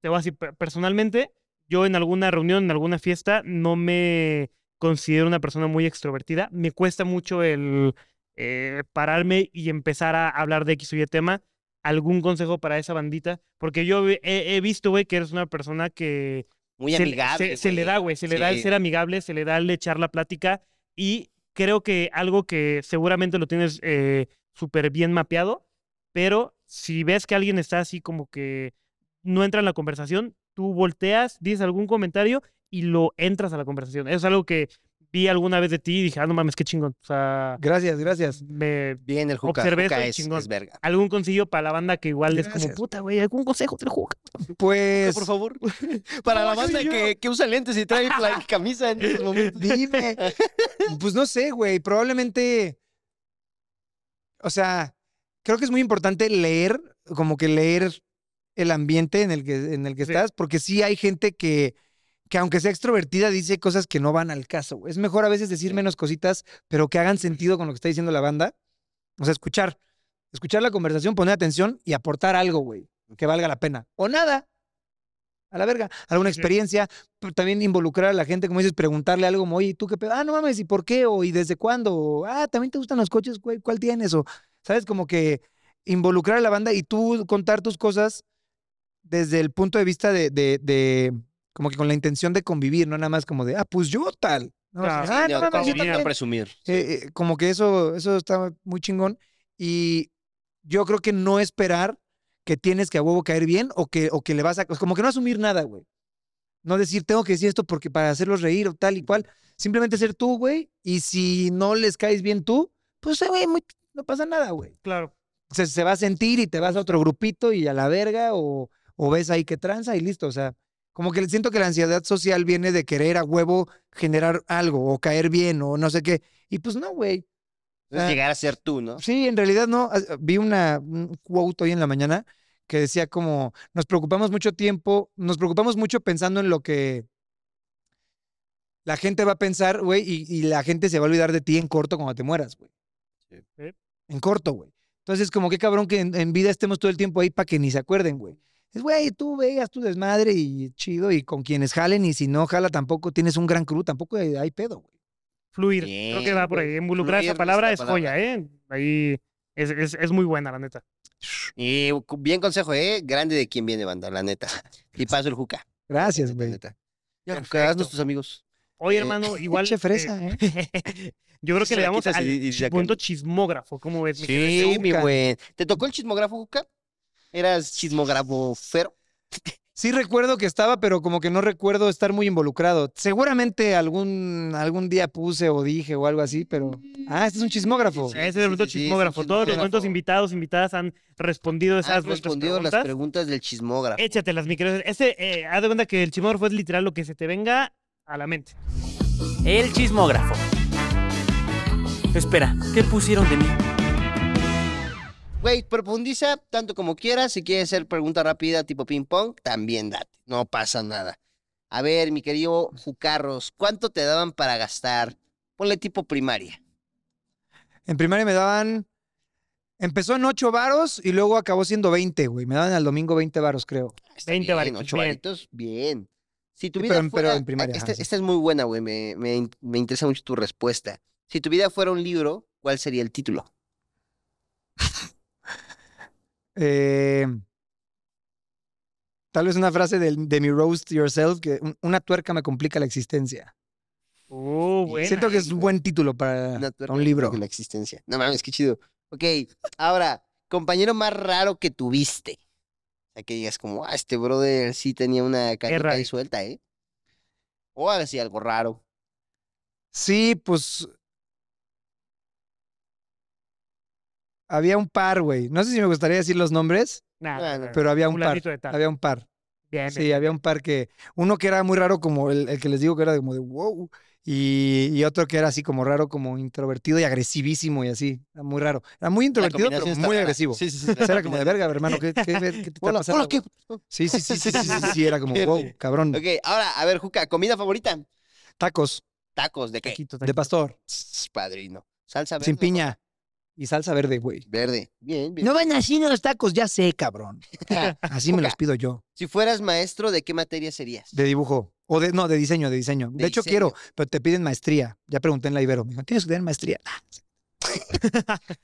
Speaker 2: te voy a decir, personalmente, yo en alguna reunión, en alguna fiesta, no me considero una persona muy extrovertida. Me cuesta mucho el eh, pararme y empezar a hablar de X o Y tema. ¿Algún consejo para esa bandita? Porque yo he, visto, güey, que eres una persona que... Muy se, amigable. Se, le da, güey, se le da el ser amigable, se le da el echar la plática y creo que algo que seguramente lo tienes eh, súper bien mapeado, pero si ves que alguien está así como que no entra en la conversación, tú volteas, dices algún comentario y lo entras a la conversación. Eso es algo que vi alguna vez de ti y dije, ah, no mames, qué chingón. O sea, gracias, gracias. Me Bien, el juego. observé es, verga. ¿Algún consejo para la banda que igual es como, puta, güey, algún consejo del juca? Pues... Por favor. Para la banda que, usa lentes y trae la camisa en estos momentos. Dime.
Speaker 3: pues no sé, güey, probablemente o sea, creo que es muy importante leer, como que leer el ambiente en el que, en el que estás, porque sí hay gente que, que aunque sea extrovertida, dice cosas que no van al caso. Es mejor a veces decir menos cositas, pero que hagan sentido con lo que está diciendo la banda. O sea, escuchar, escuchar la conversación, poner atención y aportar algo, güey, que valga la pena. O nada, a la verga. Alguna experiencia, pero también involucrar a la gente, como dices, preguntarle algo como, oye, ¿tú qué pedo? Ah, no mames, ¿y por qué? O ¿y desde cuándo? O, ah, ¿también te gustan los coches? Güey? ¿Cuál tienes? O, ¿sabes? Como que involucrar a la banda y tú contar tus cosas desde el punto de vista de, de, como que con la intención de convivir, no nada más como de, ah, pues yo tal. No, ah, ah, no, mames, A presumir. Eh, eh, como que eso, eso está muy chingón. Y yo creo que no esperar que tienes que a huevo caer bien o que, o que le vas a... Pues, como que no asumir nada, güey. No decir, tengo que decir esto porque para hacerlos reír o tal y cual. Simplemente ser tú, güey. Y si no les caes bien tú, pues, eh, güey, no pasa nada, güey. Claro. Se, se va a sentir y te vas a otro grupito y a la verga o, o ves ahí que tranza y listo. O sea, como que siento que la ansiedad social viene de querer a huevo generar algo o caer bien o no sé qué. Y pues no, güey.
Speaker 1: Ah, llegar a ser tú, ¿no?
Speaker 3: Sí, en realidad no. Ah, ah, vi una, un quote hoy en la mañana que decía como, nos preocupamos mucho tiempo, nos preocupamos mucho pensando en lo que la gente va a pensar, güey, y, la gente se va a olvidar de ti en corto cuando te mueras, güey. Sí. En corto, güey. Entonces, como qué cabrón que en, vida estemos todo el tiempo ahí para que ni se acuerden, güey. Es, güey, tú veas tu desmadre y chido, y con quienes jalen, y si no jala tampoco, tienes un gran crew, tampoco hay pedo, güey.
Speaker 2: Fluir. Creo que va por ahí. Involucrar esa palabra es joya, ¿eh? Ahí es, es, es, muy buena, la neta.
Speaker 1: Y bien consejo, ¿eh? Grande de quien viene, banda, la neta. Y paso el juca. Gracias, güey. haznos tus amigos.
Speaker 2: Oye, eh, hermano, igual. Che eh, fresa, eh,
Speaker 1: Yo creo que le damos al punto
Speaker 2: chismógrafo, ¿cómo ves? sí, mi buen.
Speaker 1: ¿Te tocó el chismógrafo, Juca? ¿Eras chismógrafo fero? sí recuerdo que estaba,
Speaker 3: pero como que no recuerdo estar muy involucrado. Seguramente algún, algún día puse o
Speaker 2: dije o algo así, pero. Ah, este es un chismógrafo. Sí, ese es el chismógrafo. Todos los invitados, invitadas han respondido esas Han respondido las preguntas
Speaker 1: del chismógrafo.
Speaker 2: Échatelas, mi querido. Ese, eh, haz de cuenta que el chismógrafo es literal lo que se te venga a la mente. El chismógrafo. Espera, ¿qué pusieron de mí? Güey,
Speaker 1: profundiza tanto como quieras. Si quieres hacer pregunta rápida tipo ping-pong, también date. No pasa nada. A ver, mi querido Jucarros, ¿cuánto te daban para gastar? Ponle tipo primaria.
Speaker 3: En primaria me daban. Empezó en 8 varos y luego acabó siendo 20, güey. Me daban al domingo 20 varos, creo. Ah,
Speaker 1: veinte 20 varos. 8 bien. bien. Si pero, en primaria. Esta, es muy buena, güey. Me, me interesa mucho tu respuesta. Si tu vida fuera un libro, ¿cuál sería el título?
Speaker 3: Eh, tal vez una frase de, de, mi roast yourself, que una tuerca me complica la existencia.
Speaker 2: Oh, Siento que es
Speaker 3: un buen
Speaker 1: título para, un libro. La existencia. No mames, qué chido. Ok, ahora, compañero más raro que tuviste. O sea, que digas como, ah, este brother sí tenía una carita ahí suelta, ¿eh? O así algo raro. Sí, pues
Speaker 3: Había un par, güey. No sé si me gustaría decir los nombres, Nada, pero, pero había un, par. Había un par. Bien, sí, había un par que. Uno que era muy raro, como el, que les digo que era como de wow. Y, otro que era así como raro, como introvertido y agresivísimo y así. Era muy raro. Era muy introvertido, pero muy agresivo. Sí, sí, sí. Era como de verga, hermano. ¿Qué, qué, qué te Sí, sí, sí, sí, sí, sí, Era como wow,
Speaker 1: cabrón. Ok, ahora, a ver, Juca, ¿comida favorita? Tacos. ¿Tacos? ¿De qué? De pastor. Padrino. ¿Salsa verde? Sin piña. Y salsa verde, güey. Verde. Bien, bien. No van
Speaker 3: así no los tacos, ya sé, cabrón.
Speaker 1: Así me los pido yo. Si fueras maestro, ¿de qué materia serías?
Speaker 3: De dibujo. O de, no, de diseño, de diseño. De, hecho, quiero, pero te piden maestría. Ya pregunté en la Ibero. Me dijo, ¿tienes que tener maestría?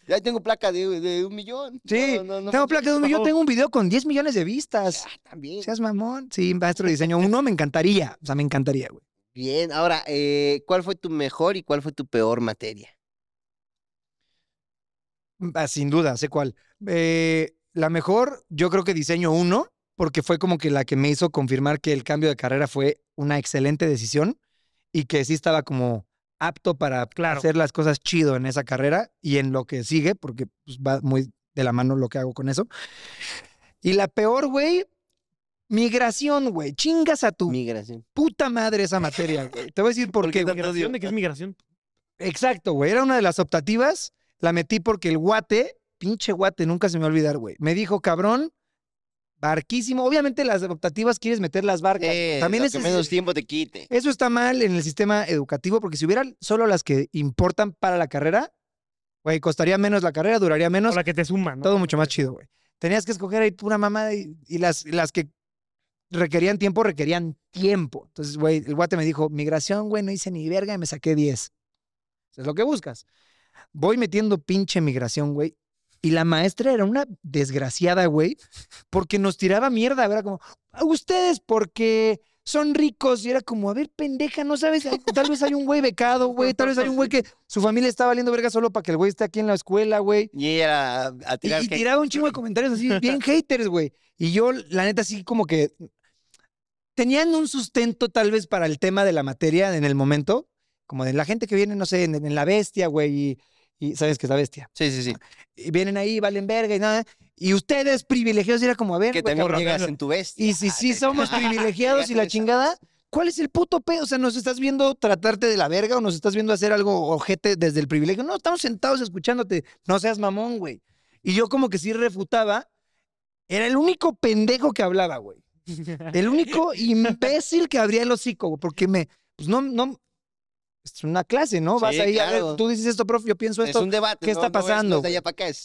Speaker 1: Ya tengo placa de, un millón.
Speaker 3: Sí, tengo placa de un millón, tengo un video con 10 millones de vistas. Ah, también. Seas mamón. Sí, maestro de diseño. Uno me encantaría. O sea, me encantaría, güey.
Speaker 1: Bien. Ahora, eh, ¿cuál fue tu mejor y cuál fue tu peor materia?
Speaker 3: Mm, ah, sin duda, sé cuál. Eh, la mejor, yo creo que diseño uno, porque fue como que la que me hizo confirmar que el cambio de carrera fue una excelente decisión y que sí estaba como apto para hacer las cosas chido en esa carrera y en lo que sigue, porque pues, va muy de la mano lo que hago con eso. Y la peor, güey, migración, güey. Chingas a
Speaker 1: tu migración.
Speaker 3: puta madre esa materia, güey.
Speaker 2: Te voy a decir por, qué. ¿De qué es migración?
Speaker 3: Exacto, güey. Era una de las optativas la metí porque el guate, pinche guate, nunca se me va a olvidar, güey. Me dijo, cabrón, barquísimo. Obviamente las optativas quieres meter las barcas.
Speaker 1: También que menos tiempo te quite.
Speaker 3: Eso está mal en el sistema educativo porque si hubiera solo las que importan para la carrera, güey, costaría menos la carrera, duraría menos. Para la que te suman. ¿no? Todo mucho más chido, güey. Tenías que escoger ahí una mamá y, las, las que requerían tiempo, requerían tiempo. Entonces, güey, el guate me dijo, migración, güey, no hice ni verga y me saqué 10. Eso es lo que buscas voy metiendo pinche migración, güey. Y la maestra era una desgraciada, güey, porque nos tiraba mierda. Era como, ustedes porque son ricos. Y era como, a ver, pendeja, no sabes, tal vez hay un güey becado, güey, tal vez hay un güey que su familia está valiendo verga solo para que el güey esté aquí en la escuela, güey.
Speaker 1: Y era Y, tiraba
Speaker 3: un chingo de comentarios así, bien haters, güey. Y yo, la neta, así como que tenían un sustento tal vez para el tema de la materia en el momento, como de la gente que viene, no sé, en, en la bestia, güey, y sabes que es la bestia. Sí, sí, sí. Y vienen ahí, valen verga y nada. Y ustedes privilegiados, era como, a ver, que tengo también en tu bestia. Y si sí somos privilegiados y la chingada, ¿cuál es el puto pedo? O sea, ¿nos estás viendo tratarte de la verga o nos estás viendo hacer algo ojete desde el privilegio? No, estamos sentados escuchándote, no seas mamón, güey. Y yo como que sí refutaba, era el único pendejo que hablaba, güey. El único imbécil que abría el hocico, güey, porque me, pues no, no, es una clase, ¿no? Vas ahí tú dices esto, profe, yo pienso esto. Es un debate. ¿Qué está pasando?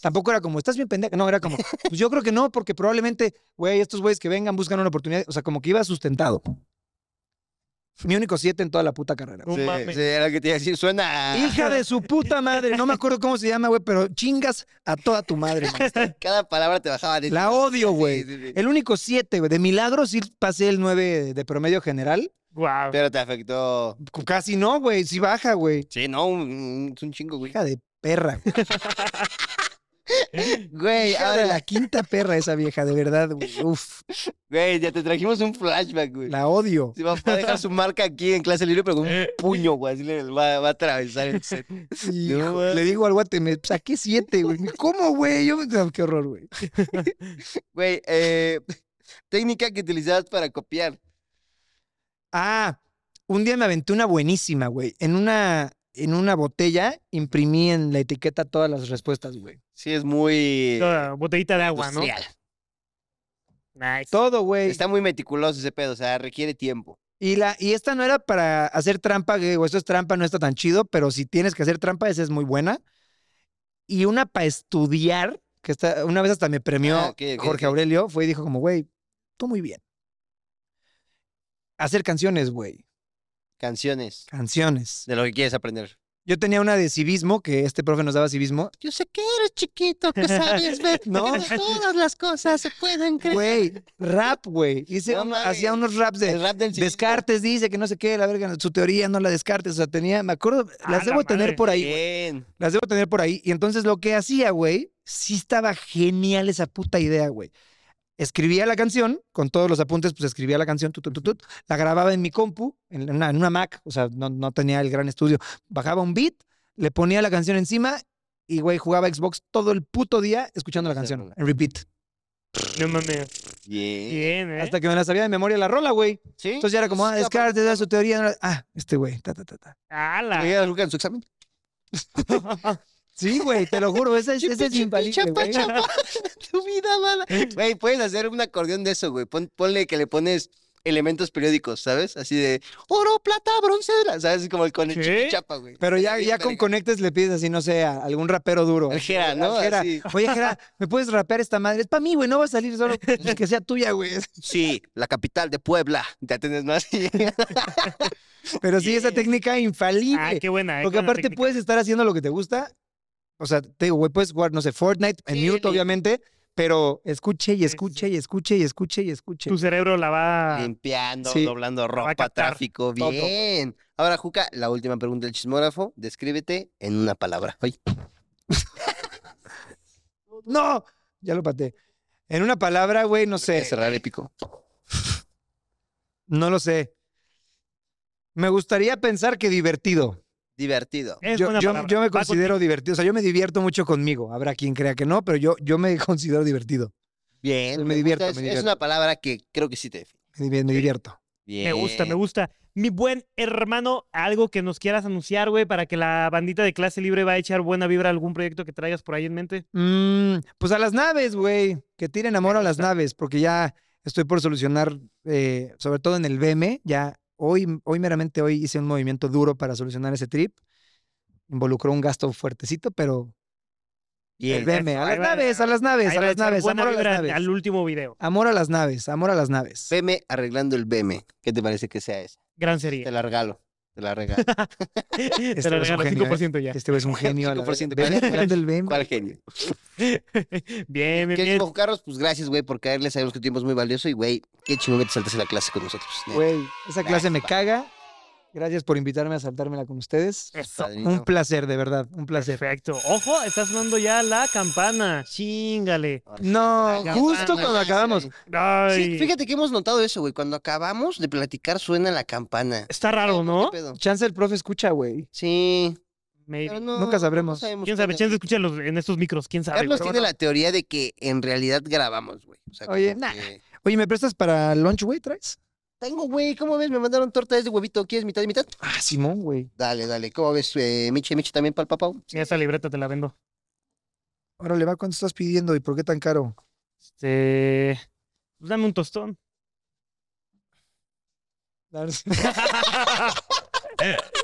Speaker 3: Tampoco era como, estás bien pendejo? No, era como, pues yo creo que no, porque probablemente, güey, estos güeyes que vengan buscan una oportunidad. O sea, como que iba sustentado. Mi único siete en toda la puta carrera.
Speaker 1: era que te iba Suena. Hija de
Speaker 3: su puta madre. No me acuerdo cómo se llama, güey, pero chingas a toda tu madre. Cada
Speaker 1: palabra te bajaba. De... La odio, güey. el
Speaker 3: único siete, güey. De milagros sí pasé el nueve de promedio general.
Speaker 1: Pero te afectó.
Speaker 3: Casi no, güey. Sí baja, güey.
Speaker 1: Sí, no, es un chingo, güey.
Speaker 3: Hija de perra. güey. ahora la quinta perra esa vieja, de verdad, güey. Uf,
Speaker 1: Güey, ya te trajimos un flashback, güey. la odio. Sí, va a dejar su marca aquí en clase libre, pero con un eh. puño, güey. Así le va, a atravesar el set.
Speaker 3: Sí, le digo al guate, me saqué siete, güey. ¿Cómo, güey? Yo, me- qué horror, güey.
Speaker 1: Güey, eh, técnica que utilizabas para copiar.
Speaker 3: Ah, un día me aventé una buenísima, güey. En una, en una botella imprimí en la etiqueta todas las respuestas, güey.
Speaker 2: Sí, es muy. Toda botellita
Speaker 1: de agua, ¿no? Nice. Todo, güey. Está muy meticuloso ese pedo, o sea, requiere tiempo.
Speaker 3: Y, la, y esta no era para hacer trampa, o esto es trampa, no está tan chido, pero si tienes que hacer trampa, esa es muy buena. Y una para estudiar, que está, una vez hasta me premió ah, Jorge Aurelio, fue y dijo como, güey, tú muy bien hacer canciones, güey.
Speaker 1: Canciones.
Speaker 3: Canciones.
Speaker 1: De lo que quieres aprender.
Speaker 3: Yo tenía una de civismo, que este profe nos daba civismo.
Speaker 1: Yo sé que eres chiquito, que sabes ver. no. Todas las cosas se pueden creer. Güey,
Speaker 3: rap, güey. hacía unos raps de. Descartes dice que no sé qué, la verga, su teoría no la descartes. O sea, tenía, me acuerdo, las debo tener por
Speaker 1: ahí.
Speaker 3: Las debo tener por ahí. Y entonces lo que hacía, güey, sí estaba genial esa puta idea, güey escribía la canción, con todos los apuntes, pues escribía la canción, tut, tut, tut, la grababa en mi compu, en una, en una Mac, o sea, no, tenía el gran estudio. Bajaba un beat, le ponía la canción encima y, güey, jugaba Xbox todo el puto día escuchando la canción, en repeat. No mames.
Speaker 1: Bien. ¿eh? Hasta
Speaker 3: que me la sabía de memoria la rola, güey. Sí. Entonces ya era como, ah, es que da su teoría. Ah, este güey, ta, ta, ta, ta.
Speaker 1: en su examen? Sí, güey, te lo juro, esa es, mi Chapa, chapa,
Speaker 2: tu vida mala.
Speaker 1: Güey, puedes hacer un acordeón de eso, güey. ponle que le pones elementos periódicos, ¿sabes? Así de oro, plata, bronce, ¿sabes? Como con el chapa, güey. Pero ya, ya
Speaker 3: con conectes le pides así, no sé, a algún rapero duro. Oye, gera, ¿me puedes rapear esta madre? Es para mí, güey, no va a salir solo pues, que sea tuya, güey. Sí, la capital de Puebla. Ya tienes más. Pero sí, esa técnica infalible. Ah, qué buena. Eh, Porque aparte puedes estar haciendo lo que te gusta o sea, te digo, güey, puedes jugar, no sé, Fortnite, en mute, obviamente, pero escuche y escuche y escuche y escuche y escuche. Tu
Speaker 2: cerebro la va limpiando,
Speaker 1: doblando ropa, tráfico, bien. Ahora, Juca, la última pregunta del chismógrafo, descríbete en una palabra. Ay. no, ya lo
Speaker 3: pateé. En una palabra, güey, no sé. Cerrar épico. No lo sé. Me gustaría pensar que divertido
Speaker 1: divertido. Yo, me considero
Speaker 3: divertido, o sea, yo me divierto mucho conmigo. Habrá quien crea que no, pero yo, yo me considero
Speaker 1: divertido. Bien,
Speaker 2: me, divierto, es, me, divierto, es,
Speaker 1: una palabra que creo que sí te
Speaker 2: define. Me, divierto. Bien. Me gusta, me gusta. Mi buen hermano, algo que nos quieras anunciar, güey, para que la bandita de clase libre va a echar buena vibra a algún proyecto que traigas por ahí en mente.
Speaker 3: Mm, pues a las naves, güey. Que tiren amor a las naves, porque ya estoy por solucionar, eh, sobre todo en el BM, ya hoy, hoy meramente hoy hice un movimiento duro para solucionar ese trip. Involucró un gasto fuertecito, pero el Veme, a, las naves, a las naves, a las
Speaker 1: naves, amor a las Al
Speaker 2: último video.
Speaker 1: Amor a las naves, amor a las naves. Veme arreglando el BM. ¿Qué te parece que sea eso?
Speaker 2: Gran serie. Te la regalo. Te la rega. este Te la este regalo 5% ya. Eh. Este es un genio. 5%. ¿Cuál, ¿Cuál genio? bien, bien,
Speaker 1: bien. Bajo Carlos, pues gracias, güey, por caerle Sabemos que tu tiempo es muy valioso y, güey, qué chido que te saltas en la clase con nosotros.
Speaker 3: Güey, esa clase me caga. Gracias por invitarme a saltármela con ustedes.
Speaker 2: Eso. Un placer, de verdad, un placer. Perfecto. Ojo, está sonando ya la campana. Chingale. Ah, no, justo cuando acabamos. Ay. Sí, fíjate que hemos notado eso, güey. Cuando acabamos de platicar suena la campana. Está raro, ¿no? Chance el profe escucha, güey. Sí. Nunca sabremos. ¿Quién sabe? Chance escucha en estos micros, quién sabe. Carlos tiene la teoría de que en realidad grabamos, güey. O sea,
Speaker 3: Oye, Oye, ¿me prestas para lunch, güey? ¿Traes?
Speaker 1: Tengo, güey, ¿cómo ves? Me mandaron tortas de huevito. ¿Quieres mitad y mitad? Ah, Simón, güey. Dale, dale. ¿Cómo ves, eh, Miche? ¿Miche
Speaker 2: también para el papá? Sí, esa libreta te la vendo.
Speaker 3: ¿le va, ¿cuánto estás pidiendo y por qué tan caro?
Speaker 2: Este. Pues dame un tostón.